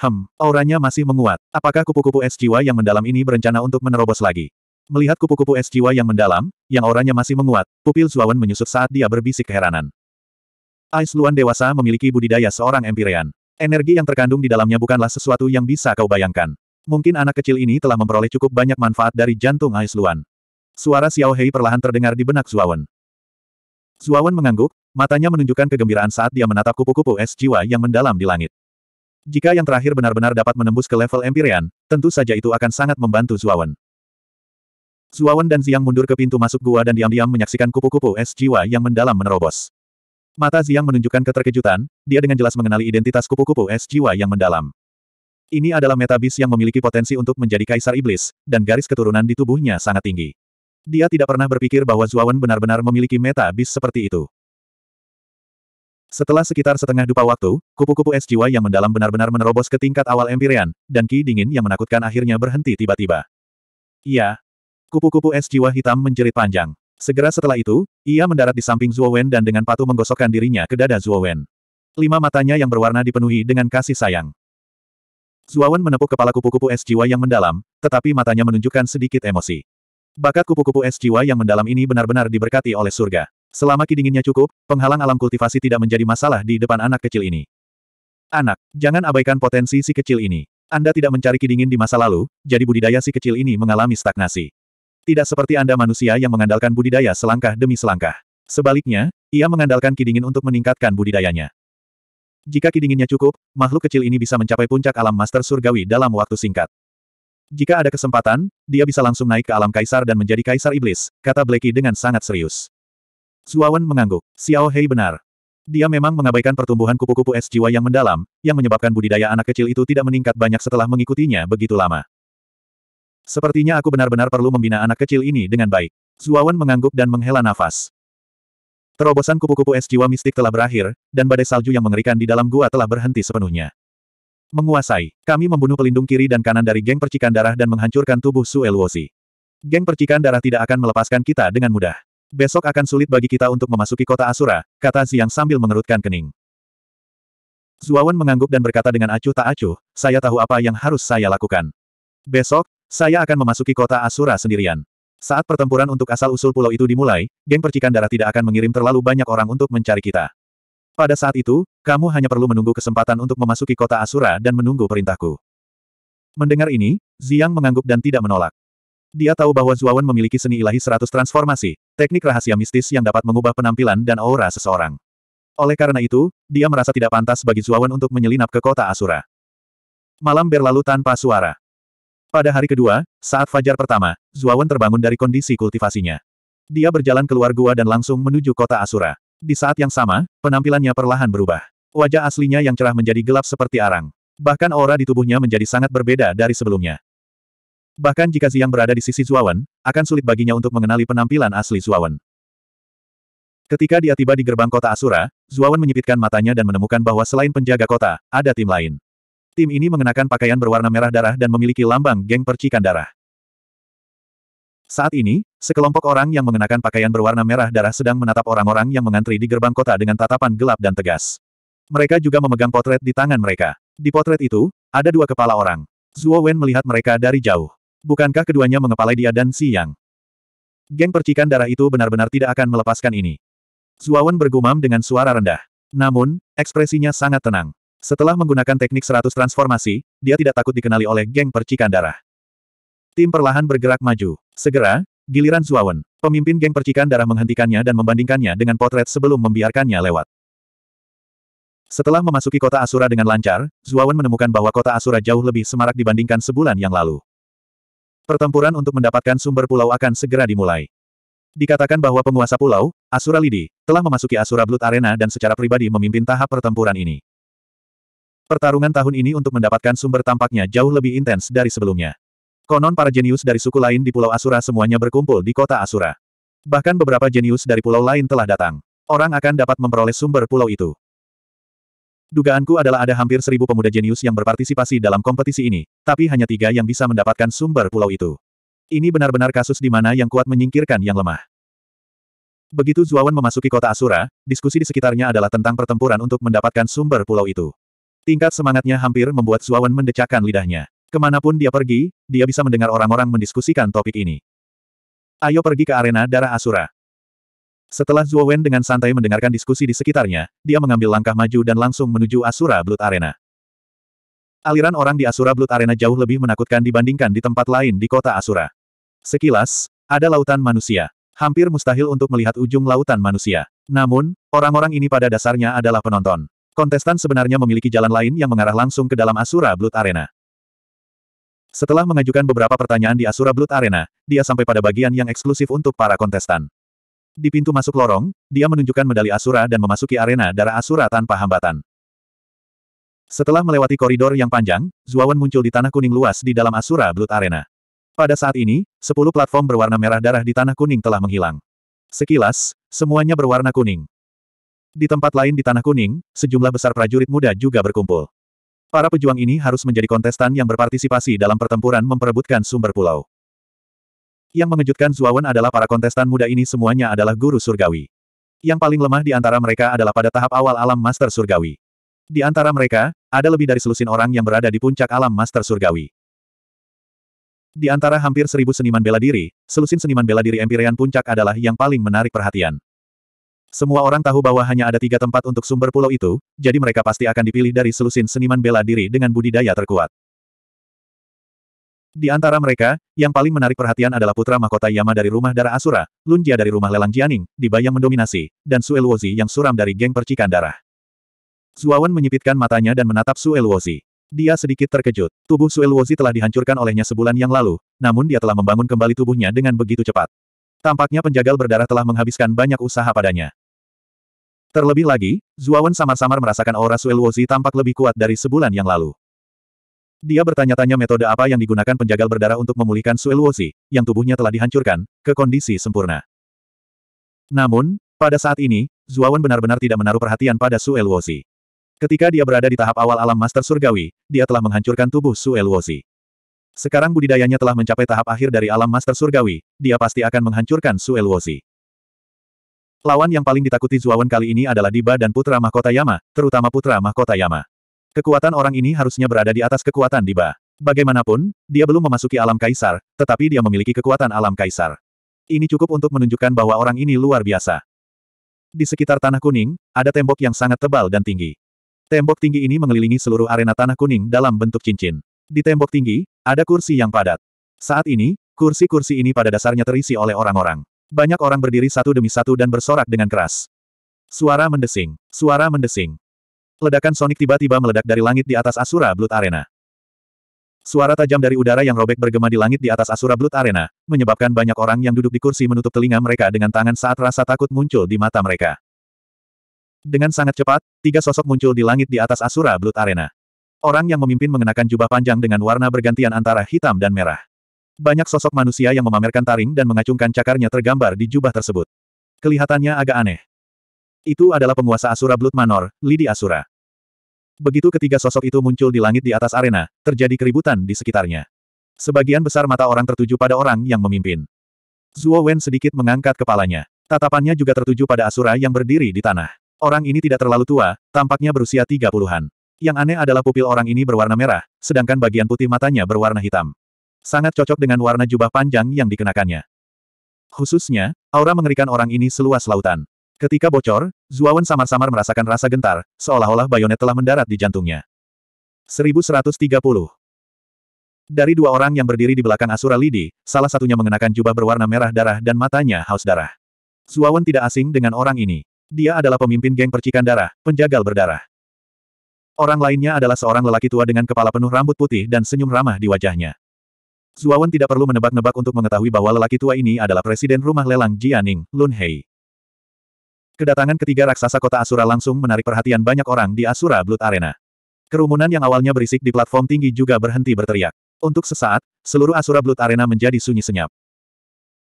A: Hem, auranya masih menguat. Apakah kupu-kupu es jiwa yang mendalam ini berencana untuk menerobos lagi? Melihat kupu-kupu es jiwa yang mendalam, yang auranya masih menguat, pupil Zuawan menyusut saat dia berbisik keheranan. Ais Luan dewasa memiliki budidaya seorang empirean. Energi yang terkandung di dalamnya bukanlah sesuatu yang bisa kau bayangkan. Mungkin anak kecil ini telah memperoleh cukup banyak manfaat dari jantung Aisluan. Suara Xiao Hei perlahan terdengar di benak Zuawan. Zuawan mengangguk, matanya menunjukkan kegembiraan saat dia menatap kupu-kupu es jiwa yang mendalam di langit. Jika yang terakhir benar-benar dapat menembus ke level Empyrean, tentu saja itu akan sangat membantu Zuawan. Zuawan dan Ziang mundur ke pintu masuk gua dan diam-diam menyaksikan kupu-kupu es jiwa yang mendalam menerobos. Mata Ziyang menunjukkan keterkejutan, dia dengan jelas mengenali identitas kupu-kupu es jiwa yang mendalam. Ini adalah metabis yang memiliki potensi untuk menjadi kaisar iblis, dan garis keturunan di tubuhnya sangat tinggi. Dia tidak pernah berpikir bahwa Zuawan benar-benar memiliki metabis seperti itu. Setelah sekitar setengah dupa waktu, kupu-kupu es jiwa yang mendalam benar-benar menerobos ke tingkat awal Empyrean, dan ki dingin yang menakutkan akhirnya berhenti tiba-tiba. Iya. Kupu-kupu es jiwa hitam menjerit panjang. Segera setelah itu, ia mendarat di samping Zuo Wen dan dengan patuh menggosokkan dirinya ke dada Zuo Wen. Lima matanya yang berwarna dipenuhi dengan kasih sayang. Zuo Wen menepuk kepala kupu-kupu es jiwa yang mendalam, tetapi matanya menunjukkan sedikit emosi. Bakat kupu-kupu es jiwa yang mendalam ini benar-benar diberkati oleh surga. Selama kedinginnya cukup, penghalang alam kultivasi tidak menjadi masalah di depan anak kecil ini. Anak, jangan abaikan potensi si kecil ini. Anda tidak mencari kidingin di masa lalu, jadi budidaya si kecil ini mengalami stagnasi. Tidak seperti Anda manusia yang mengandalkan budidaya selangkah demi selangkah. Sebaliknya, ia mengandalkan kidingin untuk meningkatkan budidayanya. Jika kidinginnya cukup, makhluk kecil ini bisa mencapai puncak alam master surgawi dalam waktu singkat. Jika ada kesempatan, dia bisa langsung naik ke alam kaisar dan menjadi kaisar iblis, kata Blakey dengan sangat serius. Zuawan mengangguk. Xiao Hei benar. Dia memang mengabaikan pertumbuhan kupu-kupu es jiwa yang mendalam, yang menyebabkan budidaya anak kecil itu tidak meningkat banyak setelah mengikutinya begitu lama. Sepertinya aku benar-benar perlu membina anak kecil ini dengan baik. Zuawan mengangguk dan menghela nafas. Terobosan kupu-kupu es jiwa mistik telah berakhir, dan badai salju yang mengerikan di dalam gua telah berhenti sepenuhnya. Menguasai, kami membunuh pelindung kiri dan kanan dari geng percikan darah dan menghancurkan tubuh Su Eluosi. Geng percikan darah tidak akan melepaskan kita dengan mudah. Besok akan sulit bagi kita untuk memasuki kota Asura, kata Ziang sambil mengerutkan kening. Zuawan mengangguk dan berkata dengan acuh tak acuh, saya tahu apa yang harus saya lakukan. Besok, saya akan memasuki kota Asura sendirian. Saat pertempuran untuk asal-usul pulau itu dimulai, geng percikan darah tidak akan mengirim terlalu banyak orang untuk mencari kita. Pada saat itu, kamu hanya perlu menunggu kesempatan untuk memasuki kota Asura dan menunggu perintahku. Mendengar ini, Ziang mengangguk dan tidak menolak. Dia tahu bahwa Zuawan memiliki seni ilahi seratus transformasi, teknik rahasia mistis yang dapat mengubah penampilan dan aura seseorang. Oleh karena itu, dia merasa tidak pantas bagi Zuawan untuk menyelinap ke kota Asura. Malam berlalu tanpa suara. Pada hari kedua, saat fajar pertama, Zuawan terbangun dari kondisi kultivasinya. Dia berjalan keluar gua dan langsung menuju kota Asura. Di saat yang sama, penampilannya perlahan berubah. Wajah aslinya yang cerah menjadi gelap seperti arang. Bahkan aura di tubuhnya menjadi sangat berbeda dari sebelumnya. Bahkan jika Ziyang berada di sisi Zuawan, akan sulit baginya untuk mengenali penampilan asli Zuawan. Ketika dia tiba di gerbang kota Asura, Zuawan menyipitkan matanya dan menemukan bahwa selain penjaga kota, ada tim lain. Tim ini mengenakan pakaian berwarna merah darah dan memiliki lambang geng percikan darah. Saat ini, sekelompok orang yang mengenakan pakaian berwarna merah darah sedang menatap orang-orang yang mengantri di gerbang kota dengan tatapan gelap dan tegas. Mereka juga memegang potret di tangan mereka. Di potret itu, ada dua kepala orang. Zuo Wen melihat mereka dari jauh. Bukankah keduanya mengepalai dia dan Si Yang? Geng percikan darah itu benar-benar tidak akan melepaskan ini. Zuo Wen bergumam dengan suara rendah. Namun, ekspresinya sangat tenang. Setelah menggunakan teknik seratus transformasi, dia tidak takut dikenali oleh geng percikan darah. Tim perlahan bergerak maju. Segera, giliran Zuawan. Pemimpin geng percikan darah menghentikannya dan membandingkannya dengan potret sebelum membiarkannya lewat. Setelah memasuki kota Asura dengan lancar, Zuawan menemukan bahwa kota Asura jauh lebih semarak dibandingkan sebulan yang lalu. Pertempuran untuk mendapatkan sumber pulau akan segera dimulai. Dikatakan bahwa penguasa pulau, Asura Lidi, telah memasuki Asura Blood Arena dan secara pribadi memimpin tahap pertempuran ini. Pertarungan tahun ini untuk mendapatkan sumber tampaknya jauh lebih intens dari sebelumnya. Konon para jenius dari suku lain di Pulau Asura semuanya berkumpul di kota Asura. Bahkan beberapa jenius dari pulau lain telah datang. Orang akan dapat memperoleh sumber pulau itu. Dugaanku adalah ada hampir seribu pemuda jenius yang berpartisipasi dalam kompetisi ini, tapi hanya tiga yang bisa mendapatkan sumber pulau itu. Ini benar-benar kasus di mana yang kuat menyingkirkan yang lemah. Begitu Zuawan memasuki kota Asura, diskusi di sekitarnya adalah tentang pertempuran untuk mendapatkan sumber pulau itu. Tingkat semangatnya hampir membuat Zuawan mendecakkan lidahnya. Kemanapun dia pergi, dia bisa mendengar orang-orang mendiskusikan topik ini. Ayo pergi ke arena darah Asura. Setelah Zuowen dengan santai mendengarkan diskusi di sekitarnya, dia mengambil langkah maju dan langsung menuju Asura Blood Arena. Aliran orang di Asura Blood Arena jauh lebih menakutkan dibandingkan di tempat lain di kota Asura. Sekilas, ada lautan manusia. Hampir mustahil untuk melihat ujung lautan manusia. Namun, orang-orang ini pada dasarnya adalah penonton. Kontestan sebenarnya memiliki jalan lain yang mengarah langsung ke dalam Asura Blood Arena. Setelah mengajukan beberapa pertanyaan di Asura Blood Arena, dia sampai pada bagian yang eksklusif untuk para kontestan. Di pintu masuk lorong, dia menunjukkan medali Asura dan memasuki arena darah Asura tanpa hambatan. Setelah melewati koridor yang panjang, Zuawan muncul di tanah kuning luas di dalam Asura Blood Arena. Pada saat ini, sepuluh platform berwarna merah darah di tanah kuning telah menghilang. Sekilas, semuanya berwarna kuning. Di tempat lain di Tanah Kuning, sejumlah besar prajurit muda juga berkumpul. Para pejuang ini harus menjadi kontestan yang berpartisipasi dalam pertempuran memperebutkan sumber pulau. Yang mengejutkan Zuawan adalah para kontestan muda ini semuanya adalah guru surgawi. Yang paling lemah di antara mereka adalah pada tahap awal alam master surgawi. Di antara mereka, ada lebih dari selusin orang yang berada di puncak alam master surgawi. Di antara hampir seribu seniman bela diri, selusin seniman bela diri Empyrean Puncak adalah yang paling menarik perhatian. Semua orang tahu bahwa hanya ada tiga tempat untuk sumber pulau itu, jadi mereka pasti akan dipilih dari selusin seniman bela diri dengan budidaya terkuat. Di antara mereka, yang paling menarik perhatian adalah putra mahkota Yama dari rumah darah Asura, Lunjia dari rumah lelang Jianing, dibayang mendominasi, dan Suelwozi yang suram dari geng percikan darah. Zuawan menyipitkan matanya dan menatap Suelwozi. Dia sedikit terkejut. Tubuh Suelwozi telah dihancurkan olehnya sebulan yang lalu, namun dia telah membangun kembali tubuhnya dengan begitu cepat. Tampaknya penjagal berdarah telah menghabiskan banyak usaha padanya. Terlebih lagi, Zuawan samar-samar merasakan aura Suelwozi tampak lebih kuat dari sebulan yang lalu. Dia bertanya-tanya metode apa yang digunakan penjagal berdarah untuk memulihkan Suelwozi, yang tubuhnya telah dihancurkan, ke kondisi sempurna. Namun, pada saat ini, Zuawan benar-benar tidak menaruh perhatian pada Suelwozi. Ketika dia berada di tahap awal alam Master Surgawi, dia telah menghancurkan tubuh Suelwozi. Sekarang budidayanya telah mencapai tahap akhir dari alam Master Surgawi, dia pasti akan menghancurkan Suelwozi. Lawan yang paling ditakuti Zuawan kali ini adalah Diba dan Putra Mahkota Yama, terutama Putra Mahkota Yama. Kekuatan orang ini harusnya berada di atas kekuatan Diba. Bagaimanapun, dia belum memasuki alam kaisar, tetapi dia memiliki kekuatan alam kaisar. Ini cukup untuk menunjukkan bahwa orang ini luar biasa. Di sekitar Tanah Kuning, ada tembok yang sangat tebal dan tinggi. Tembok tinggi ini mengelilingi seluruh arena Tanah Kuning dalam bentuk cincin. Di tembok tinggi, ada kursi yang padat. Saat ini, kursi-kursi ini pada dasarnya terisi oleh orang-orang. Banyak orang berdiri satu demi satu dan bersorak dengan keras. Suara mendesing. Suara mendesing. Ledakan sonik tiba-tiba meledak dari langit di atas Asura Blood Arena. Suara tajam dari udara yang robek bergema di langit di atas Asura Blood Arena, menyebabkan banyak orang yang duduk di kursi menutup telinga mereka dengan tangan saat rasa takut muncul di mata mereka. Dengan sangat cepat, tiga sosok muncul di langit di atas Asura Blood Arena. Orang yang memimpin mengenakan jubah panjang dengan warna bergantian antara hitam dan merah. Banyak sosok manusia yang memamerkan taring dan mengacungkan cakarnya tergambar di jubah tersebut. Kelihatannya agak aneh. Itu adalah penguasa Asura Blood Manor, Lidi Asura. Begitu ketiga sosok itu muncul di langit di atas arena, terjadi keributan di sekitarnya. Sebagian besar mata orang tertuju pada orang yang memimpin. Zuo Wen sedikit mengangkat kepalanya. Tatapannya juga tertuju pada Asura yang berdiri di tanah. Orang ini tidak terlalu tua, tampaknya berusia tiga puluhan. Yang aneh adalah pupil orang ini berwarna merah, sedangkan bagian putih matanya berwarna hitam sangat cocok dengan warna jubah panjang yang dikenakannya. Khususnya, aura mengerikan orang ini seluas lautan. Ketika bocor, Zuawan samar-samar merasakan rasa gentar, seolah-olah bayonet telah mendarat di jantungnya. 1130 Dari dua orang yang berdiri di belakang Asura Lidi, salah satunya mengenakan jubah berwarna merah darah dan matanya haus darah. Zuawan tidak asing dengan orang ini. Dia adalah pemimpin geng percikan darah, penjagal berdarah. Orang lainnya adalah seorang lelaki tua dengan kepala penuh rambut putih dan senyum ramah di wajahnya. Zuawan tidak perlu menebak-nebak untuk mengetahui bahwa lelaki tua ini adalah presiden rumah lelang Jianing, Lun Hei. Kedatangan ketiga raksasa kota Asura langsung menarik perhatian banyak orang di Asura Blood Arena. Kerumunan yang awalnya berisik di platform tinggi juga berhenti berteriak. Untuk sesaat, seluruh Asura Blood Arena menjadi sunyi senyap.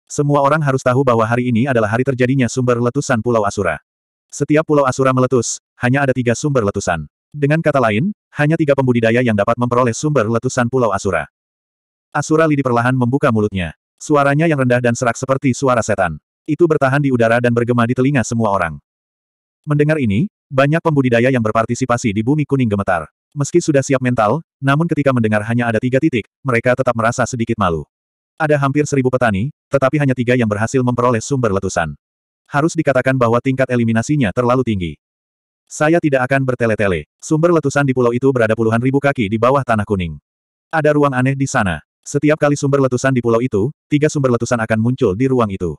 A: Semua orang harus tahu bahwa hari ini adalah hari terjadinya sumber letusan Pulau Asura. Setiap Pulau Asura meletus, hanya ada tiga sumber letusan. Dengan kata lain, hanya tiga pembudidaya yang dapat memperoleh sumber letusan Pulau Asura. Asura Lidi perlahan membuka mulutnya. Suaranya yang rendah dan serak seperti suara setan. Itu bertahan di udara dan bergema di telinga semua orang. Mendengar ini, banyak pembudidaya yang berpartisipasi di bumi kuning gemetar. Meski sudah siap mental, namun ketika mendengar hanya ada tiga titik, mereka tetap merasa sedikit malu. Ada hampir seribu petani, tetapi hanya tiga yang berhasil memperoleh sumber letusan. Harus dikatakan bahwa tingkat eliminasinya terlalu tinggi. Saya tidak akan bertele-tele. Sumber letusan di pulau itu berada puluhan ribu kaki di bawah tanah kuning. Ada ruang aneh di sana. Setiap kali sumber letusan di pulau itu, tiga sumber letusan akan muncul di ruang itu.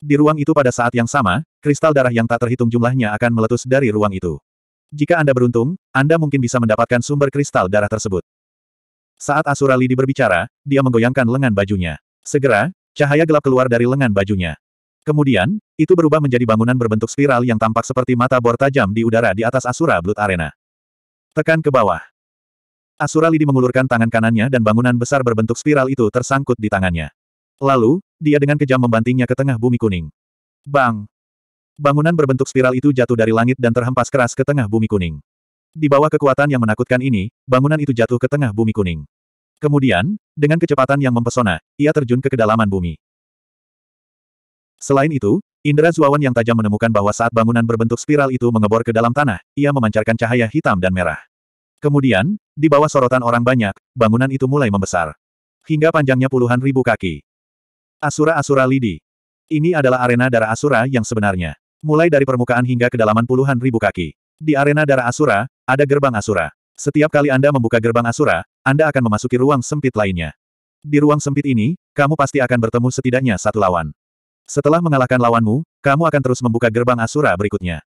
A: Di ruang itu pada saat yang sama, kristal darah yang tak terhitung jumlahnya akan meletus dari ruang itu. Jika Anda beruntung, Anda mungkin bisa mendapatkan sumber kristal darah tersebut. Saat Asura Lidi berbicara, dia menggoyangkan lengan bajunya. Segera, cahaya gelap keluar dari lengan bajunya. Kemudian, itu berubah menjadi bangunan berbentuk spiral yang tampak seperti mata bor tajam di udara di atas Asura Blood Arena. Tekan ke bawah. Asura Lidi mengulurkan tangan kanannya dan bangunan besar berbentuk spiral itu tersangkut di tangannya. Lalu, dia dengan kejam membantingnya ke tengah bumi kuning. Bang! Bangunan berbentuk spiral itu jatuh dari langit dan terhempas keras ke tengah bumi kuning. Di bawah kekuatan yang menakutkan ini, bangunan itu jatuh ke tengah bumi kuning. Kemudian, dengan kecepatan yang mempesona, ia terjun ke kedalaman bumi. Selain itu, Indra Zuawan yang tajam menemukan bahwa saat bangunan berbentuk spiral itu mengebor ke dalam tanah, ia memancarkan cahaya hitam dan merah. Kemudian, di bawah sorotan orang banyak, bangunan itu mulai membesar. Hingga panjangnya puluhan ribu kaki. Asura-Asura Lidi. Ini adalah arena darah Asura yang sebenarnya. Mulai dari permukaan hingga kedalaman puluhan ribu kaki. Di arena darah Asura, ada gerbang Asura. Setiap kali Anda membuka gerbang Asura, Anda akan memasuki ruang sempit lainnya. Di ruang sempit ini, kamu pasti akan bertemu setidaknya satu lawan. Setelah mengalahkan lawanmu, kamu akan terus membuka gerbang Asura berikutnya.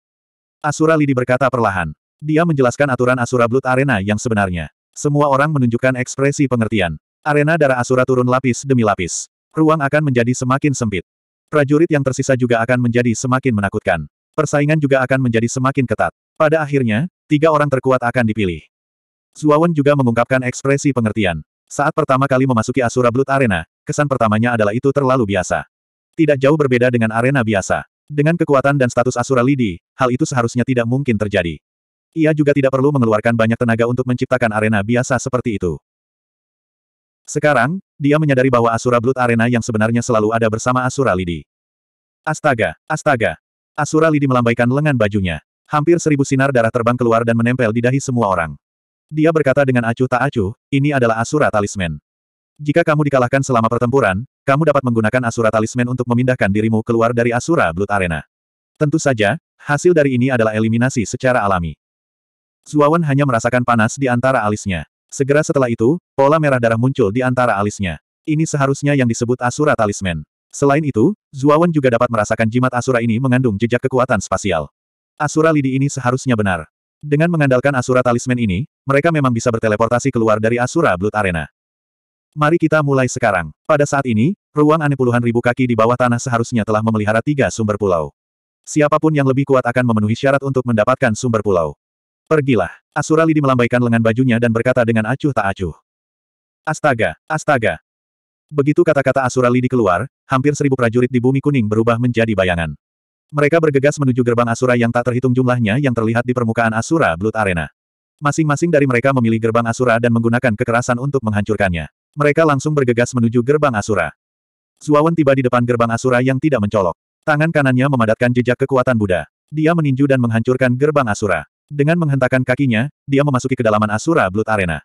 A: Asura Lidi berkata perlahan. Dia menjelaskan aturan Asura Blood Arena yang sebenarnya. Semua orang menunjukkan ekspresi pengertian. Arena darah Asura turun lapis demi lapis. Ruang akan menjadi semakin sempit. Prajurit yang tersisa juga akan menjadi semakin menakutkan. Persaingan juga akan menjadi semakin ketat. Pada akhirnya, tiga orang terkuat akan dipilih. Zuawan juga mengungkapkan ekspresi pengertian. Saat pertama kali memasuki Asura Blood Arena, kesan pertamanya adalah itu terlalu biasa. Tidak jauh berbeda dengan arena biasa. Dengan kekuatan dan status Asura Lidi, hal itu seharusnya tidak mungkin terjadi. Ia juga tidak perlu mengeluarkan banyak tenaga untuk menciptakan arena biasa seperti itu. Sekarang, dia menyadari bahwa Asura Blood Arena yang sebenarnya selalu ada bersama Asura Lidi. Astaga, astaga. Asura Lidi melambaikan lengan bajunya. Hampir seribu sinar darah terbang keluar dan menempel di dahi semua orang. Dia berkata dengan acuh tak acuh, ini adalah Asura Talisman. Jika kamu dikalahkan selama pertempuran, kamu dapat menggunakan Asura Talisman untuk memindahkan dirimu keluar dari Asura Blood Arena. Tentu saja, hasil dari ini adalah eliminasi secara alami. Zuawan hanya merasakan panas di antara alisnya. Segera setelah itu, pola merah darah muncul di antara alisnya. Ini seharusnya yang disebut Asura Talisman. Selain itu, Zuawan juga dapat merasakan jimat Asura ini mengandung jejak kekuatan spasial. Asura lidi ini seharusnya benar. Dengan mengandalkan Asura Talisman ini, mereka memang bisa berteleportasi keluar dari Asura Blood Arena. Mari kita mulai sekarang. Pada saat ini, ruang aneh puluhan ribu kaki di bawah tanah seharusnya telah memelihara tiga sumber pulau. Siapapun yang lebih kuat akan memenuhi syarat untuk mendapatkan sumber pulau. Pergilah. Asura Lidi melambaikan lengan bajunya dan berkata dengan acuh tak acuh. Astaga, astaga. Begitu kata-kata Asura Lidi keluar, hampir seribu prajurit di bumi kuning berubah menjadi bayangan. Mereka bergegas menuju gerbang Asura yang tak terhitung jumlahnya yang terlihat di permukaan Asura Blood Arena. Masing-masing dari mereka memilih gerbang Asura dan menggunakan kekerasan untuk menghancurkannya. Mereka langsung bergegas menuju gerbang Asura. Zuawan tiba di depan gerbang Asura yang tidak mencolok. Tangan kanannya memadatkan jejak kekuatan Buddha. Dia meninju dan menghancurkan gerbang Asura. Dengan menghentakkan kakinya, dia memasuki kedalaman Asura Blood Arena.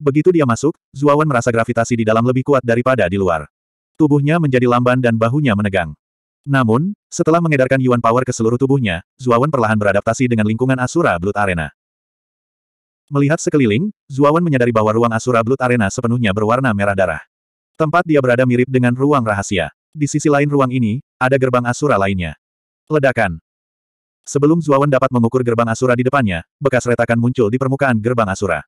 A: Begitu dia masuk, Zuawan merasa gravitasi di dalam lebih kuat daripada di luar. Tubuhnya menjadi lamban dan bahunya menegang. Namun, setelah mengedarkan Yuan Power ke seluruh tubuhnya, Zuawan perlahan beradaptasi dengan lingkungan Asura Blood Arena. Melihat sekeliling, Zuawan menyadari bahwa ruang Asura Blood Arena sepenuhnya berwarna merah darah. Tempat dia berada mirip dengan ruang rahasia. Di sisi lain ruang ini, ada gerbang Asura lainnya. Ledakan. Sebelum Zuawan dapat mengukur gerbang Asura di depannya, bekas retakan muncul di permukaan gerbang Asura.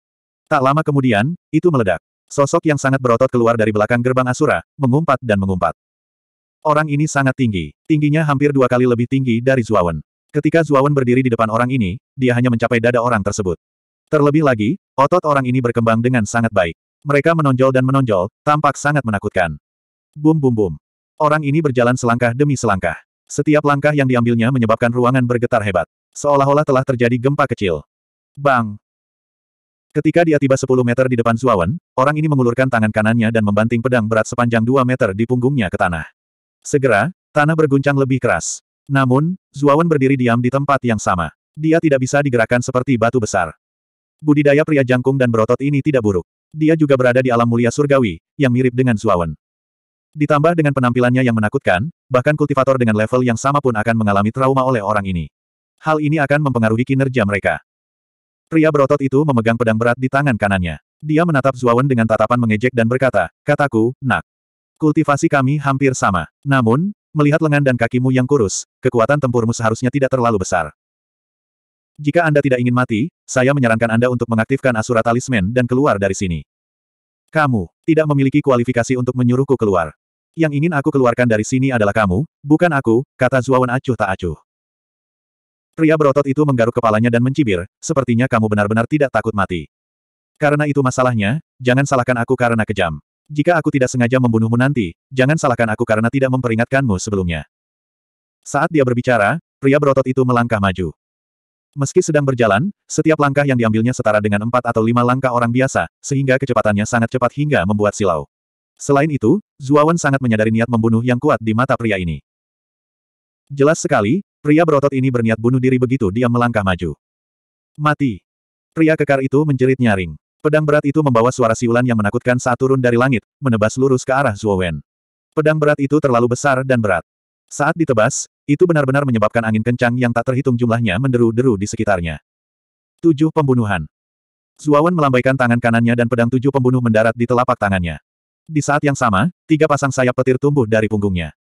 A: Tak lama kemudian, itu meledak. Sosok yang sangat berotot keluar dari belakang gerbang Asura, mengumpat dan mengumpat. Orang ini sangat tinggi. Tingginya hampir dua kali lebih tinggi dari Zuawan. Ketika Zuawan berdiri di depan orang ini, dia hanya mencapai dada orang tersebut. Terlebih lagi, otot orang ini berkembang dengan sangat baik. Mereka menonjol dan menonjol, tampak sangat menakutkan. Bum bum bum. Orang ini berjalan selangkah demi selangkah. Setiap langkah yang diambilnya menyebabkan ruangan bergetar hebat. Seolah-olah telah terjadi gempa kecil. Bang! Ketika dia tiba 10 meter di depan Zuawan, orang ini mengulurkan tangan kanannya dan membanting pedang berat sepanjang 2 meter di punggungnya ke tanah. Segera, tanah berguncang lebih keras. Namun, Zuawan berdiri diam di tempat yang sama. Dia tidak bisa digerakkan seperti batu besar. Budidaya pria jangkung dan berotot ini tidak buruk. Dia juga berada di alam mulia surgawi, yang mirip dengan Zuawan. Ditambah dengan penampilannya yang menakutkan, bahkan kultivator dengan level yang sama pun akan mengalami trauma oleh orang ini. Hal ini akan mempengaruhi kinerja mereka. Pria berotot itu memegang pedang berat di tangan kanannya. Dia menatap Zuawan dengan tatapan mengejek dan berkata, kataku, nak. Kultivasi kami hampir sama. Namun, melihat lengan dan kakimu yang kurus, kekuatan tempurmu seharusnya tidak terlalu besar. Jika Anda tidak ingin mati, saya menyarankan Anda untuk mengaktifkan Asura Talisman dan keluar dari sini. Kamu, tidak memiliki kualifikasi untuk menyuruhku keluar. Yang ingin aku keluarkan dari sini adalah kamu, bukan aku, kata Zuawan acuh tak acuh. Pria berotot itu menggaruk kepalanya dan mencibir, sepertinya kamu benar-benar tidak takut mati. Karena itu masalahnya, jangan salahkan aku karena kejam. Jika aku tidak sengaja membunuhmu nanti, jangan salahkan aku karena tidak memperingatkanmu sebelumnya. Saat dia berbicara, pria berotot itu melangkah maju. Meski sedang berjalan, setiap langkah yang diambilnya setara dengan empat atau lima langkah orang biasa, sehingga kecepatannya sangat cepat hingga membuat silau. Selain itu, Zuawan sangat menyadari niat membunuh yang kuat di mata pria ini. Jelas sekali, pria berotot ini berniat bunuh diri begitu dia melangkah maju. Mati. Pria kekar itu menjerit nyaring. Pedang berat itu membawa suara siulan yang menakutkan saat turun dari langit, menebas lurus ke arah Zuowen. Pedang berat itu terlalu besar dan berat. Saat ditebas, itu benar-benar menyebabkan angin kencang yang tak terhitung jumlahnya menderu-deru di sekitarnya. Tujuh pembunuhan. Zuawan melambaikan tangan kanannya dan pedang tujuh pembunuh mendarat di telapak tangannya. Di saat yang sama, tiga pasang sayap petir tumbuh dari punggungnya.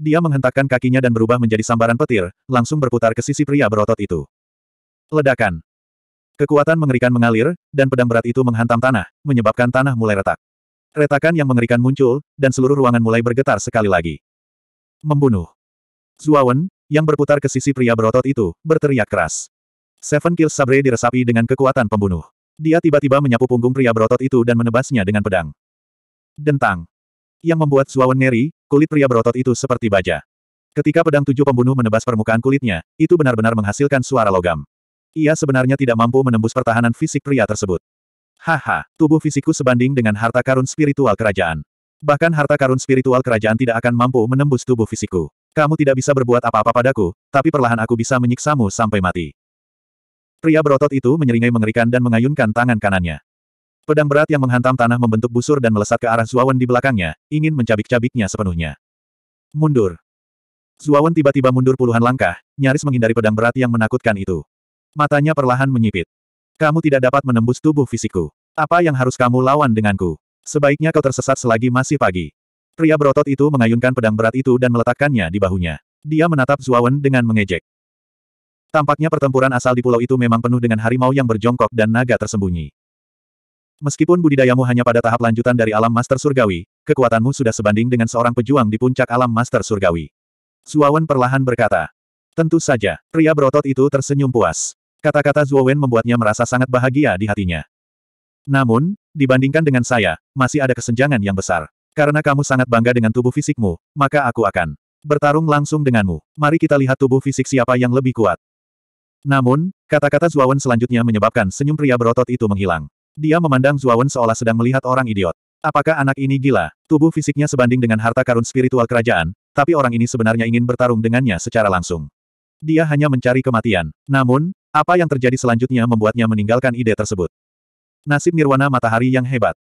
A: Dia menghentakkan kakinya dan berubah menjadi sambaran petir, langsung berputar ke sisi pria berotot itu. Ledakan. Kekuatan mengerikan mengalir, dan pedang berat itu menghantam tanah, menyebabkan tanah mulai retak. Retakan yang mengerikan muncul, dan seluruh ruangan mulai bergetar sekali lagi. Membunuh. Zuawan, yang berputar ke sisi pria berotot itu, berteriak keras. Seven Kills Sabre diresapi dengan kekuatan pembunuh. Dia tiba-tiba menyapu punggung pria berotot itu dan menebasnya dengan pedang. Dentang. Yang membuat Zuawan ngeri, kulit pria berotot itu seperti baja. Ketika pedang tujuh pembunuh menebas permukaan kulitnya, itu benar-benar menghasilkan suara logam. Ia sebenarnya tidak mampu menembus pertahanan fisik pria tersebut. Haha, tubuh fisikku sebanding dengan harta karun spiritual kerajaan. Bahkan harta karun spiritual kerajaan tidak akan mampu menembus tubuh fisikku. Kamu tidak bisa berbuat apa-apa padaku, tapi perlahan aku bisa menyiksamu sampai mati. Pria berotot itu menyeringai mengerikan dan mengayunkan tangan kanannya. Pedang berat yang menghantam tanah membentuk busur dan melesat ke arah Zuawan di belakangnya, ingin mencabik-cabiknya sepenuhnya. Mundur. Zuawan tiba-tiba mundur puluhan langkah, nyaris menghindari pedang berat yang menakutkan itu. Matanya perlahan menyipit. Kamu tidak dapat menembus tubuh fisikku. Apa yang harus kamu lawan denganku? Sebaiknya kau tersesat selagi masih pagi. Pria berotot itu mengayunkan pedang berat itu dan meletakkannya di bahunya. Dia menatap Zuawan dengan mengejek. Tampaknya pertempuran asal di pulau itu memang penuh dengan harimau yang berjongkok dan naga tersembunyi. Meskipun budidayamu hanya pada tahap lanjutan dari alam master surgawi, kekuatanmu sudah sebanding dengan seorang pejuang di puncak alam master surgawi. Zuawan perlahan berkata. Tentu saja, pria berotot itu tersenyum puas. Kata-kata Zuawan membuatnya merasa sangat bahagia di hatinya. Namun, dibandingkan dengan saya, masih ada kesenjangan yang besar. Karena kamu sangat bangga dengan tubuh fisikmu, maka aku akan bertarung langsung denganmu. Mari kita lihat tubuh fisik siapa yang lebih kuat. Namun, kata-kata Zuawan selanjutnya menyebabkan senyum pria berotot itu menghilang. Dia memandang Zuawan seolah sedang melihat orang idiot. Apakah anak ini gila? Tubuh fisiknya sebanding dengan harta karun spiritual kerajaan, tapi orang ini sebenarnya ingin bertarung dengannya secara langsung. Dia hanya mencari kematian. Namun, apa yang terjadi selanjutnya membuatnya meninggalkan ide tersebut. Nasib Nirwana Matahari yang hebat.